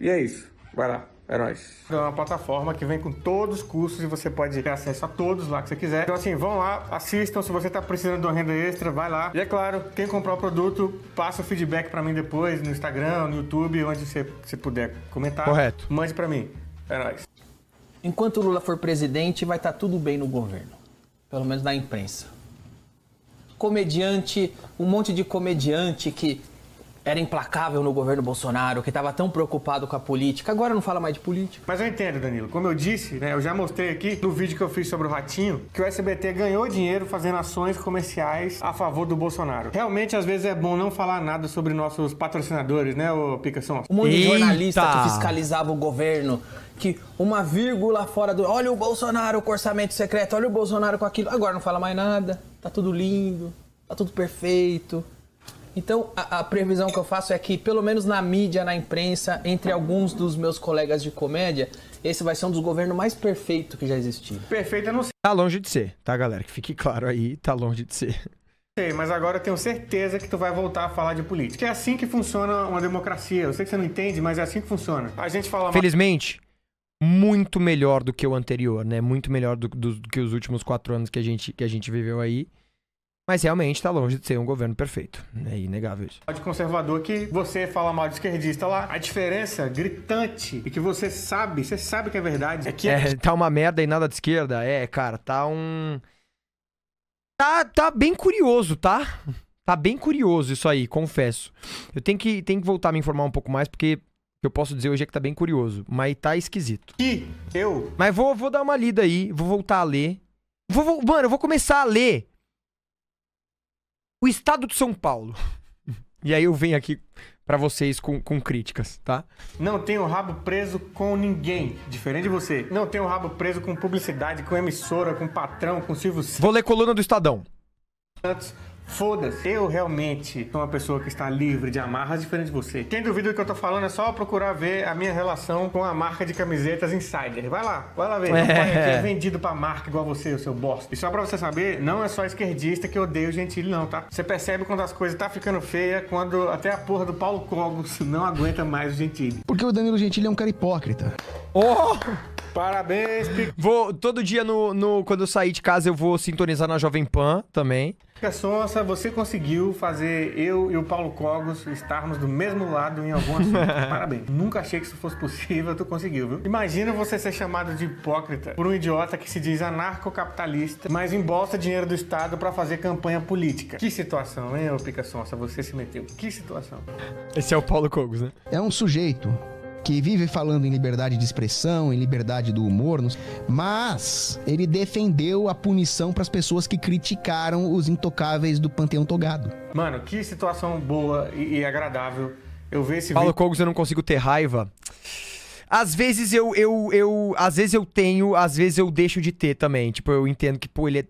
E é isso. Vai lá. É nóis. É uma plataforma que vem com todos os cursos e você pode ter acesso a todos lá que você quiser. Então, assim, vão lá, assistam. Se você está precisando de uma renda extra, vai lá. E é claro, quem comprar o produto, passa o feedback para mim depois no Instagram, no YouTube, onde você, você puder comentar. Correto. Mande para mim. É nóis. Enquanto o Lula for presidente, vai estar tá tudo bem no governo. Pelo menos na imprensa comediante, um monte de comediante que era implacável no governo Bolsonaro, que estava tão preocupado com a política. Agora não fala mais de política. Mas eu entendo, Danilo. Como eu disse, né, eu já mostrei aqui no vídeo que eu fiz sobre o Ratinho, que o SBT ganhou dinheiro fazendo ações comerciais a favor do Bolsonaro. Realmente, às vezes, é bom não falar nada sobre nossos patrocinadores, né, ô Picação? Um monte de jornalista que fiscalizava o governo, que uma vírgula fora do... Olha o Bolsonaro com orçamento secreto, olha o Bolsonaro com aquilo. Agora não fala mais nada tá tudo lindo, tá tudo perfeito. Então, a, a, previsão que eu faço é que, pelo menos na mídia, na imprensa, entre alguns dos meus colegas de comédia, esse vai ser um dos governos mais perfeitos que já existiu. Perfeito eu não sei. Tá longe de ser, tá, galera? Que fique claro aí, tá longe de ser. Sei, mas agora eu tenho certeza que tu vai voltar a falar de política. É assim que funciona uma democracia. Eu sei que você não entende, mas é assim que funciona. A gente fala. Felizmente, muito melhor do que o anterior, né? Muito melhor do, do, do que os últimos quatro anos que a gente, que a gente viveu aí. Mas realmente está longe de ser um governo perfeito. É inegável isso. De conservador que você fala mal de esquerdista lá, a diferença gritante e que você sabe, você sabe que é verdade. É que é, tá uma merda e nada de esquerda. É, cara, tá um. Tá, tá bem curioso, tá? Tá bem curioso isso aí, confesso. Eu tenho que, tenho que voltar a me informar um pouco mais, porque eu posso dizer hoje é que tá bem curioso, mas tá esquisito. E eu? Mas vou, vou dar uma lida aí, vou voltar a ler. Vou, vou, mano, eu vou começar a ler o Estado de São Paulo. [LAUGHS] e aí eu venho aqui para vocês com, com críticas, tá? Não tenho rabo preso com ninguém, diferente de você. Não tenho rabo preso com publicidade, com emissora, com patrão, com Silvio Vou ler coluna do Estadão. Santos, Foda-se. Eu realmente sou uma pessoa que está livre de amarras diferente de você. Quem duvida do que eu tô falando é só procurar ver a minha relação com a marca de camisetas Insider. Vai lá, vai lá ver. Não é. é vendido pra marca igual você, o seu bosta. E só pra você saber, não é só esquerdista que odeia o Gentili, não, tá? Você percebe quando as coisas tá ficando feia, quando até a porra do Paulo Cogos não aguenta mais o Gentili. Porque o Danilo Gentili é um cara hipócrita. Oh! Parabéns, Pica. Vou, todo dia, no, no, quando eu sair de casa, eu vou sintonizar na Jovem Pan também. Pica Sonsa, você conseguiu fazer eu e o Paulo Cogos estarmos do mesmo lado em algum assunto. [LAUGHS] Parabéns. Nunca achei que isso fosse possível, tu conseguiu, viu? Imagina você ser chamado de hipócrita por um idiota que se diz anarcocapitalista, mas embolsa dinheiro do Estado para fazer campanha política. Que situação, hein, ô Pica Sonsa? Você se meteu. Que situação. Esse é o Paulo Cogos, né? É um sujeito que vive falando em liberdade de expressão, em liberdade do humor, mas ele defendeu a punição para as pessoas que criticaram os intocáveis do Panteão Togado. Mano, que situação boa e, e agradável. Eu ver esse Paulo vídeo... Cogos, eu não consigo ter raiva. Às vezes eu, eu, eu. Às vezes eu tenho, às vezes eu deixo de ter também. Tipo, eu entendo que, pô, ele é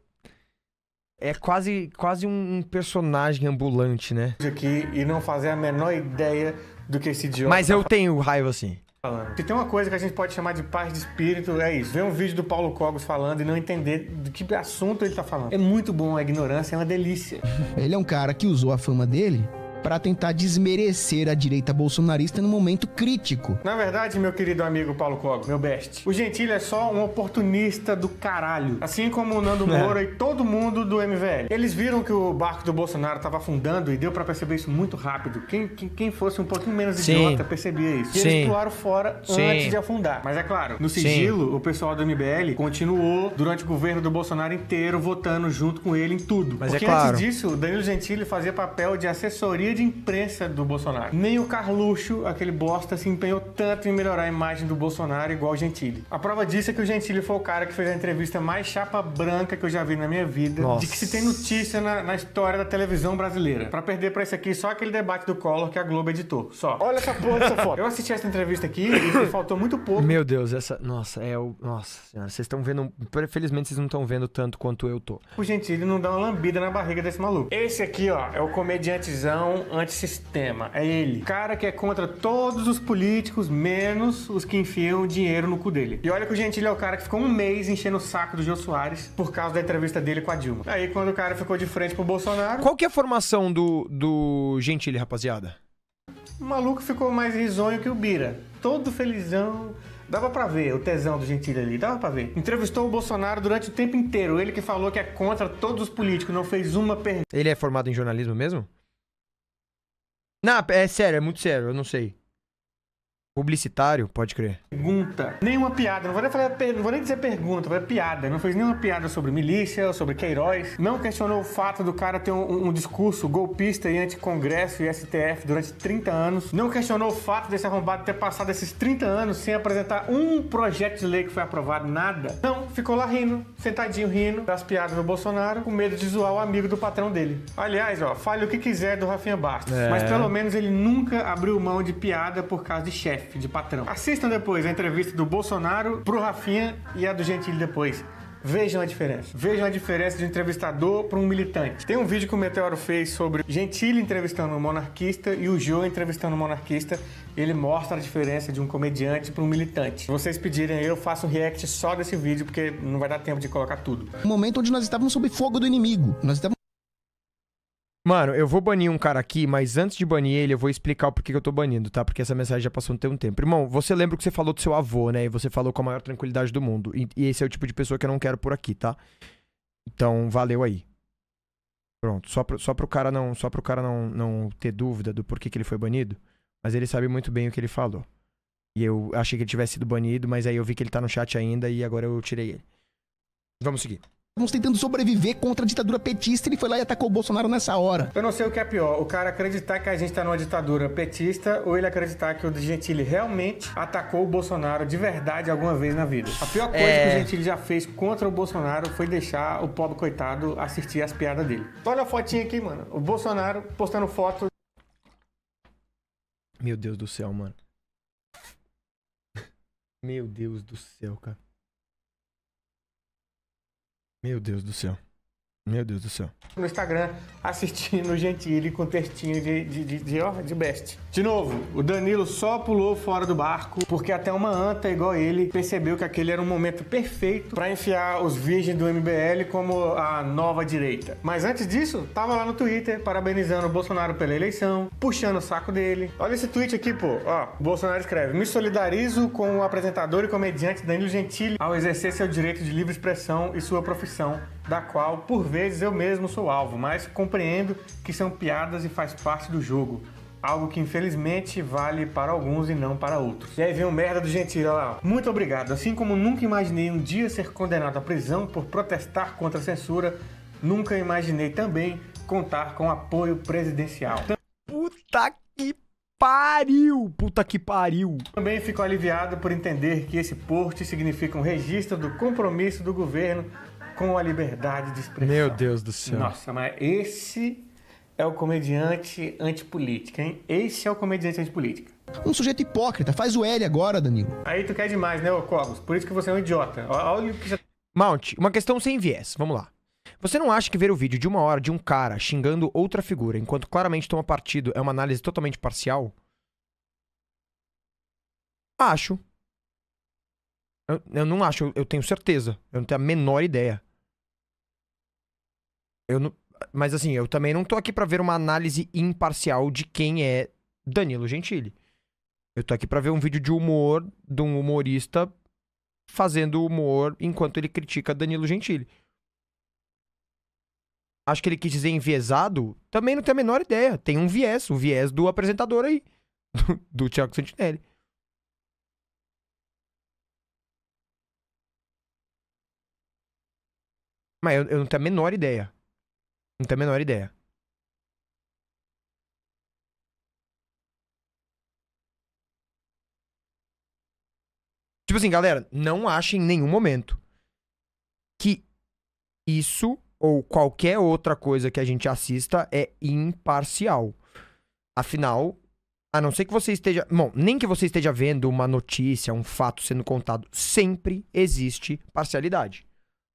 é quase, quase um personagem ambulante, né? Aqui e não fazer a menor ideia do que esse idiota. Mas eu tá tenho raiva assim. Falando. Se tem uma coisa que a gente pode chamar de paz de espírito, é isso. Ver um vídeo do Paulo Cogos falando e não entender de que assunto ele tá falando. É muito bom, a ignorância é uma delícia. Ele é um cara que usou a fama dele para tentar desmerecer a direita bolsonarista no momento crítico. Na verdade, meu querido amigo Paulo Cogo, meu best, o Gentile é só um oportunista do caralho. Assim como o Nando é. Moura é. e todo mundo do MVL. Eles viram que o barco do Bolsonaro estava afundando e deu para perceber isso muito rápido. Quem, quem, quem, fosse um pouquinho menos Sim. idiota percebia isso. E Sim. eles pularam fora Sim. antes de afundar. Mas é claro, no sigilo, o pessoal do MBL continuou durante o governo do Bolsonaro inteiro votando junto com ele em tudo. Mas é Porque é claro. antes disso, Danilo Gentili fazia papel de assessoria assessoria de imprensa do Bolsonaro. Nem o Carluxo, aquele bosta, se empenhou tanto em melhorar a imagem do Bolsonaro igual o Gentili. A prova disso é que o Gentili foi o cara que fez a entrevista mais chapa branca que eu já vi na minha vida, Nossa. de que se tem notícia na, na história da televisão brasileira. Para perder para esse aqui só aquele debate do Collor que a Globo editou, só. Olha essa porra dessa foto. Eu assisti essa entrevista aqui e faltou muito pouco. Meu Deus, essa, nossa, é o, nossa senhora, vocês estão vendo, felizmente vocês não estão vendo tanto quanto eu tô. O Gentili não dá uma lambida na barriga desse maluco. Esse aqui, ó, é o comediantezão antissistema. É ele. Cara que é contra todos os políticos, menos os que enfiam dinheiro no cu dele. E olha que o Gentili é o cara que ficou um mês enchendo o saco do Jô Soares por causa da entrevista dele com a Dilma. Aí quando o cara ficou de frente pro Bolsonaro. Qual que é a formação do, do Gentili, rapaziada? O maluco ficou mais risonho que o Bira. Todo felizão. Dava pra ver o tesão do Gentili ali, dava pra ver. Entrevistou o Bolsonaro durante o tempo inteiro. Ele que falou que é contra todos os políticos, não fez uma pergunta. Ele é formado em jornalismo mesmo? Não, é sério, é muito sério, eu não sei. Publicitário, pode crer. Pergunta. Nenhuma piada. Não vou nem, falar, não vou nem dizer pergunta, vai piada. Não fez nenhuma piada sobre milícia, sobre Queiroz. Não questionou o fato do cara ter um, um discurso golpista e anticongresso e STF durante 30 anos. Não questionou o fato desse arrombado ter passado esses 30 anos sem apresentar um projeto de lei que foi aprovado, nada. Não, ficou lá rindo, sentadinho rindo das piadas do Bolsonaro, com medo de zoar o amigo do patrão dele. Aliás, ó, fale o que quiser do Rafinha Bastos, é. mas pelo menos ele nunca abriu mão de piada por causa de chefe chefe, de patrão. Assistam depois a entrevista do Bolsonaro pro Rafinha e a do Gentili depois. Vejam a diferença. Vejam a diferença de um entrevistador para um militante. Tem um vídeo que o Meteoro fez sobre Gentili entrevistando um monarquista e o Joe entrevistando um monarquista. Ele mostra a diferença de um comediante para um militante. Se vocês pedirem, eu faço um react só desse vídeo, porque não vai dar tempo de colocar tudo. Um momento onde nós estávamos sob fogo do inimigo. Nós estávamos Mano, eu vou banir um cara aqui, mas antes de banir ele, eu vou explicar o porquê que eu tô banindo, tá? Porque essa mensagem já passou um tempo. Irmão, você lembra o que você falou do seu avô, né? E você falou com a maior tranquilidade do mundo. E, e esse é o tipo de pessoa que eu não quero por aqui, tá? Então, valeu aí. Pronto, só pro, só pro cara não, só pro cara não, não ter dúvida do porquê que ele foi banido, mas ele sabe muito bem o que ele falou. E eu achei que ele tivesse sido banido, mas aí eu vi que ele tá no chat ainda e agora eu tirei ele. Vamos seguir. Estamos tentando sobreviver contra a ditadura petista, ele foi lá e atacou o Bolsonaro nessa hora. Eu não sei o que é pior, o cara acreditar que a gente está numa ditadura petista ou ele acreditar que o Gentili realmente atacou o Bolsonaro de verdade alguma vez na vida. A pior coisa é... que o Gentili já fez contra o Bolsonaro foi deixar o pobre coitado assistir as piadas dele. Olha a fotinha aqui, mano. O Bolsonaro postando foto. Meu Deus do céu, mano. Meu Deus do céu, cara. Meu Deus do céu. Meu Deus do céu. No Instagram, assistindo Gentili com textinho de, de, de, de, ó, de best. De novo, o Danilo só pulou fora do barco porque até uma anta igual ele percebeu que aquele era um momento perfeito para enfiar os virgens do MBL como a nova direita. Mas antes disso, tava lá no Twitter parabenizando o Bolsonaro pela eleição, puxando o saco dele. Olha esse tweet aqui, pô. Ó, o Bolsonaro escreve: Me solidarizo com o apresentador e comediante Danilo Gentili ao exercer seu direito de livre expressão e sua profissão da qual por vezes eu mesmo sou alvo, mas compreendo que são piadas e faz parte do jogo. Algo que infelizmente vale para alguns e não para outros. E aí vem o merda do Gentil, olha lá. Muito obrigado. Assim como nunca imaginei um dia ser condenado à prisão por protestar contra a censura, nunca imaginei também contar com apoio presidencial. Puta que pariu! Puta que pariu! Também fico aliviado por entender que esse porte significa um registro do compromisso do governo com a liberdade de expressão. Meu Deus do céu. Nossa, mas esse é o comediante antipolítica, hein? Esse é o comediante antipolítica. Um sujeito hipócrita. Faz o L agora, Danilo. Aí tu quer demais, né, ô Cogos? Por isso que você é um idiota. Olha o que já... Mount, uma questão sem viés. Vamos lá. Você não acha que ver o vídeo de uma hora de um cara xingando outra figura enquanto claramente toma partido é uma análise totalmente parcial? Acho. Eu, eu não acho, eu tenho certeza. Eu não tenho a menor ideia. Eu não... Mas assim, eu também não tô aqui para ver uma análise imparcial de quem é Danilo Gentili. Eu tô aqui para ver um vídeo de humor de um humorista fazendo humor enquanto ele critica Danilo Gentili. Acho que ele quis dizer enviesado, também não tenho a menor ideia. Tem um viés, o viés do apresentador aí, [LAUGHS] do, do Tiago Santinelli. Mas eu, eu, não tenho a menor ideia. Não tenho a menor ideia. Tipo assim, galera, não acha em nenhum momento que isso ou qualquer outra coisa que a gente assista é imparcial. Afinal, a não ser que você esteja. Bom, nem que você esteja vendo uma notícia, um fato sendo contado, sempre existe parcialidade.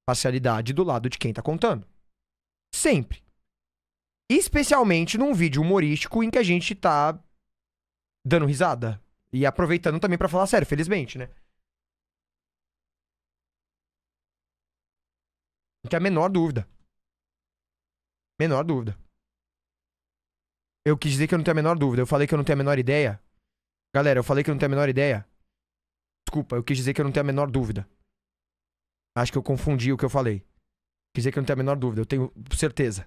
Parcialidade do lado de quem está contando. Sempre. Especialmente num vídeo humorístico em que a gente tá dando risada. E aproveitando também para falar sério, felizmente, né? Não tem é a menor dúvida. Menor dúvida. Eu quis dizer que eu não tenho a menor dúvida. Eu falei que eu não tenho a menor ideia. Galera, eu falei que eu não tenho a menor ideia. Desculpa, eu quis dizer que eu não tenho a menor dúvida. Acho que eu confundi o que eu falei. Quer dizer que eu não tenho a menor dúvida, eu tenho certeza.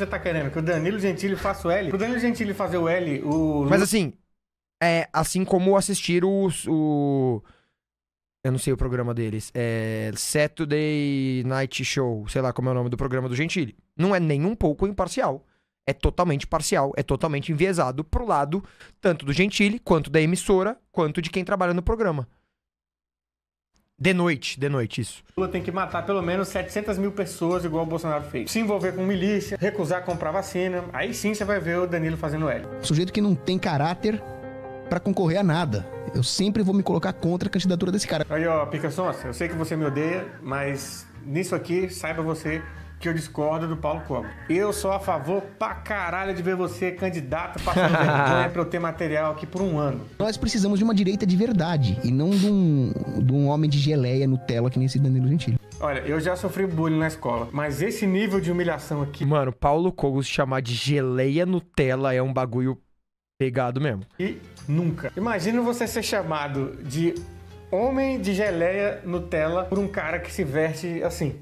Você tá querendo que o Danilo Gentili faça o L? O Danilo Gentili fazer o L, o. Mas assim, é assim como assistir o. Eu não sei o programa deles. É. Saturday Night Show, sei lá como é o nome do programa do Gentili. Não é nem um pouco imparcial. É totalmente parcial, é totalmente enviesado pro lado tanto do Gentili, quanto da emissora, quanto de quem trabalha no programa. De noite, de noite, isso. Lula tem que matar pelo menos 700 mil pessoas, igual o Bolsonaro fez. Se envolver com milícia, recusar comprar vacina. Aí sim você vai ver o Danilo fazendo L. Sujeito que não tem caráter para concorrer a nada. Eu sempre vou me colocar contra a candidatura desse cara. Aí, ó, Pica Sonsa, eu sei que você me odeia, mas nisso aqui, saiba você que eu discordo do Paulo Cogo. Eu sou a favor pra caralho de ver você candidato passando [LAUGHS] vergonha pra eu ter material aqui por um ano. Nós precisamos de uma direita de verdade e não de um, de um homem de geleia, Nutella, que nem esse Danilo Gentili. Olha, eu já sofri bullying na escola, mas esse nível de humilhação aqui. Mano, Paulo Cogos chamar de geleia Nutella é um bagulho pegado mesmo. E nunca. Imagina você ser chamado de homem de geleia Nutella por um cara que se veste assim.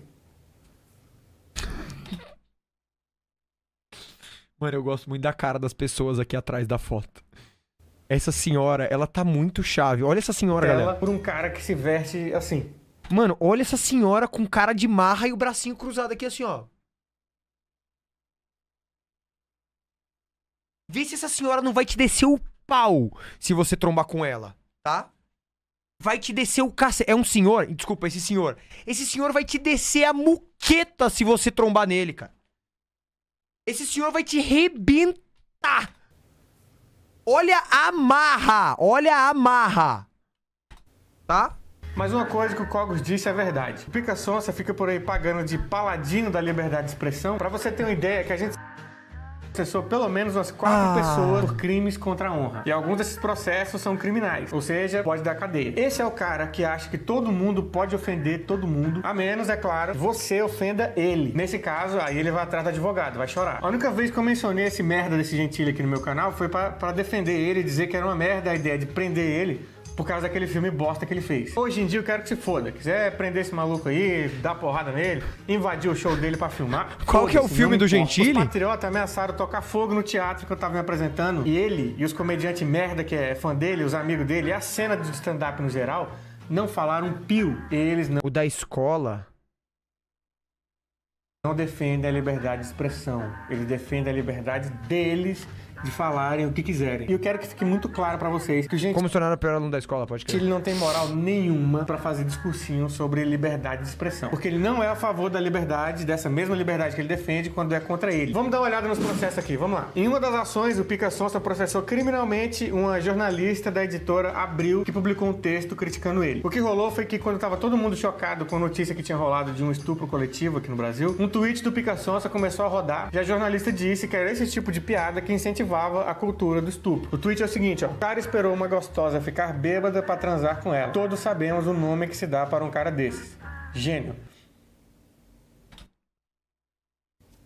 Mano, eu gosto muito da cara das pessoas aqui atrás da foto. Essa senhora, ela tá muito chave. Olha essa senhora, Ela galera. por um cara que se veste assim. Mano, olha essa senhora com cara de marra e o bracinho cruzado aqui assim, ó. Vê se essa senhora não vai te descer o pau se você trombar com ela, tá? Vai te descer o cacete. É um senhor? Desculpa, esse senhor. Esse senhor vai te descer a muqueta se você trombar nele, cara. Esse senhor vai te rebentar. Olha a marra. Olha a marra. Tá? Mas uma coisa que o Cogos disse é verdade. O Pica Sonsa fica por aí pagando de paladino da liberdade de expressão. Pra você ter uma ideia que a gente processou pelo menos umas quatro ah. pessoas por crimes contra a honra. E alguns desses processos são criminais, ou seja, pode dar cadeia. Esse é o cara que acha que todo mundo pode ofender todo mundo, a menos, é claro, você ofenda ele. Nesse caso, aí ele vai atrás do advogado, vai chorar. A única vez que eu mencionei esse merda desse gentil aqui no meu canal foi para defender ele e dizer que era uma merda a ideia de prender ele por causa daquele filme bosta que ele fez. Hoje em dia eu quero que se foda. Quiser prender esse maluco aí, dar porrada nele, invadir o show dele para filmar. Qual que é o filme do Gentili? Os patriotas ameaçaram tocar fogo no teatro que eu tava me apresentando. E ele e os comediantes merda que é fã dele, os amigos dele, e a cena do stand-up no geral, não falaram pio. Eles não. O da escola não defendem a liberdade de expressão. Eles defendem a liberdade deles de falarem o que quiserem. E eu quero que fique muito claro para vocês que, gente. Como se tornar o pior aluno da escola, pode crer. Que ele não tem moral nenhuma para fazer discursinho sobre liberdade de expressão. Porque ele não é a favor da liberdade, dessa mesma liberdade que ele defende quando é contra ele. Vamos dar uma olhada nos processos aqui, vamos lá. Em uma das ações, o Pica Sonsa processou criminalmente uma jornalista da editora Abril que publicou um texto criticando ele. O que rolou foi que quando tava todo mundo chocado com a notícia que tinha rolado de um estupro coletivo aqui no Brasil, um tweet do Pica Sonsa começou a rodar e a jornalista disse que era esse tipo de piada que incentivava incentivava a cultura do estupro. O tweet é o seguinte, ó. O cara esperou uma gostosa ficar bêbada para transar com ela. Todos sabemos o nome que se dá para um cara desses. Gênio.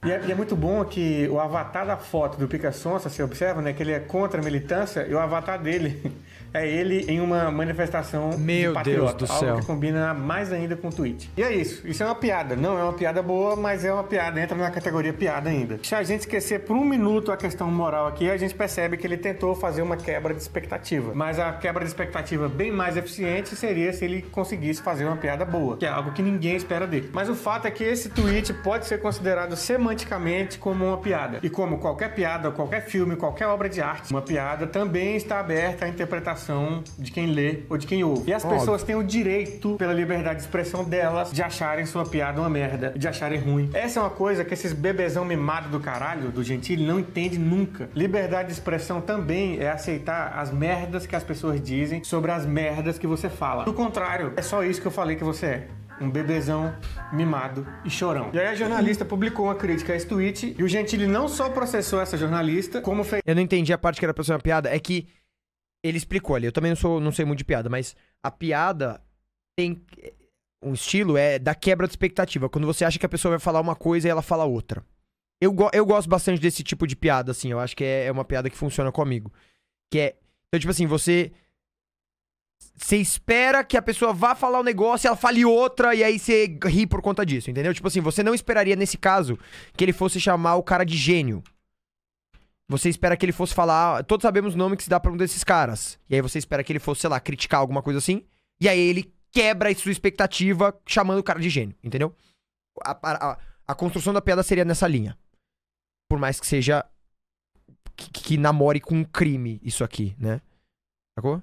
E é, e é, muito bom que o avatar da foto do Pica Sonsa, você observa, né? Que ele é contra a militância e o avatar dele [LAUGHS] é ele em uma manifestação Meu de Deus do algo céu. que combina mais ainda com o tweet. E é isso. Isso é uma piada. Não é uma piada boa, mas é uma piada. Entra na categoria piada ainda. Se a gente esquecer por um minuto a questão moral aqui, a gente percebe que ele tentou fazer uma quebra de expectativa. Mas a quebra de expectativa bem mais eficiente seria se ele conseguisse fazer uma piada boa, que é algo que ninguém espera dele. Mas o fato é que esse tweet pode ser considerado semanticamente como uma piada. E como qualquer piada, qualquer filme, qualquer obra de arte, uma piada também está aberta à interpretação de quem lê ou de quem ouve. E as Óbvio. pessoas têm o direito, pela liberdade de expressão delas, de acharem sua piada uma merda, de acharem ruim. Essa é uma coisa que esses bebezão mimado do caralho, do gentil, não entende nunca. Liberdade de expressão também é aceitar as merdas que as pessoas dizem sobre as merdas que você fala. Do contrário, é só isso que eu falei que você é um bebezão mimado e chorão. E aí a jornalista publicou uma crítica a esse tweet e o Gentili não só processou essa jornalista, como fez... Eu não entendi a parte que era pra ser uma piada, é que ele explicou ali. Eu também não sou, não sei muito de piada, mas a piada tem um estilo é da quebra de expectativa, quando você acha que a pessoa vai falar uma coisa e ela fala outra. Eu, eu gosto bastante desse tipo de piada, assim. Eu acho que é, é uma piada que funciona comigo. Que é. Então, tipo assim, você. Você espera que a pessoa vá falar um negócio, ela fale outra, e aí você ri por conta disso, entendeu? Tipo assim, você não esperaria nesse caso que ele fosse chamar o cara de gênio. Você espera que ele fosse falar. Todos sabemos o nome que se dá pra um desses caras. E aí você espera que ele fosse, sei lá, criticar alguma coisa assim. E aí ele quebra sua expectativa chamando o cara de gênio, entendeu? A, a, a construção da piada seria nessa linha. Por mais que seja. Que, que namore com um crime isso aqui, né? Sacou?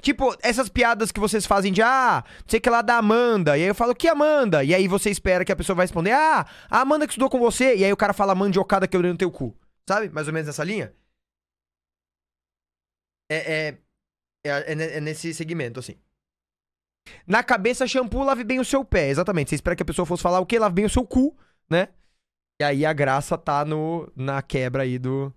Tipo, essas piadas que vocês fazem de ah, não sei que lá da Amanda. E aí eu falo, que Amanda? E aí você espera que a pessoa vai responder, ah, a Amanda que estudou com você. E aí o cara fala mandiocada eu no teu cu. Sabe? Mais ou menos nessa linha. É, é, é, é, é nesse segmento, assim. Na cabeça, shampoo, lave bem o seu pé. Exatamente. Você espera que a pessoa fosse falar o quê? Lave bem o seu cu, né? E aí a graça tá no, na quebra aí do,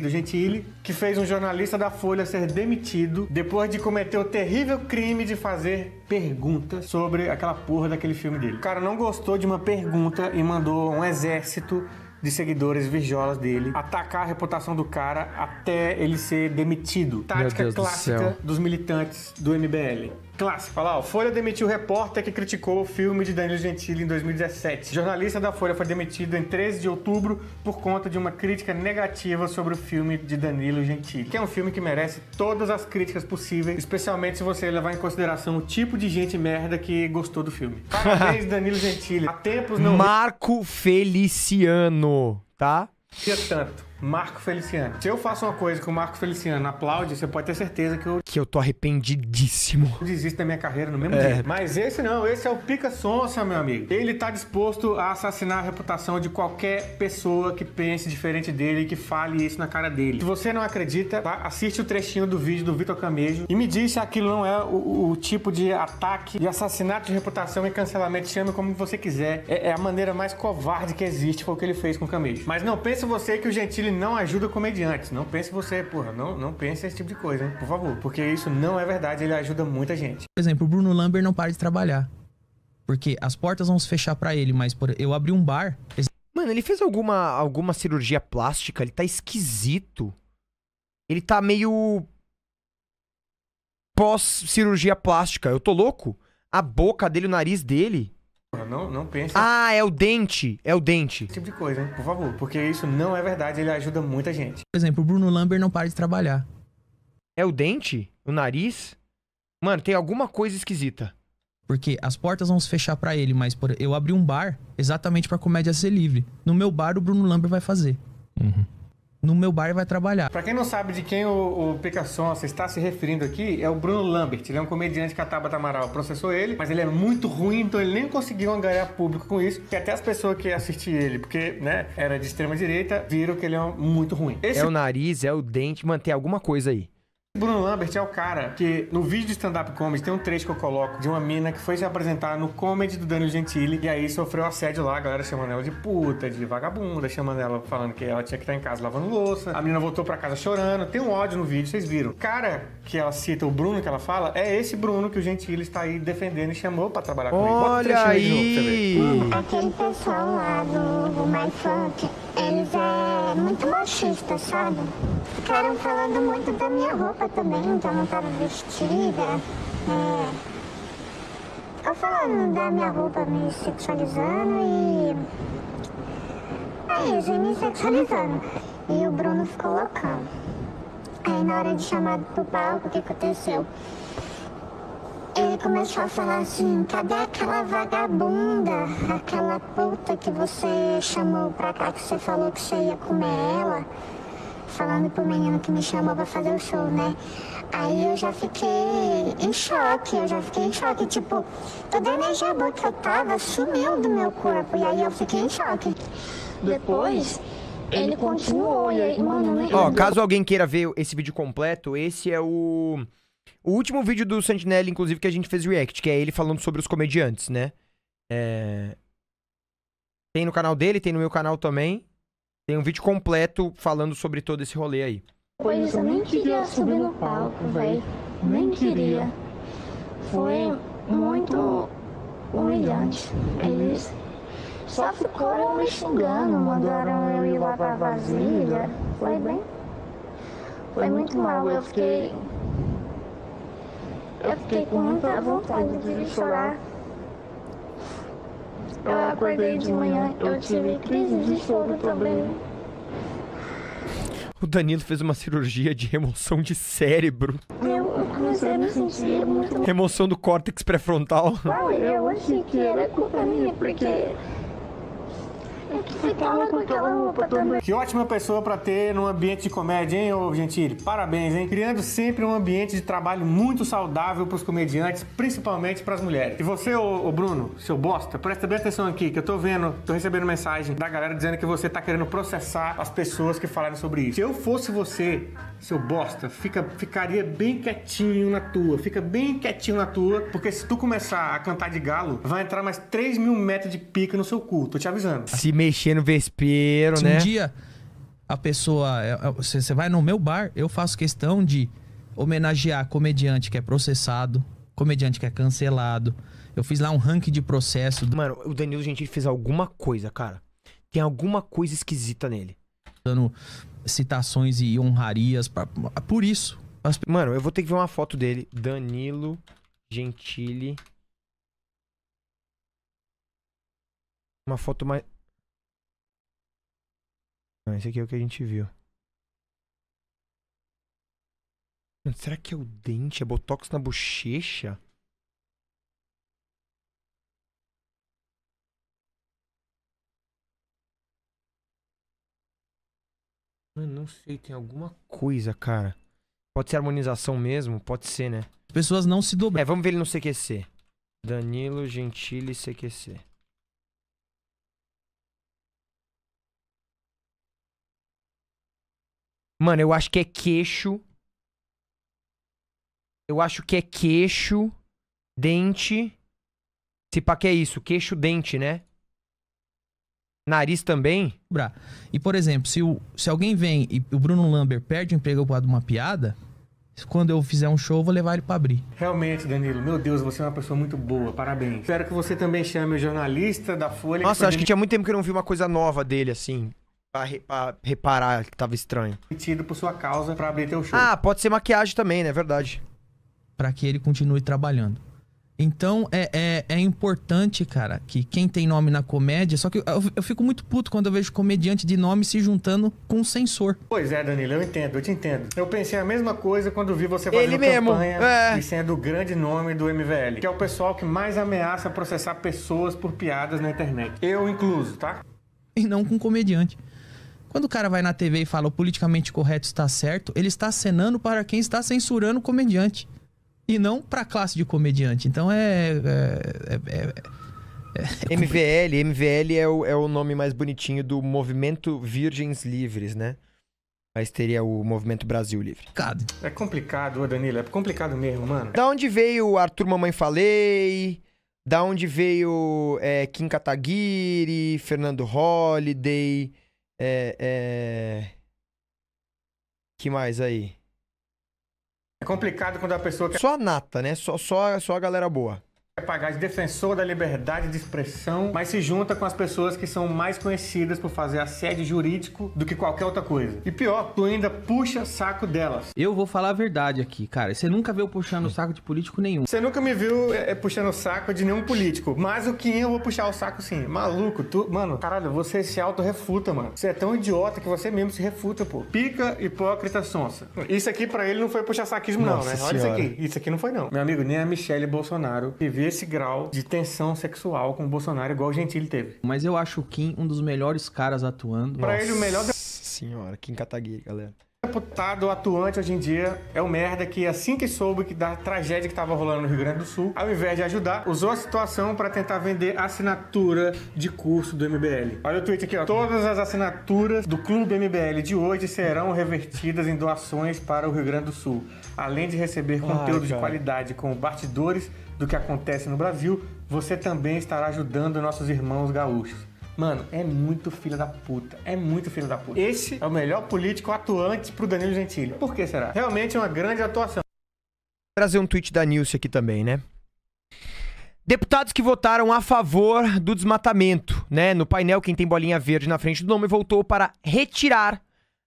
do Gentili, que fez um jornalista da Folha ser demitido depois de cometer o terrível crime de fazer perguntas sobre aquela porra daquele filme dele. O cara não gostou de uma pergunta e mandou um exército de seguidores virjolas dele, atacar a reputação do cara até ele ser demitido. Tática clássica do dos militantes do MBL. Clássico. Olha lá, o Folha demitiu o repórter que criticou o filme de Danilo Gentili em 2017. jornalista da Folha foi demitido em 13 de outubro por conta de uma crítica negativa sobre o filme de Danilo Gentili, que é um filme que merece todas as críticas possíveis, especialmente se você levar em consideração o tipo de gente merda que gostou do filme. [LAUGHS] Parabéns, Danilo Gentili. Há tempos não. Marco Feliciano, tá? Tanto. Marco Feliciano. Se eu faço uma coisa que o Marco Feliciano aplaude, você pode ter certeza que eu. Que eu tô arrependidíssimo. Desisto da minha carreira no mesmo é. dia. Mas esse não, esse é o Pica Sonsa, meu amigo. Ele tá disposto a assassinar a reputação de qualquer pessoa que pense diferente dele e que fale isso na cara dele. Se você não acredita, tá? assiste o trechinho do vídeo do Vitor Camejo e me diz se aquilo não é o, o tipo de ataque e assassinato de reputação e cancelamento, chame como você quiser. É, é, a maneira mais covarde que existe, foi o que ele fez com o Camejo. Mas não pense você que o Gentili não ajuda comediantes. Não pense você, porra, não, não pense esse tipo de coisa, hein? Por favor, porque isso não é verdade, ele ajuda muita gente. Por exemplo, o Bruno Lambert não para de trabalhar. Porque as portas vão se fechar para ele, mas por... eu abri um bar. Mano, ele fez alguma, alguma cirurgia plástica, ele tá esquisito. Ele tá meio. pós-cirurgia plástica. Eu tô louco? A boca dele, o nariz dele. Não, não pensa. Ah, é o dente. É o dente. Esse tipo de coisa, hein? Por favor. Porque isso não é verdade, ele ajuda muita gente. Por exemplo, o Bruno Lambert não para de trabalhar. É o dente? O nariz? Mano, tem alguma coisa esquisita. Porque as portas vão se fechar para ele, mas por... eu abri um bar exatamente para comédia ser livre. No meu bar, o Bruno Lambert vai fazer. Uhum no meu bar e vai trabalhar. Para quem não sabe de quem o, o Pica Sonsa está se referindo aqui, é o Bruno Lambert. Ele é um comediante que a Tabata Amaral processou ele, mas ele é muito ruim, então ele nem conseguiu angariar público com isso, que até as pessoas que assistiram ele, porque, né, era de extrema direita, viram que ele é muito ruim. É Esse... É o nariz, é o dente, mantém alguma coisa aí. Bruno Lambert é o cara que no vídeo de stand-up comedy tem um trecho que eu coloco de uma mina que foi se apresentar no comedy do Daniel Gentili e aí sofreu assédio lá, a galera chamando ela de puta, de vagabunda, chamando ela falando que ela tinha que estar tá em casa lavando louça. A menina voltou para casa chorando, tem um ódio no vídeo, vocês viram. O cara que ela cita, o Bruno que ela fala, é esse Bruno que o Gentili está aí defendendo e chamou para trabalhar com ele. Olha aí! aquele pessoal lá do My Funk eles é muito machista, sabe? Ficaram falando muito da minha roupa também, que então eu não tava vestida. É. falando da minha roupa me sexualizando e. É isso, e me sexualizando. E o Bruno ficou loucão. Aí na hora de chamar pro palco, o que aconteceu? Ele começou a falar assim: cadê aquela vagabunda? Aquela puta que você chamou pra cá, que você falou que você ia comer ela? Falando pro menino que me chamou pra fazer o show, né? Aí eu já fiquei em choque, eu já fiquei em choque. Tipo, toda a energia boa que eu tava sumiu do meu corpo. E aí eu fiquei em choque. Depois. Ele continuou e aí, mano. Né? Ó, caso alguém queira ver esse vídeo completo, esse é o o último vídeo do Santinelli, inclusive, que a gente fez react, que é ele falando sobre os comediantes, né? É... Tem no canal dele, tem no meu canal também. Tem um vídeo completo falando sobre todo esse rolê aí. Pois eu nem queria subir no palco, velho. Nem queria. Foi muito humilhante. Eles só ficaram me xingando, mandaram eu ir lá pra vasilha. Foi bem. Foi muito mal. Eu fiquei eu fiquei com muita vontade de chorar. Eu acordei de manhã, eu tive crise de choro também. O Danilo fez uma cirurgia de remoção de cérebro. Eu, eu comecei a me sentir muito... Remoção do córtex pré-frontal. eu achei que era culpa minha, porque que ótima pessoa pra ter num ambiente de comédia, hein, ô Gentili? Parabéns, hein? Criando sempre um ambiente de trabalho muito saudável pros comediantes, principalmente pras mulheres. E você, ô, ô Bruno, seu bosta, presta bem atenção aqui, que eu tô vendo, tô recebendo mensagem da galera dizendo que você tá querendo processar as pessoas que falaram sobre isso. Se eu fosse você, seu bosta, fica, ficaria bem quietinho na tua. Fica bem quietinho na tua, porque se tu começar a cantar de galo, vai entrar mais 3 mil metros de pica no seu cu. Tô te avisando. Se mexer no vespeiro, se né? Um dia a pessoa. É, é, você vai no meu bar, eu faço questão de homenagear comediante que é processado, comediante que é cancelado. Eu fiz lá um ranking de processo. Do... Mano, o Danilo Gentili fez alguma coisa, cara. Tem alguma coisa esquisita nele. Dando citações e honrarias pra, por isso. As... Mano, eu vou ter que ver uma foto dele. Danilo Gentili. Uma foto mais. Não, esse aqui é o que a gente viu. Mano, será que é o dente? É botox na bochecha? Mano, não sei, tem alguma coisa, cara. Pode ser harmonização mesmo? Pode ser, né? Pessoas não se dobram. É, vamos ver ele no CQC. Danilo Gentili CQC. Mano, eu acho que é queixo. Eu acho que é queixo, dente. Se pá que é isso, queixo, dente, né? Nariz também? E, por exemplo, se, o, se alguém vem e o Bruno Lambert perde o emprego por causa de uma piada, quando eu fizer um show, eu vou levar ele para abrir. Realmente, Danilo, meu Deus, você é uma pessoa muito boa, parabéns. Espero que você também chame o jornalista da Folha. Nossa, acho que tinha muito tempo que eu não vi uma coisa nova dele, assim. Pra, re, pra reparar que tava estranho. Tido por sua causa para abrir teu show. Ah, pode ser maquiagem também, né? Verdade. Para que ele continue trabalhando. Então é, é, é, importante, cara, que quem tem nome na comédia. Só que eu, eu, fico muito puto quando eu vejo comediante de nome se juntando com censor. Pois é, Danilo, eu entendo, eu te entendo. Eu pensei a mesma coisa quando vi você fazendo Ele mesmo. campanha é. e sendo o grande nome do MVL, que é o pessoal que mais ameaça processar pessoas por piadas na internet. Eu incluso, tá? E não com comediante. Quando o cara vai na TV e fala o politicamente correto está certo, ele está acenando para quem está censurando o comediante e não pra classe de comediante. Então é. é, é, é, é, é MVL, MVL é o, é o nome mais bonitinho do movimento Virgens Livres, né? Mas teria o Movimento Brasil Livre. Complicado. É complicado, ô Danilo. É complicado mesmo, mano. Da onde veio Arthur Mamãe Falei? Da onde veio é, Kim Kataguiri, Fernando Holliday? É, é... Que mais aí? É complicado quando a pessoa. Quer... Só a nata, né? Só, só, só a galera boa é pagar de defensor da liberdade de expressão, mas se junta com as pessoas que são mais conhecidas por fazer assédio jurídico do que qualquer outra coisa. E pior, tu ainda puxa saco delas. Eu vou falar a verdade aqui, cara. Você nunca viu puxando saco de político nenhum. Você nunca me viu é, é, puxando saco de nenhum político. Mas o que eu vou puxar o saco sim. Maluco, tu. Mano, caralho, você se auto-refuta, mano. Você é tão idiota que você mesmo se refuta, pô. Pica, hipócrita, sonsa. Isso aqui para ele não foi puxar saquismo, Nossa não, né? Olha isso aqui. Isso aqui não foi, não. Meu amigo, nem a Michelle Bolsonaro, que viu desse grau de tensão sexual com o Bolsonaro, igual o Gentili teve. Mas eu acho o Kim um dos melhores caras atuando. Pra ele, o melhor. Senhora, Kim Kataguiri, galera deputado atuante hoje em dia é o merda que, assim que soube que da tragédia que estava rolando no Rio Grande do Sul, ao invés de ajudar, usou a situação para tentar vender assinatura de curso do MBL. Olha o tweet aqui, ó. Todas as assinaturas do Clube MBL de hoje serão revertidas em doações para o Rio Grande do Sul. Além de receber conteúdo Ai, de qualidade como bastidores do que acontece no Brasil, você também estará ajudando nossos irmãos gaúchos. Mano, é muito filha da puta. É muito filha da puta. Esse é o melhor político atuante pro Danilo Gentili. Por que será? Realmente é uma grande atuação. Vou trazer um tweet da Nilce aqui também, né? Deputados que votaram a favor do desmatamento, né? No painel, quem tem bolinha verde na frente do nome voltou para retirar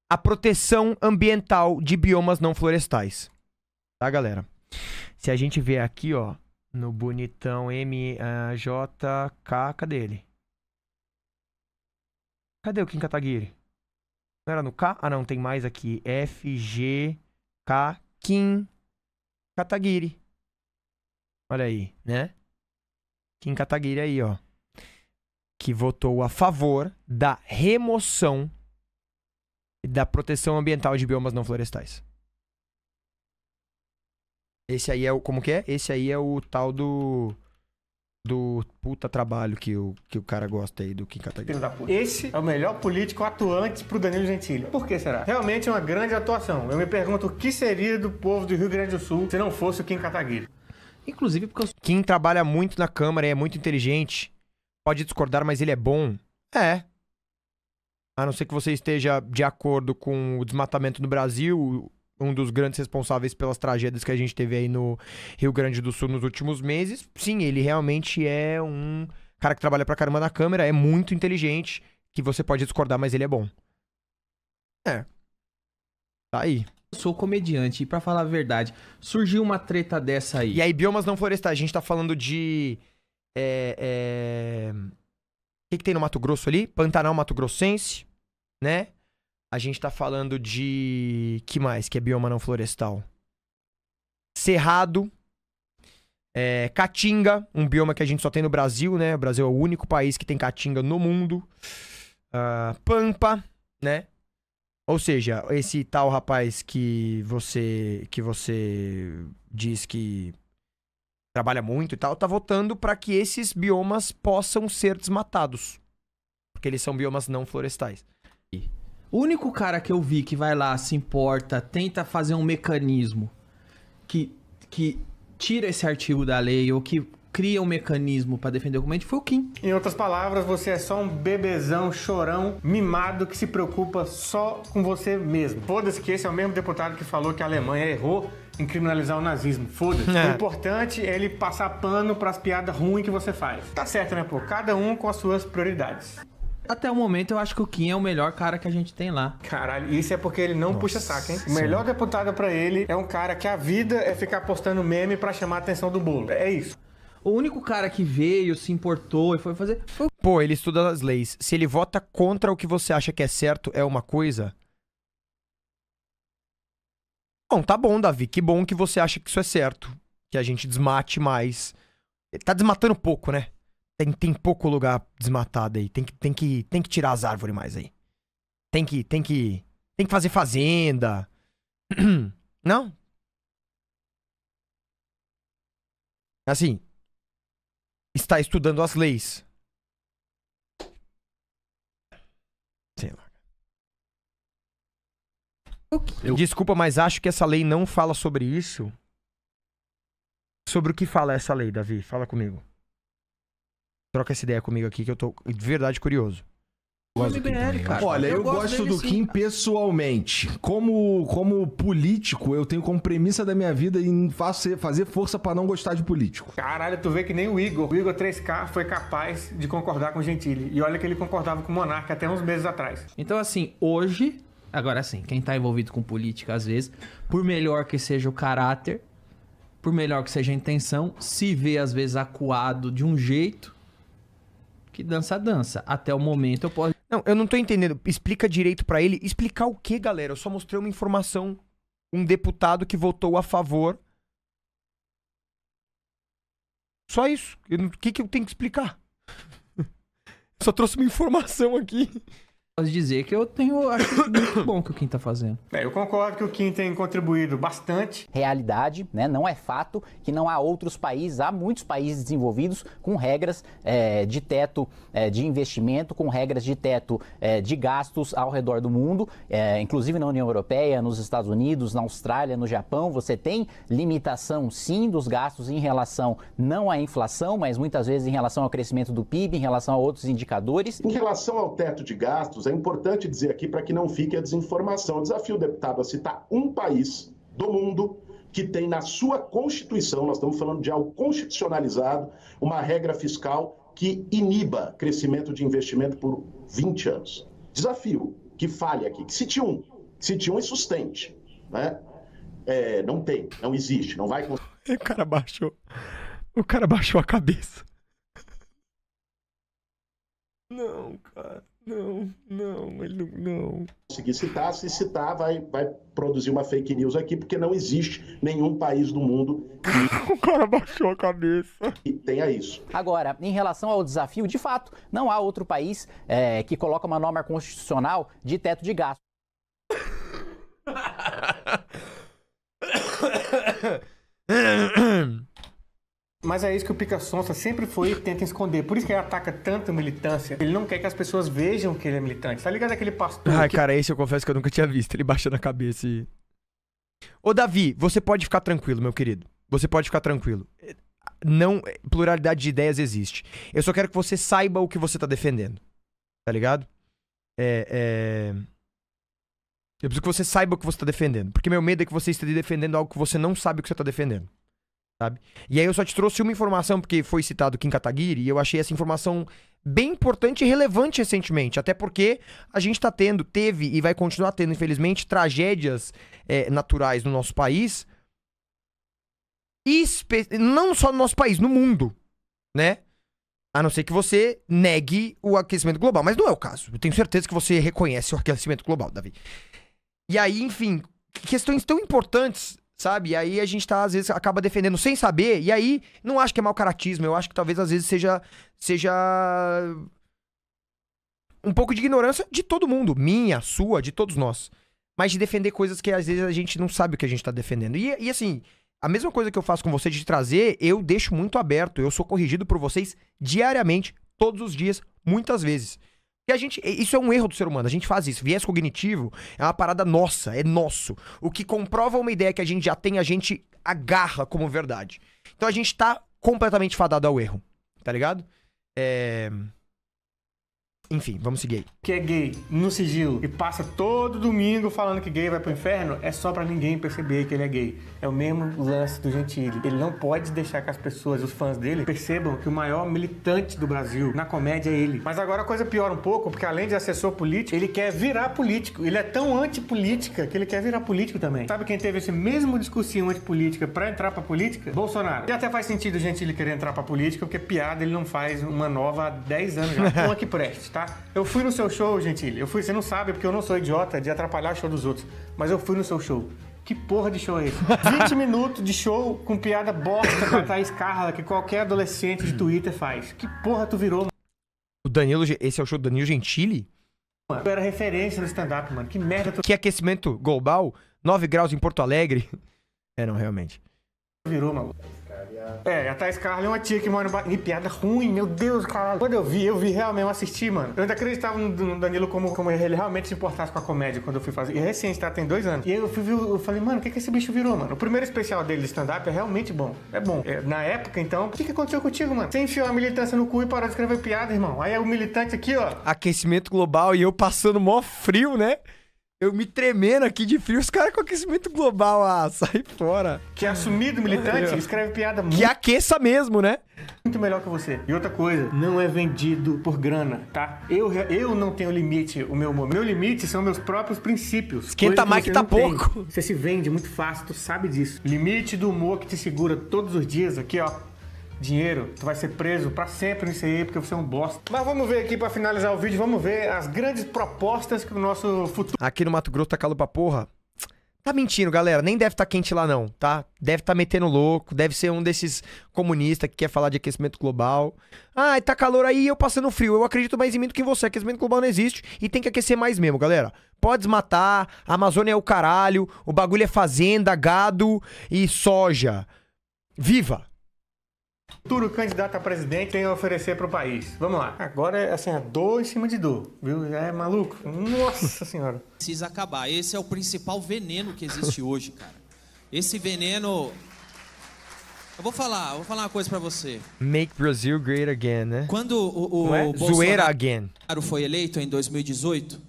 a proteção ambiental de biomas não florestais. Tá, galera? Se a gente ver aqui, ó, no bonitão MJK, cadê ele? Cadê o Kim Kataguiri? Não era no K? Ah, não, tem mais aqui. F, G, K, Kim Kataguiri. Olha aí, né? Kim Kataguiri aí, ó. Que votou a favor da remoção da proteção ambiental de biomas não florestais. Esse aí é o. Como que é? Esse aí é o tal do do puta trabalho que o, que o cara gosta aí do Kim Kataguiri. Esse é o melhor político atuante pro Danilo Gentili. Por que será? Realmente é uma grande atuação. Eu me pergunto o que seria do povo do Rio Grande do Sul se não fosse o Kim Kataguiri. Inclusive porque o Kim trabalha muito na Câmara e é muito inteligente. Pode discordar, mas ele é bom. É. A não ser que você esteja de acordo com o desmatamento no Brasil, um dos grandes responsáveis pelas tragédias que a gente teve aí no Rio Grande do Sul nos últimos meses. Sim, ele realmente é um cara que trabalha pra caramba na câmera, é muito inteligente, que você pode discordar, mas ele é bom. É. Tá aí. Eu sou comediante, e pra falar a verdade, surgiu uma treta dessa aí. E aí, biomas não florestais, a gente tá falando de. É. é... O que, que tem no Mato Grosso ali? Pantanal Mato Grossense, né? A gente tá falando de. que mais? Que é bioma não florestal? Cerrado. É, caatinga, um bioma que a gente só tem no Brasil, né? O Brasil é o único país que tem caatinga no mundo. Uh, pampa, né? Ou seja, esse tal rapaz que você que você diz que trabalha muito e tal, tá votando para que esses biomas possam ser desmatados. Porque eles são biomas não florestais. O único cara que eu vi que vai lá, se importa, tenta fazer um mecanismo que, que tira esse artigo da lei ou que cria um mecanismo para defender o documento foi o Kim. Em outras palavras, você é só um bebezão, chorão, mimado que se preocupa só com você mesmo. Foda-se que esse é o mesmo deputado que falou que a Alemanha errou em criminalizar o nazismo. Foda-se. É. O importante é ele passar pano para as piadas ruins que você faz. Tá certo, né, pô? Cada um com as suas prioridades. Até o momento, eu acho que o Kim é o melhor cara que a gente tem lá. Caralho, isso é porque ele não Nossa, puxa saco, hein? O melhor deputado para ele é um cara que a vida é ficar postando meme para chamar a atenção do bolo. É isso. O único cara que veio, se importou e foi fazer. Foi... Pô, ele estuda as leis. Se ele vota contra o que você acha que é certo, é uma coisa. Bom, tá bom, Davi. Que bom que você acha que isso é certo. Que a gente desmate mais. Ele tá desmatando pouco, né? Tem, tem pouco lugar desmatado aí. Tem que, tem, que, tem que tirar as árvores mais aí. Tem que, tem que, tem que fazer fazenda. [CLEARS THROAT] Não? Assim, está estudando as leis. Sei lá. Eu... Desculpa, mas acho que essa lei não fala sobre isso. Sobre o que fala essa lei, Davi? Fala comigo. Troca essa ideia comigo aqui que eu tô de verdade curioso. MBL, cara. Olha, eu, eu gosto, gosto do sim. Kim pessoalmente. Como, como político, eu tenho como premissa da minha vida em fazer, fazer força para não gostar de político. Caralho, tu vê que nem o Igor. O Igor 3K foi capaz de concordar com o Gentili. E olha que ele concordava com o Monarca até uns meses atrás. Então, assim, hoje. Agora sim, quem tá envolvido com política às vezes, por melhor que seja o caráter, por melhor que seja a intenção, se vê às vezes acuado de um jeito que dança, dança. Até o momento eu posso. Não, eu não tô entendendo. Explica direito para ele. Explicar o que, galera? Eu só mostrei uma informação. Um deputado que votou a favor. Só isso. O que, que eu tenho que explicar? [LAUGHS] só trouxe uma informação aqui posso dizer que eu tenho acho é muito bom que o Kim tá fazendo. É, eu concordo que o Kim tem contribuído bastante. Realidade, né? Não é fato que não há outros países, há muitos países desenvolvidos com regras é, de teto é, de investimento, com regras de teto é, de gastos ao redor do mundo, é, inclusive na União Europeia, nos Estados Unidos, na Austrália, no Japão. Você tem limitação, sim, dos gastos em relação não à inflação, mas muitas vezes em relação ao crescimento do PIB, em relação a outros indicadores. Em relação ao teto de gastos é importante dizer aqui para que não fique a desinformação. Eu desafio o deputado a é citar um país do mundo que tem na sua Constituição, nós estamos falando de algo constitucionalizado, uma regra fiscal que iniba crescimento de investimento por 20 anos. Desafio que falhe aqui, que cite um, cite um e sustente. Né? É, não tem, não existe, não vai [LAUGHS] O cara baixou. O cara baixou a cabeça. [LAUGHS] Não, cara. Não, não, ele não. Se Conseguir citar, se citar, vai, vai produzir uma fake news aqui, porque não existe nenhum país do mundo que. [LAUGHS] o cara baixou a cabeça. E tenha isso. Agora, em relação ao desafio, de fato, não há outro país é, que coloca uma norma constitucional de teto de gasto. [LAUGHS] Mas é isso que o Pica Sonsa sempre foi e tenta esconder. Por isso que ele ataca tanto militância. Ele não quer que as pessoas vejam que ele é militante. Tá ligado aquele pastor? Ai, que... cara, esse eu confesso que eu nunca tinha visto. Ele baixando a cabeça e. Ô, Davi, você pode ficar tranquilo, meu querido. Você pode ficar tranquilo. Não. Pluralidade de ideias existe. Eu só quero que você saiba o que você tá defendendo. Tá ligado? É. é... Eu preciso que você saiba o que você tá defendendo. Porque meu medo é que você esteja defendendo algo que você não sabe o que você tá defendendo sabe? E aí eu só te trouxe uma informação, porque foi citado Kim Kataguiri, e eu achei essa informação bem importante e relevante recentemente, até porque a gente está tendo, teve e vai continuar tendo, infelizmente, tragédias é, naturais no nosso país, não só no nosso país, no mundo, né? A não ser que você negue o aquecimento global, mas não é o caso. Eu tenho certeza que você reconhece o aquecimento global, Davi. E aí, enfim, questões tão importantes Sabe? E aí a gente tá, às vezes, acaba defendendo sem saber. E aí, não acho que é mau caratismo. Eu acho que talvez, às vezes, seja. Seja. Um pouco de ignorância de todo mundo. Minha, sua, de todos nós. Mas de defender coisas que, às vezes, a gente não sabe o que a gente tá defendendo. E, e assim, a mesma coisa que eu faço com você de trazer, eu deixo muito aberto. Eu sou corrigido por vocês diariamente, todos os dias, muitas vezes. E a gente. Isso é um erro do ser humano, a gente faz isso. Viés cognitivo é uma parada nossa, é nosso. O que comprova uma ideia que a gente já tem, a gente agarra como verdade. Então a gente tá completamente fadado ao erro, tá ligado? É. Enfim, vamos seguir Que é gay no sigilo e passa todo domingo falando que gay vai pro inferno, é só para ninguém perceber que ele é gay. É o mesmo lance do Gentili. Ele não pode deixar que as pessoas, os fãs dele, percebam que o maior militante do Brasil na comédia é ele. Mas agora a coisa piora um pouco, porque além de assessor político, ele quer virar político. Ele é tão antipolítica que ele quer virar político também. Sabe quem teve esse mesmo discursinho antipolítica para entrar pra política? Bolsonaro. E até faz sentido o Gentili querer entrar pra política, porque piada ele não faz uma nova há 10 anos já. [LAUGHS] Uma que preste, tá? tá? Eu fui no seu show, Gentili. Eu fui, você não sabe, porque eu não sou idiota de atrapalhar o show dos outros. Mas eu fui no seu show. Que porra de show é esse? 20 [LAUGHS] minutos de show com piada bosta pra Thaís Carla, que qualquer adolescente de Twitter faz. Que porra tu virou, mano? O Danilo, esse é o show do Danilo Gentili? Mano, era referência no stand-up, mano. Que merda tu... Que aquecimento global? 9 graus em Porto Alegre? [LAUGHS] É, não, realmente. Virou, maluco. É, a Thais Carla é uma tia que mora no bar... Que piada ruim, meu Deus, caralho. Quando eu vi, eu vi realmente, eu assisti, mano. Eu ainda acreditava no Danilo como, como ele realmente se importasse com a comédia quando eu fui fazer. E é recente, tá? Tem dois anos. E aí eu fui ver, eu falei, mano, o que, que esse bicho virou, mano? O primeiro especial dele de stand-up é realmente bom. É bom. É, na época, então, o que, que aconteceu contigo, mano? Você enfiou a militância no cu e parou de escrever piada, irmão. Aí é o militante aqui, ó. Aquecimento global e eu passando mó frio, né? Eu me tremendo aqui de frio, os caras com aquecimento global, ah, [LAUGHS] sai fora. Que é assumido militante, escreve piada muito... Que aqueça mesmo, né? Muito melhor que você. E outra coisa, não é vendido por grana, tá? Eu, eu não tenho limite, o meu Meu limite são meus próprios princípios. Quem mais que tá pouco. Tem. Você se vende muito fácil, tu sabe disso. Limite do humor que te segura todos os dias aqui, ó dinheiro, tu vai ser preso para sempre nisso aí, porque você é um bosta. Mas vamos ver aqui para finalizar o vídeo, vamos ver as grandes propostas que o nosso futuro... Aqui no Mato Grosso tá calor pra porra. Tá mentindo, galera. Nem deve estar tá quente lá, não, tá? Deve estar tá metendo louco. Deve ser um desses comunistas que quer falar de aquecimento global. Ah, tá calor aí eu passando frio. Eu acredito mais em mim do que em você. Aquecimento global não existe e tem que aquecer mais mesmo, galera. Pode desmatar. A Amazônia é o caralho. O bagulho é fazenda, gado e soja. Viva! futuro candidato a presidente tem a oferecer para o país? Vamos lá. Agora é assim, é dor em cima de dor, viu? é maluco. Nossa senhora. Precisa acabar. Esse é o principal veneno que existe hoje, cara. Esse veneno eu vou falar, eu vou falar uma coisa para você. Make Brazil great again, né? Quando o, o, é? o Bolsonaro again. foi eleito em 2018,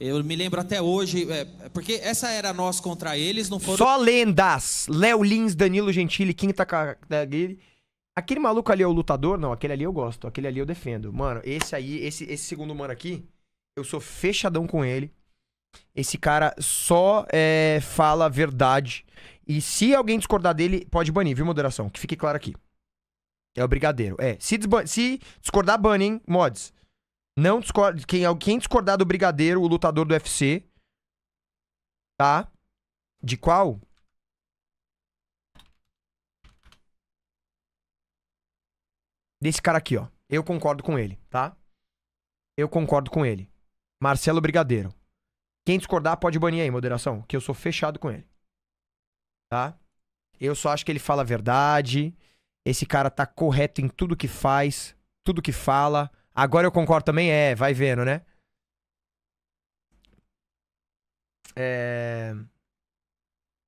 eu me lembro até hoje, é, porque essa era nós contra eles, não foram... Só lendas! Léo Lins, Danilo Gentili, Quinta tá Caguiri... Né, Aquele maluco ali é o lutador? Não, aquele ali eu gosto, aquele ali eu defendo. Mano, esse aí, esse, esse segundo mano aqui, eu sou fechadão com ele. Esse cara só é, fala a verdade. E se alguém discordar dele, pode banir, viu, moderação? Que fique claro aqui. É o brigadeiro. É, se, se discordar, bane, hein, mods. Não discorda Quem, quem discordar do brigadeiro, o lutador do UFC, tá? De qual? desse cara aqui, ó. Eu concordo com ele, tá? Eu concordo com ele. Marcelo Brigadeiro. Quem discordar pode banir aí, moderação, que eu sou fechado com ele. Tá? Eu só acho que ele fala a verdade. Esse cara tá correto em tudo que faz, tudo que fala. Agora eu concordo também, é, vai vendo, né? É...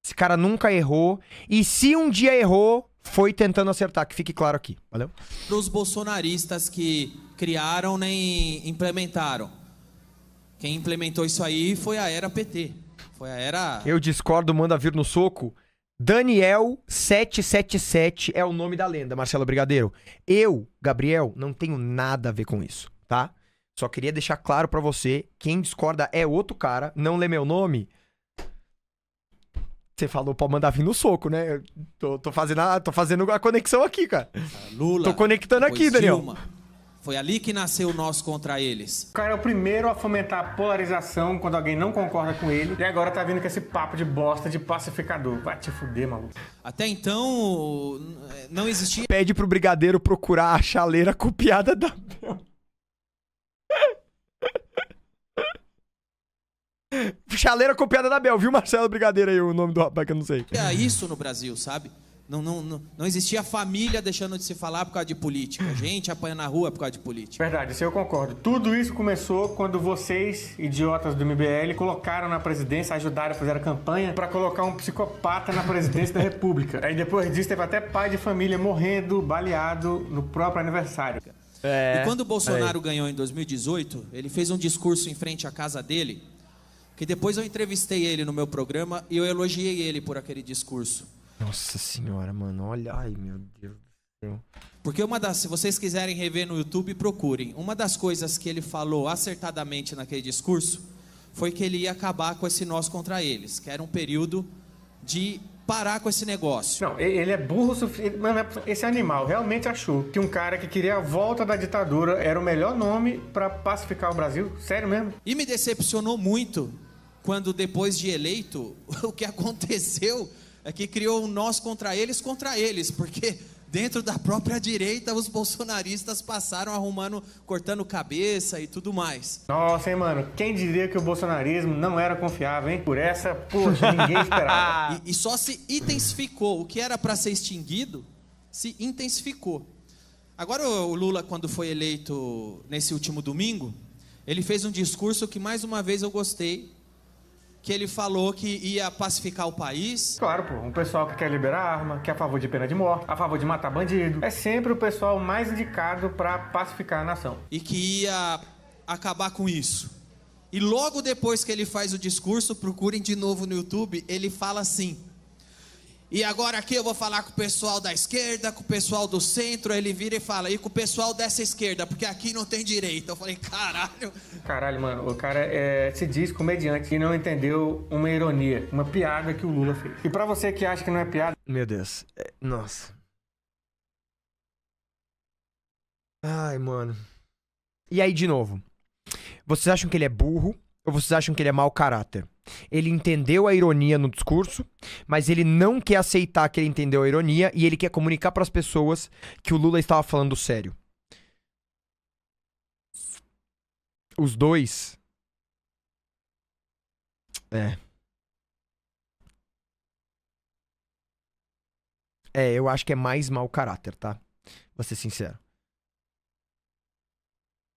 Esse cara nunca errou. E se um dia errou, foi tentando acertar, que fique claro aqui. Valeu? Para os bolsonaristas que criaram nem implementaram. Quem implementou isso aí foi a era PT. Foi a era. Eu discordo, manda vir no soco. Daniel 777 é o nome da lenda, Marcelo Brigadeiro. Eu, Gabriel, não tenho nada a ver com isso, tá? Só queria deixar claro para você, quem discorda é outro cara, não lê meu nome você falou pra mandar vir no soco, né? Eu tô, tô, fazendo a, tô fazendo a conexão aqui, cara. Ah, Lula. Tô conectando aqui, Daniel. Foi ali que nasceu nosso contra eles. O cara é o primeiro a fomentar a polarização quando alguém não concorda com ele. E agora tá vindo com esse papo de bosta de pacificador. Vai te fuder, maluco. Até então, não existia. Pede pro brigadeiro procurar a chaleira copiada da Bel. Chaleira copiada da Bel, viu, Marcelo Brigadeiro aí, o nome do rapaz que eu não sei. É isso no Brasil, sabe? Não, não, não, não existia família deixando de se falar por causa de política. [LAUGHS] Gente apanha na rua por causa de política. Verdade, isso eu concordo. Tudo isso começou quando vocês, idiotas do MBL, colocaram na presidência, ajudaram a fazer a campanha para colocar um psicopata na presidência da República. Aí depois disso teve até pai de família morrendo, baleado no próprio aniversário. É, é e quando o é Bolsonaro aí. ganhou em 2018, ele fez um discurso em frente à casa dele que depois eu entrevistei ele no meu programa e eu elogiei ele por aquele discurso. Nossa senhora, mano, olha, ai meu Deus do céu. Porque uma das, se vocês quiserem rever no YouTube, procurem. Uma das coisas que ele falou acertadamente naquele discurso foi que ele ia acabar com esse nós contra eles, que era um período de parar com esse negócio. Não, ele é burro suficiente. É esse animal realmente achou que um cara que queria a volta da ditadura era o melhor nome para pacificar o Brasil? Sério mesmo? E me decepcionou muito quando depois de eleito, [LAUGHS] o que aconteceu é que criou um nós contra eles contra eles, porque dentro da própria direita os bolsonaristas passaram arrumando, cortando cabeça e tudo mais. Nossa, hein, mano, quem diria que o bolsonarismo não era confiável, hein? Por essa, poxa, ninguém esperava. [LAUGHS] e, e só se intensificou, o que era para ser extinguido, se intensificou. Agora o Lula, quando foi eleito nesse último domingo, ele fez um discurso que mais uma vez eu gostei, que ele falou que ia pacificar o país. Claro, pô, um pessoal que quer liberar arma, que é a favor de pena de morte, a favor de matar bandido, é sempre o pessoal mais indicado para pacificar a nação. E que ia acabar com isso. E logo depois que ele faz o discurso, procurem de novo no YouTube, ele fala assim: e agora aqui eu vou falar com o pessoal da esquerda, com o pessoal do centro, ele vira e fala, e com o pessoal dessa esquerda, porque aqui não tem direita. Eu falei, caralho. Caralho, mano, o cara é, se diz comediante e não entendeu uma ironia, uma piada que o Lula fez. E para você que acha que não é piada. Meu Deus, é, nossa. Ai, mano. E aí, de novo. Vocês acham que ele é burro ou vocês acham que ele é mau caráter? ele entendeu a ironia no discurso, mas ele não quer aceitar que ele entendeu a ironia e ele quer comunicar para as pessoas que o Lula estava falando sério. Os dois. É. É, eu acho que é mais mau caráter, tá? Vou ser sincero. Vou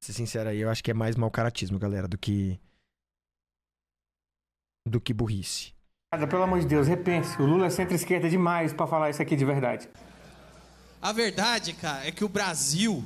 ser sincero aí, eu acho que é mais mau caratismo, galera, do que do que burrice. Pelo amor de Deus, repense. O Lula é centro-esquerda demais para falar isso aqui de verdade. A verdade, cara, é que o Brasil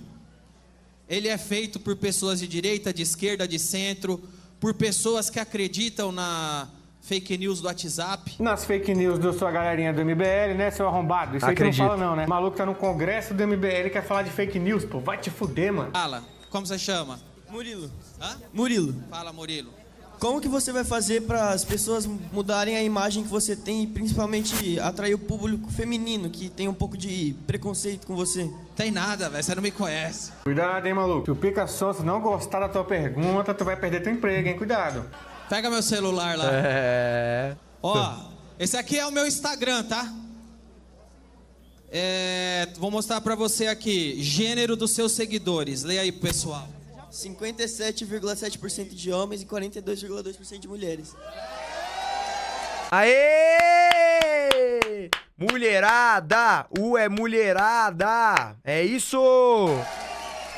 ele é feito por pessoas de direita, de esquerda, de centro, por pessoas que acreditam na fake news do WhatsApp. Nas fake news da sua galerinha do MBL, né, seu arrombado? Isso Acredito. aí que não fala não, né? O maluco tá no congresso do MBL e quer falar de fake news, pô. Vai te fuder, mano. Fala, como você chama? Murilo. Hã? Murilo. Fala, Murilo. Como que você vai fazer para as pessoas mudarem a imagem que você tem e principalmente atrair o público feminino que tem um pouco de preconceito com você? Tem nada, velho, você não me conhece. Cuidado, hein, maluco. Se o Pica Santos não gostar da tua pergunta, tu vai perder teu emprego, hein? Cuidado. Pega meu celular lá. É. Ó, esse aqui é o meu Instagram, tá? É, vou mostrar para você aqui, gênero dos seus seguidores. Leia aí, pessoal. 57,7% de homens e 42,2% de mulheres. Aê! Mulherada! U é mulherada! É isso!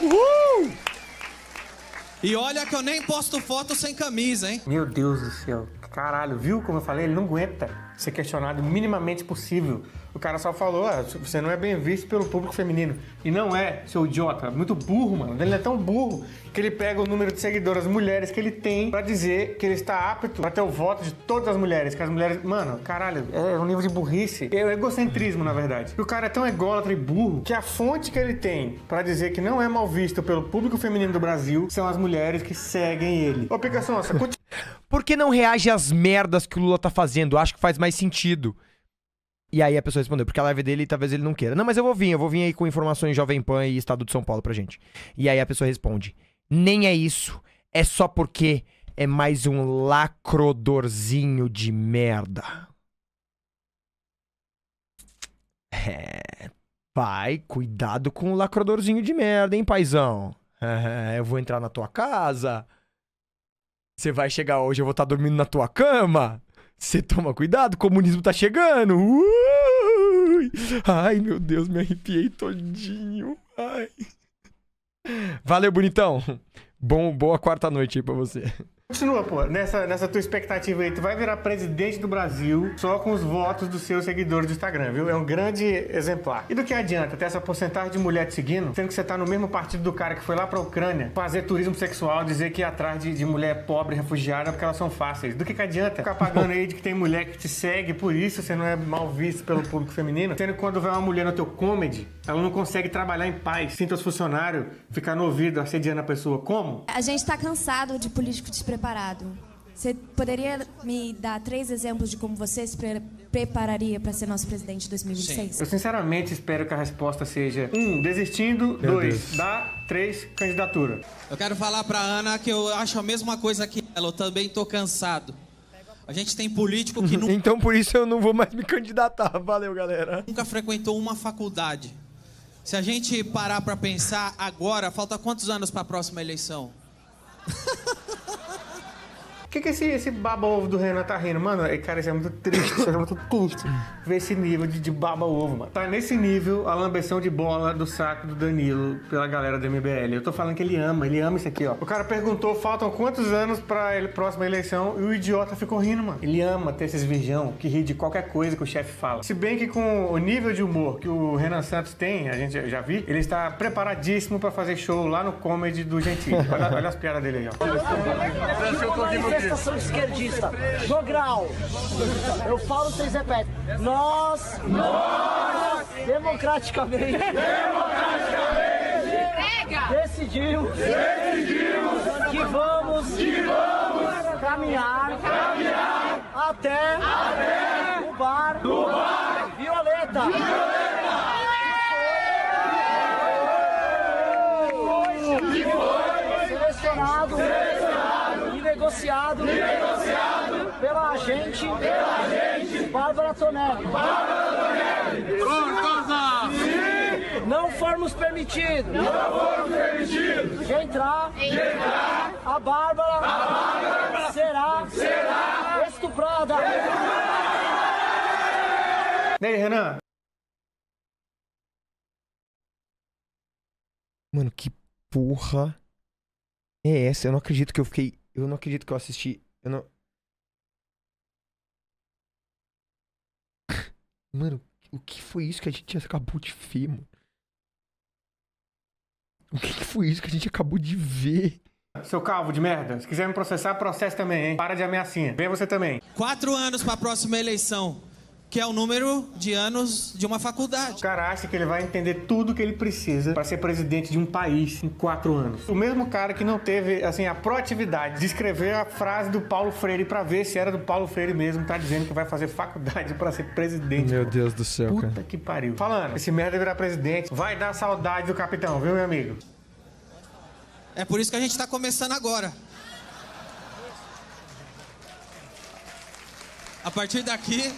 Uhul! E olha que eu nem posto foto sem camisa, hein? Meu Deus do céu. Caralho, viu como eu falei? Ele não aguenta ser questionado minimamente possível. O cara só falou, ah, você não é bem visto pelo público feminino. E não é, seu idiota. É muito burro, mano. Ele é tão burro que ele pega o número de seguidoras mulheres que ele tem para dizer que ele está apto a ter o voto de todas as mulheres. Que as mulheres. Mano, caralho, é um nível de burrice. É egocentrismo, na verdade. E o cara é tão ególatra e burro que a fonte que ele tem para dizer que não é mal visto pelo público feminino do Brasil são as mulheres que seguem ele. Ô, Picasso, nossa, [LAUGHS] continua. Por que não reage às merdas que o Lula tá fazendo? Acho que faz mais sentido. E aí a pessoa respondeu, porque a live dele talvez ele não queira. Não, mas eu vou vir, eu vou vir aí com informações Jovem Pan e Estado de São Paulo pra gente. E aí a pessoa responde: nem é isso, é só porque é mais um lacrodorzinho de merda. É. Pai, cuidado com o lacrodorzinho de merda, hein, paizão? É, [LAUGHS] eu vou entrar na tua casa. Você vai chegar hoje, eu vou estar tá dormindo na tua cama. Você toma cuidado, o comunismo tá chegando. Ui! Ai, meu Deus, me arrepiei todinho. Ai. Valeu, bonitão. Bom, boa quarta noite aí pra você. Continua, pô, nessa, nessa tua expectativa aí. Tu vai virar presidente do Brasil só com os votos dos seus seguidores do Instagram, viu? É um grande exemplar. E do que adianta ter essa porcentagem de mulher te seguindo, sendo que você tá no mesmo partido do cara que foi lá pra Ucrânia fazer turismo sexual, dizer que ia atrás de, de mulher pobre, refugiada, porque elas são fáceis. Do que, que adianta ficar pagando aí de que tem mulher que te segue, por isso você não é mal visto pelo público feminino? Sendo que quando vai uma mulher no teu comedy, ela não consegue trabalhar em paz, sinta os funcionários, ficar no ouvido, assediando a pessoa. Como? A gente tá cansado de político despreparado preparado. Você poderia me dar três exemplos de como você se pre prepararia para ser nosso presidente em 2026? Sim. Eu sinceramente espero que a resposta seja um, desistindo, Meu dois, Deus. dá, três, candidatura. Eu quero falar para Ana que eu acho a mesma coisa que ela, eu também estou cansado. A gente tem político que [LAUGHS] nunca... então por isso eu não vou mais me candidatar. Valeu, galera. Nunca frequentou uma faculdade. Se a gente parar para pensar agora, falta quantos anos para a próxima eleição? [LAUGHS] que, que esse, esse baba-ovo do Renan tá rindo? Mano, é, cara, isso é muito triste, isso é muito triste ver esse nível de, de baba-ovo, mano. Tá nesse nível a lambeção de bola do saco do Danilo pela galera do MBL. Eu tô falando que ele ama, ele ama isso aqui, ó. O cara perguntou, faltam quantos anos pra ele, próxima eleição, e o idiota ficou rindo, mano. Ele ama ter esses virgão que ri de qualquer coisa que o chefe fala. Se bem que com o nível de humor que o Renan Santos tem, a gente já vi, ele está preparadíssimo pra fazer show lá no comedy do Gentil. Olha, olha as piadas dele aí, ó manifestação esquerdista. Jogral. Eu falo, vocês repetem. Nós. Nós. Democraticamente. Democraticamente. Decidimos. Decidimos. Que vamos. Que vamos. Caminhar. Caminhar. Até. Até Bárbara Tonelli. Bárbara Tonelli. Fortosa. Sim. Não formos permitidos. Não formos permitidos. De entrar. De entrar. A Bárbara. A Bárbara. Será. Será. Estuprada. Estuprada. E aí, Renan? Mano, que porra é essa? Eu não acredito que eu fiquei. Eu não acredito que eu assisti. Eu não. Mano, o que foi isso que a gente acabou de ver, mano? O que, foi isso que a gente acabou de ver? Seu calvo de merda, se quiser me processar, processa também, hein? Para de ameaçinha. Vem você também. Quatro anos pra próxima eleição que é o número de anos de uma faculdade. O cara acha que ele vai entender tudo que ele precisa para ser presidente de um país em quatro anos. O mesmo cara que não teve assim a proatividade de escrever a frase do Paulo Freire para ver se era do Paulo Freire mesmo, tá dizendo que vai fazer faculdade para ser presidente. Meu pô. Deus do céu, Puta cara. que pariu. Falando, esse merda virar presidente vai dar saudade do capitão, viu, meu amigo? É por isso que a gente tá começando agora. A partir daqui,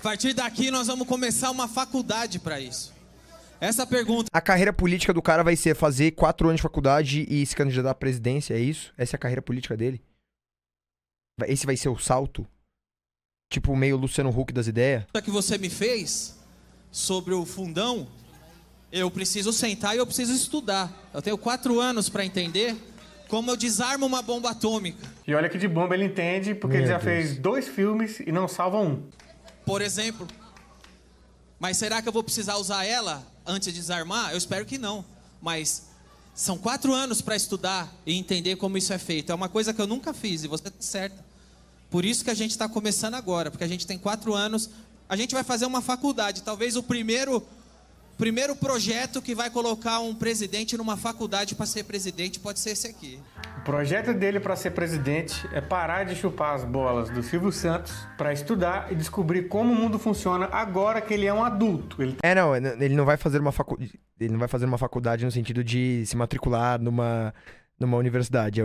a partir daqui nós vamos começar uma faculdade para isso. Essa pergunta. A carreira política do cara vai ser fazer quatro anos de faculdade e se candidatar à presidência, é isso? Essa é a carreira política dele? Esse vai ser o salto? Tipo, meio Luciano Huck das ideias? A que você me fez sobre o fundão, eu preciso sentar e eu preciso estudar. Eu tenho quatro anos para entender como eu desarmo uma bomba atômica. E olha que de bomba ele entende, porque Meu ele já Deus. fez dois filmes e não salva um por exemplo. Mas será que eu vou precisar usar ela antes de desarmar? Eu espero que não. Mas são quatro anos para estudar e entender como isso é feito. É uma coisa que eu nunca fiz e você está certa. Por isso que a gente está começando agora, porque a gente tem quatro anos. A gente vai fazer uma faculdade. Talvez o primeiro primeiro projeto que vai colocar um presidente numa faculdade para ser presidente pode ser esse aqui. O projeto dele para ser presidente é parar de chupar as bolas do Silvio Santos para estudar e descobrir como o mundo funciona agora que ele é um adulto. Ele... É, não, é, ele não vai fazer uma ele não vai fazer uma faculdade no sentido de se matricular numa numa universidade. É,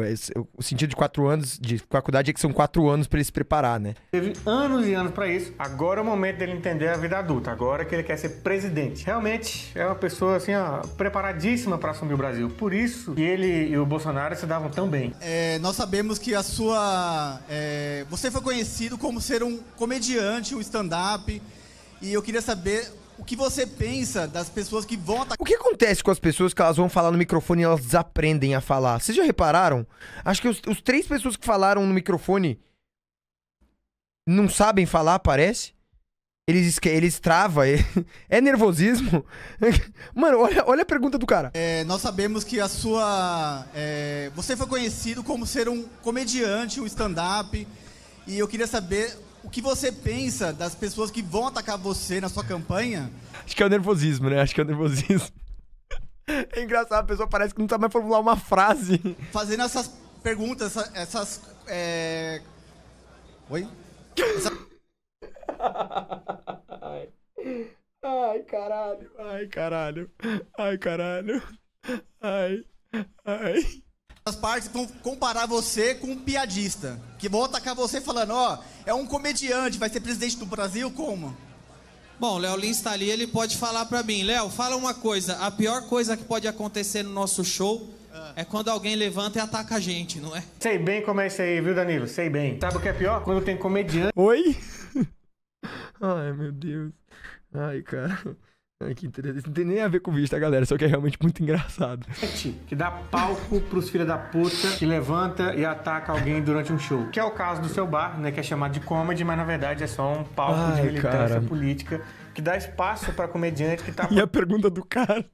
o sentido de quatro anos de faculdade é que são quatro anos para ele se preparar, né? Teve anos e anos para isso. Agora é o momento dele entender a vida adulta. Agora é que ele quer ser presidente. Realmente é uma pessoa assim, ó, preparadíssima para assumir o Brasil. Por isso que ele e o Bolsonaro se davam tão bem. É, nós sabemos que a sua, é, você foi conhecido como ser um comediante, um stand-up. E eu queria saber o que você pensa das pessoas que vão atacar. O que acontece com as pessoas que elas vão falar no microfone e elas desaprendem a falar? Vocês já repararam? Acho que os, os três pessoas que falaram no microfone não sabem falar, parece. Eles, eles trava, [LAUGHS] é nervosismo. [LAUGHS] Mano, olha, olha a pergunta do cara. É, nós sabemos que a sua. É, você foi conhecido como ser um comediante, um stand-up. E eu queria saber o que você pensa das pessoas que vão atacar você na sua campanha? Acho que é o nervosismo, né? Acho que é o nervosismo. [LAUGHS] É engraçado, a pessoa parece que não sabe mais formular uma frase. Fazendo essas perguntas, essas. É... Oi? Essa... Ai. Ai, caralho. Ai, caralho. Ai, caralho. Ai. Ai as partes vão comparar você com um piadista. Que vão atacar você falando, ó, é um comediante, vai ser presidente do Brasil, como? Bom, Léo Lins está ali, ele pode falar para mim. Léo, fala uma coisa, a pior coisa que pode acontecer no nosso show é quando alguém levanta e ataca a gente, não é? Sei bem como é isso aí, viu, Danilo? Sei bem. Sabe o que é pior? Quando tem comediante... Oi? [LAUGHS] Ai, meu Deus. Ai, cara. Aqui, é, não tem nem a ver com vista, galera, só que é realmente muito engraçado. Que dá palco pros filhos da puta que levanta e ataca alguém durante um show. Que é o caso do seu bar, né? Que é chamado de comedy, mas na verdade é só um palco Ai, de militância cara. política que dá espaço pra comediante que tá. E a pergunta do cara.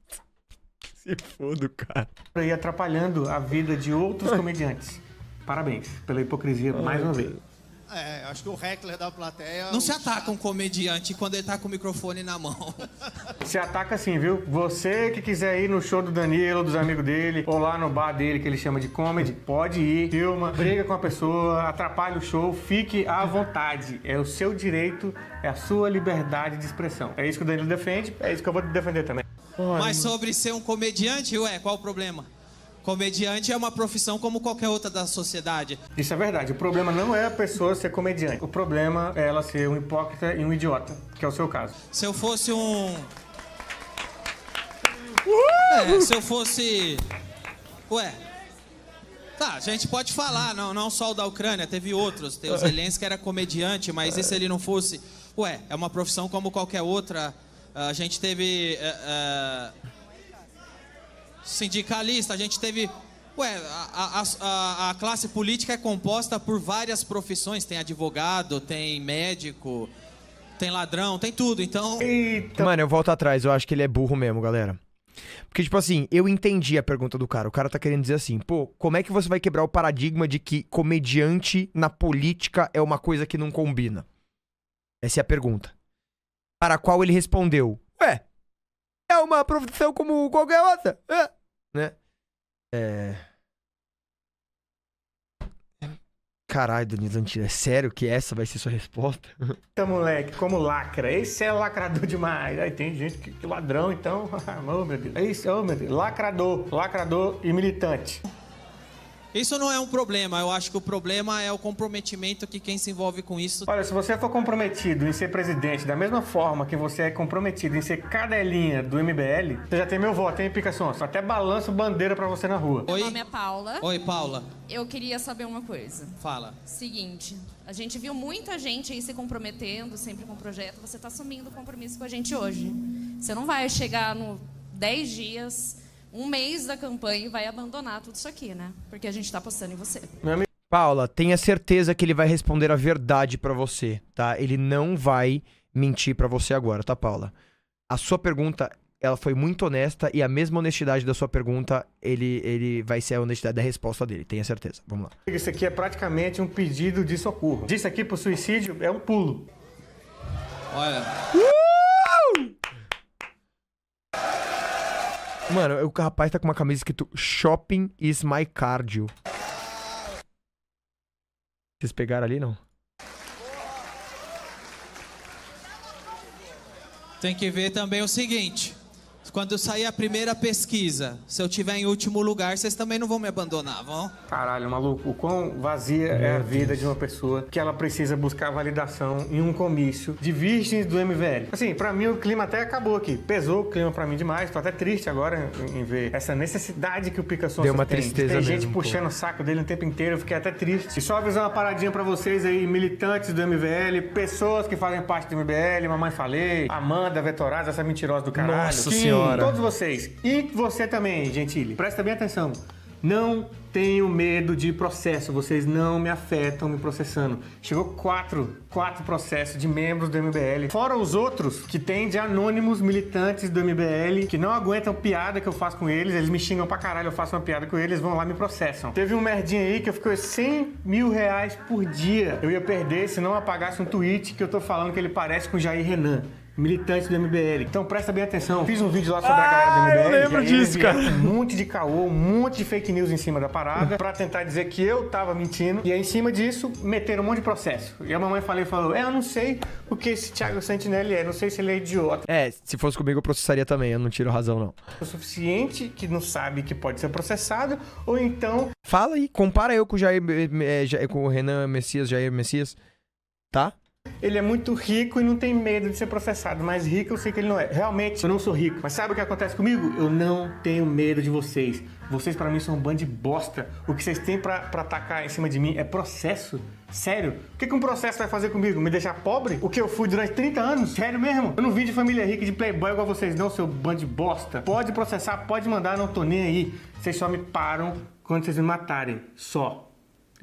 [LAUGHS] Se foda, cara. E atrapalhando a vida de outros comediantes. Parabéns pela hipocrisia mais uma vez. É, acho que o heckler da plateia. Não se ataca um comediante quando ele tá com o microfone na mão. [LAUGHS] Se ataca sim, viu? Você que quiser ir no show do Danilo, dos amigos dele, ou lá no bar dele que ele chama de comedy, pode ir, filma, briga com a pessoa, atrapalha o show, fique à vontade. É o seu direito, é a sua liberdade de expressão. É isso que o Danilo defende, é isso que eu vou defender também. Mas sobre ser um comediante, ué, qual o problema? Comediante é uma profissão como qualquer outra da sociedade. Isso é verdade. O problema não é a pessoa ser comediante. O problema é ela ser um hipócrita e um idiota, que é o seu caso. Se eu fosse um. É, se eu fosse. Ué. Tá, a gente pode falar, não, não só o da Ucrânia, teve outros. Tem o é. Zelensky era comediante, mas e se ele não fosse. Ué, é uma profissão como qualquer outra. A gente teve. Uh, uh sindicalista, a gente teve. Ué, a, a, a classe política é composta por várias profissões: tem advogado, tem médico, tem ladrão, tem tudo, então. Eita. Mano, eu volto atrás, eu acho que ele é burro mesmo, galera. Porque, tipo assim, eu entendi a pergunta do cara. O cara tá querendo dizer assim, pô, como é que você vai quebrar o paradigma de que comediante na política é uma coisa que não combina? Essa é a pergunta. Para a qual ele respondeu: Ué, é uma profissão como qualquer outra. É, né? É. Caralho, Denise Antira, é sério que essa vai ser sua resposta? [LAUGHS] Tá, moleque, como lacra. Esse é lacrador demais. Aí tem gente que, que ladrão, então. oh, [LAUGHS] meu Deus. Esse, oh, meu Deus. Lacrador, lacrador e militante. Isso não é um problema, eu acho que o problema é o comprometimento que quem se envolve com isso. Olha, se você for comprometido em ser presidente da mesma forma que você é comprometido em ser cadelinha do MBL, você já tem meu voto, hein, Picação? Só até balanço bandeira para você na rua. Oi? Meu nome é Paula. Oi, Paula. Eu queria saber uma coisa. Fala. Seguinte, a gente viu muita gente aí se comprometendo sempre com o projeto, você tá assumindo o compromisso com a gente hoje. Você não vai chegar no 10 dias um mês da campanha e vai abandonar tudo isso aqui, né? Porque a gente tá apostando em você. Paula, tenha certeza que ele vai responder a verdade para você, tá? Ele não vai mentir para você agora, tá, Paula? A sua pergunta, ela foi muito honesta e a mesma honestidade da sua pergunta, ele, ele vai ser a honestidade da resposta dele, tenha certeza. Vamos lá. Isso aqui é praticamente um pedido de socorro. Disso aqui pro suicídio é um pulo. Olha. Uh! Mano, o rapaz tá com uma camisa escrito Shopping is my cardio. Vocês pegaram ali, não? Tem que ver também o seguinte. Quando sair a primeira pesquisa, se eu tiver em último lugar, vocês também não vão me abandonar, vão? Caralho, maluco, o quão vazia Meu é a vida Deus. de uma pessoa que ela precisa buscar validação em um comício de virgens do MVL. Assim, para mim o clima até acabou aqui. Pesou o clima para mim demais, tô até triste agora em, ver essa necessidade que o Picasso Deu uma tem. tristeza tem mesmo, gente pô. puxando o saco dele o tempo inteiro, eu fiquei até triste. E só avisar uma paradinha para vocês aí, militantes do MVL, pessoas que fazem parte do MBL, mamãe falei, Amanda Vetoraz, essa mentirosa do caralho. Nossa que senhora. Todos vocês. E você também, Gentili. Presta bem atenção. Não tenho medo de processo, vocês não me afetam me processando. Chegou quatro, quatro processos de membros do MBL, fora os outros que tem de anônimos militantes do MBL que não aguentam piada que eu faço com eles, eles me xingam pra caralho, eu faço uma piada com eles, vão lá me processam. Teve um merdinha aí que eu fiquei 100 mil reais por dia. Eu ia perder se não apagasse um tweet que eu tô falando que ele parece com Jair Renan militante do MBL. Então presta bem atenção. Fiz um vídeo lá sobre ah, a galera do MBL. Eu lembro disso, cara. Um monte de caô, um monte de fake news em cima da parada para tentar dizer que eu tava mentindo. E aí, em cima disso, meteram um monte de processo. E a mamãe falei, falou: É, eu não sei o que esse Thiago Santinelli é, não sei se ele é idiota. É, se fosse comigo, eu processaria também, eu não tiro razão, não. O suficiente que não sabe que pode ser processado, ou então. Fala aí, compara eu com o Jair, é, com o Renan Messias, Jair Messias, tá? ele é muito rico e não tem medo de ser processado, mas rico eu sei que ele não é. Realmente, eu não sou rico. Mas sabe o que acontece comigo? Eu não tenho medo de vocês. Vocês para mim são um bando de bosta. O que vocês têm para atacar em cima de mim é processo. Sério? O que, que um processo vai fazer comigo? Me deixar pobre? O que eu fui durante 30 anos? Sério mesmo? Eu não vim de família rica de playboy igual vocês não, seu bando de bosta. Pode processar, pode mandar, não tô nem aí. Vocês só me param quando vocês me matarem. Só.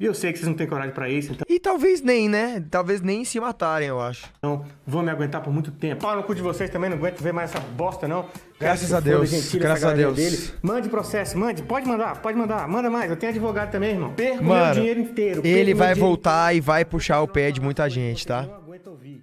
E eu sei que vocês não têm coragem para isso, então. E talvez nem, né? Talvez nem se matarem, eu acho. Então, vou me aguentar por muito tempo. Pau no cu de vocês também, não aguento ver mais essa bosta, não. Graças, a Deus. Gentil, Graças a Deus. Dele. Mande processo, mande. Pode mandar, pode mandar. Manda mais. Eu tenho advogado também, irmão. Perco Mano, meu dinheiro inteiro. Ele vai dinheiro. voltar e vai puxar o pé de muita gente, tá?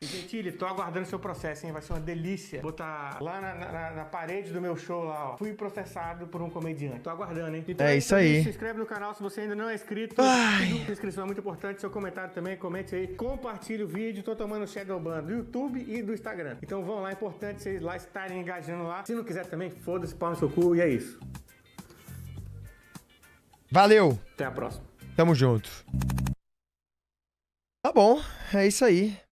E, Gentili, tô aguardando seu processo, hein? Vai ser uma delícia. Botar lá na, na, na parede do meu show lá, ó. Fui processado por um comediante. Tô aguardando, hein? Então, é, é isso aí. Se inscreve no canal se você ainda não é inscrito. Ai. É inscrição é muito importante. Seu comentário também, comente aí. Compartilhe o vídeo. Tô tomando Shadowban do YouTube e do Instagram. Então vão lá, é importante vocês lá estarem engajando lá. Se não quiser também, foda-se, pau no seu cu e é isso. Valeu! Até a próxima. Tamo junto. Tá bom, é isso aí.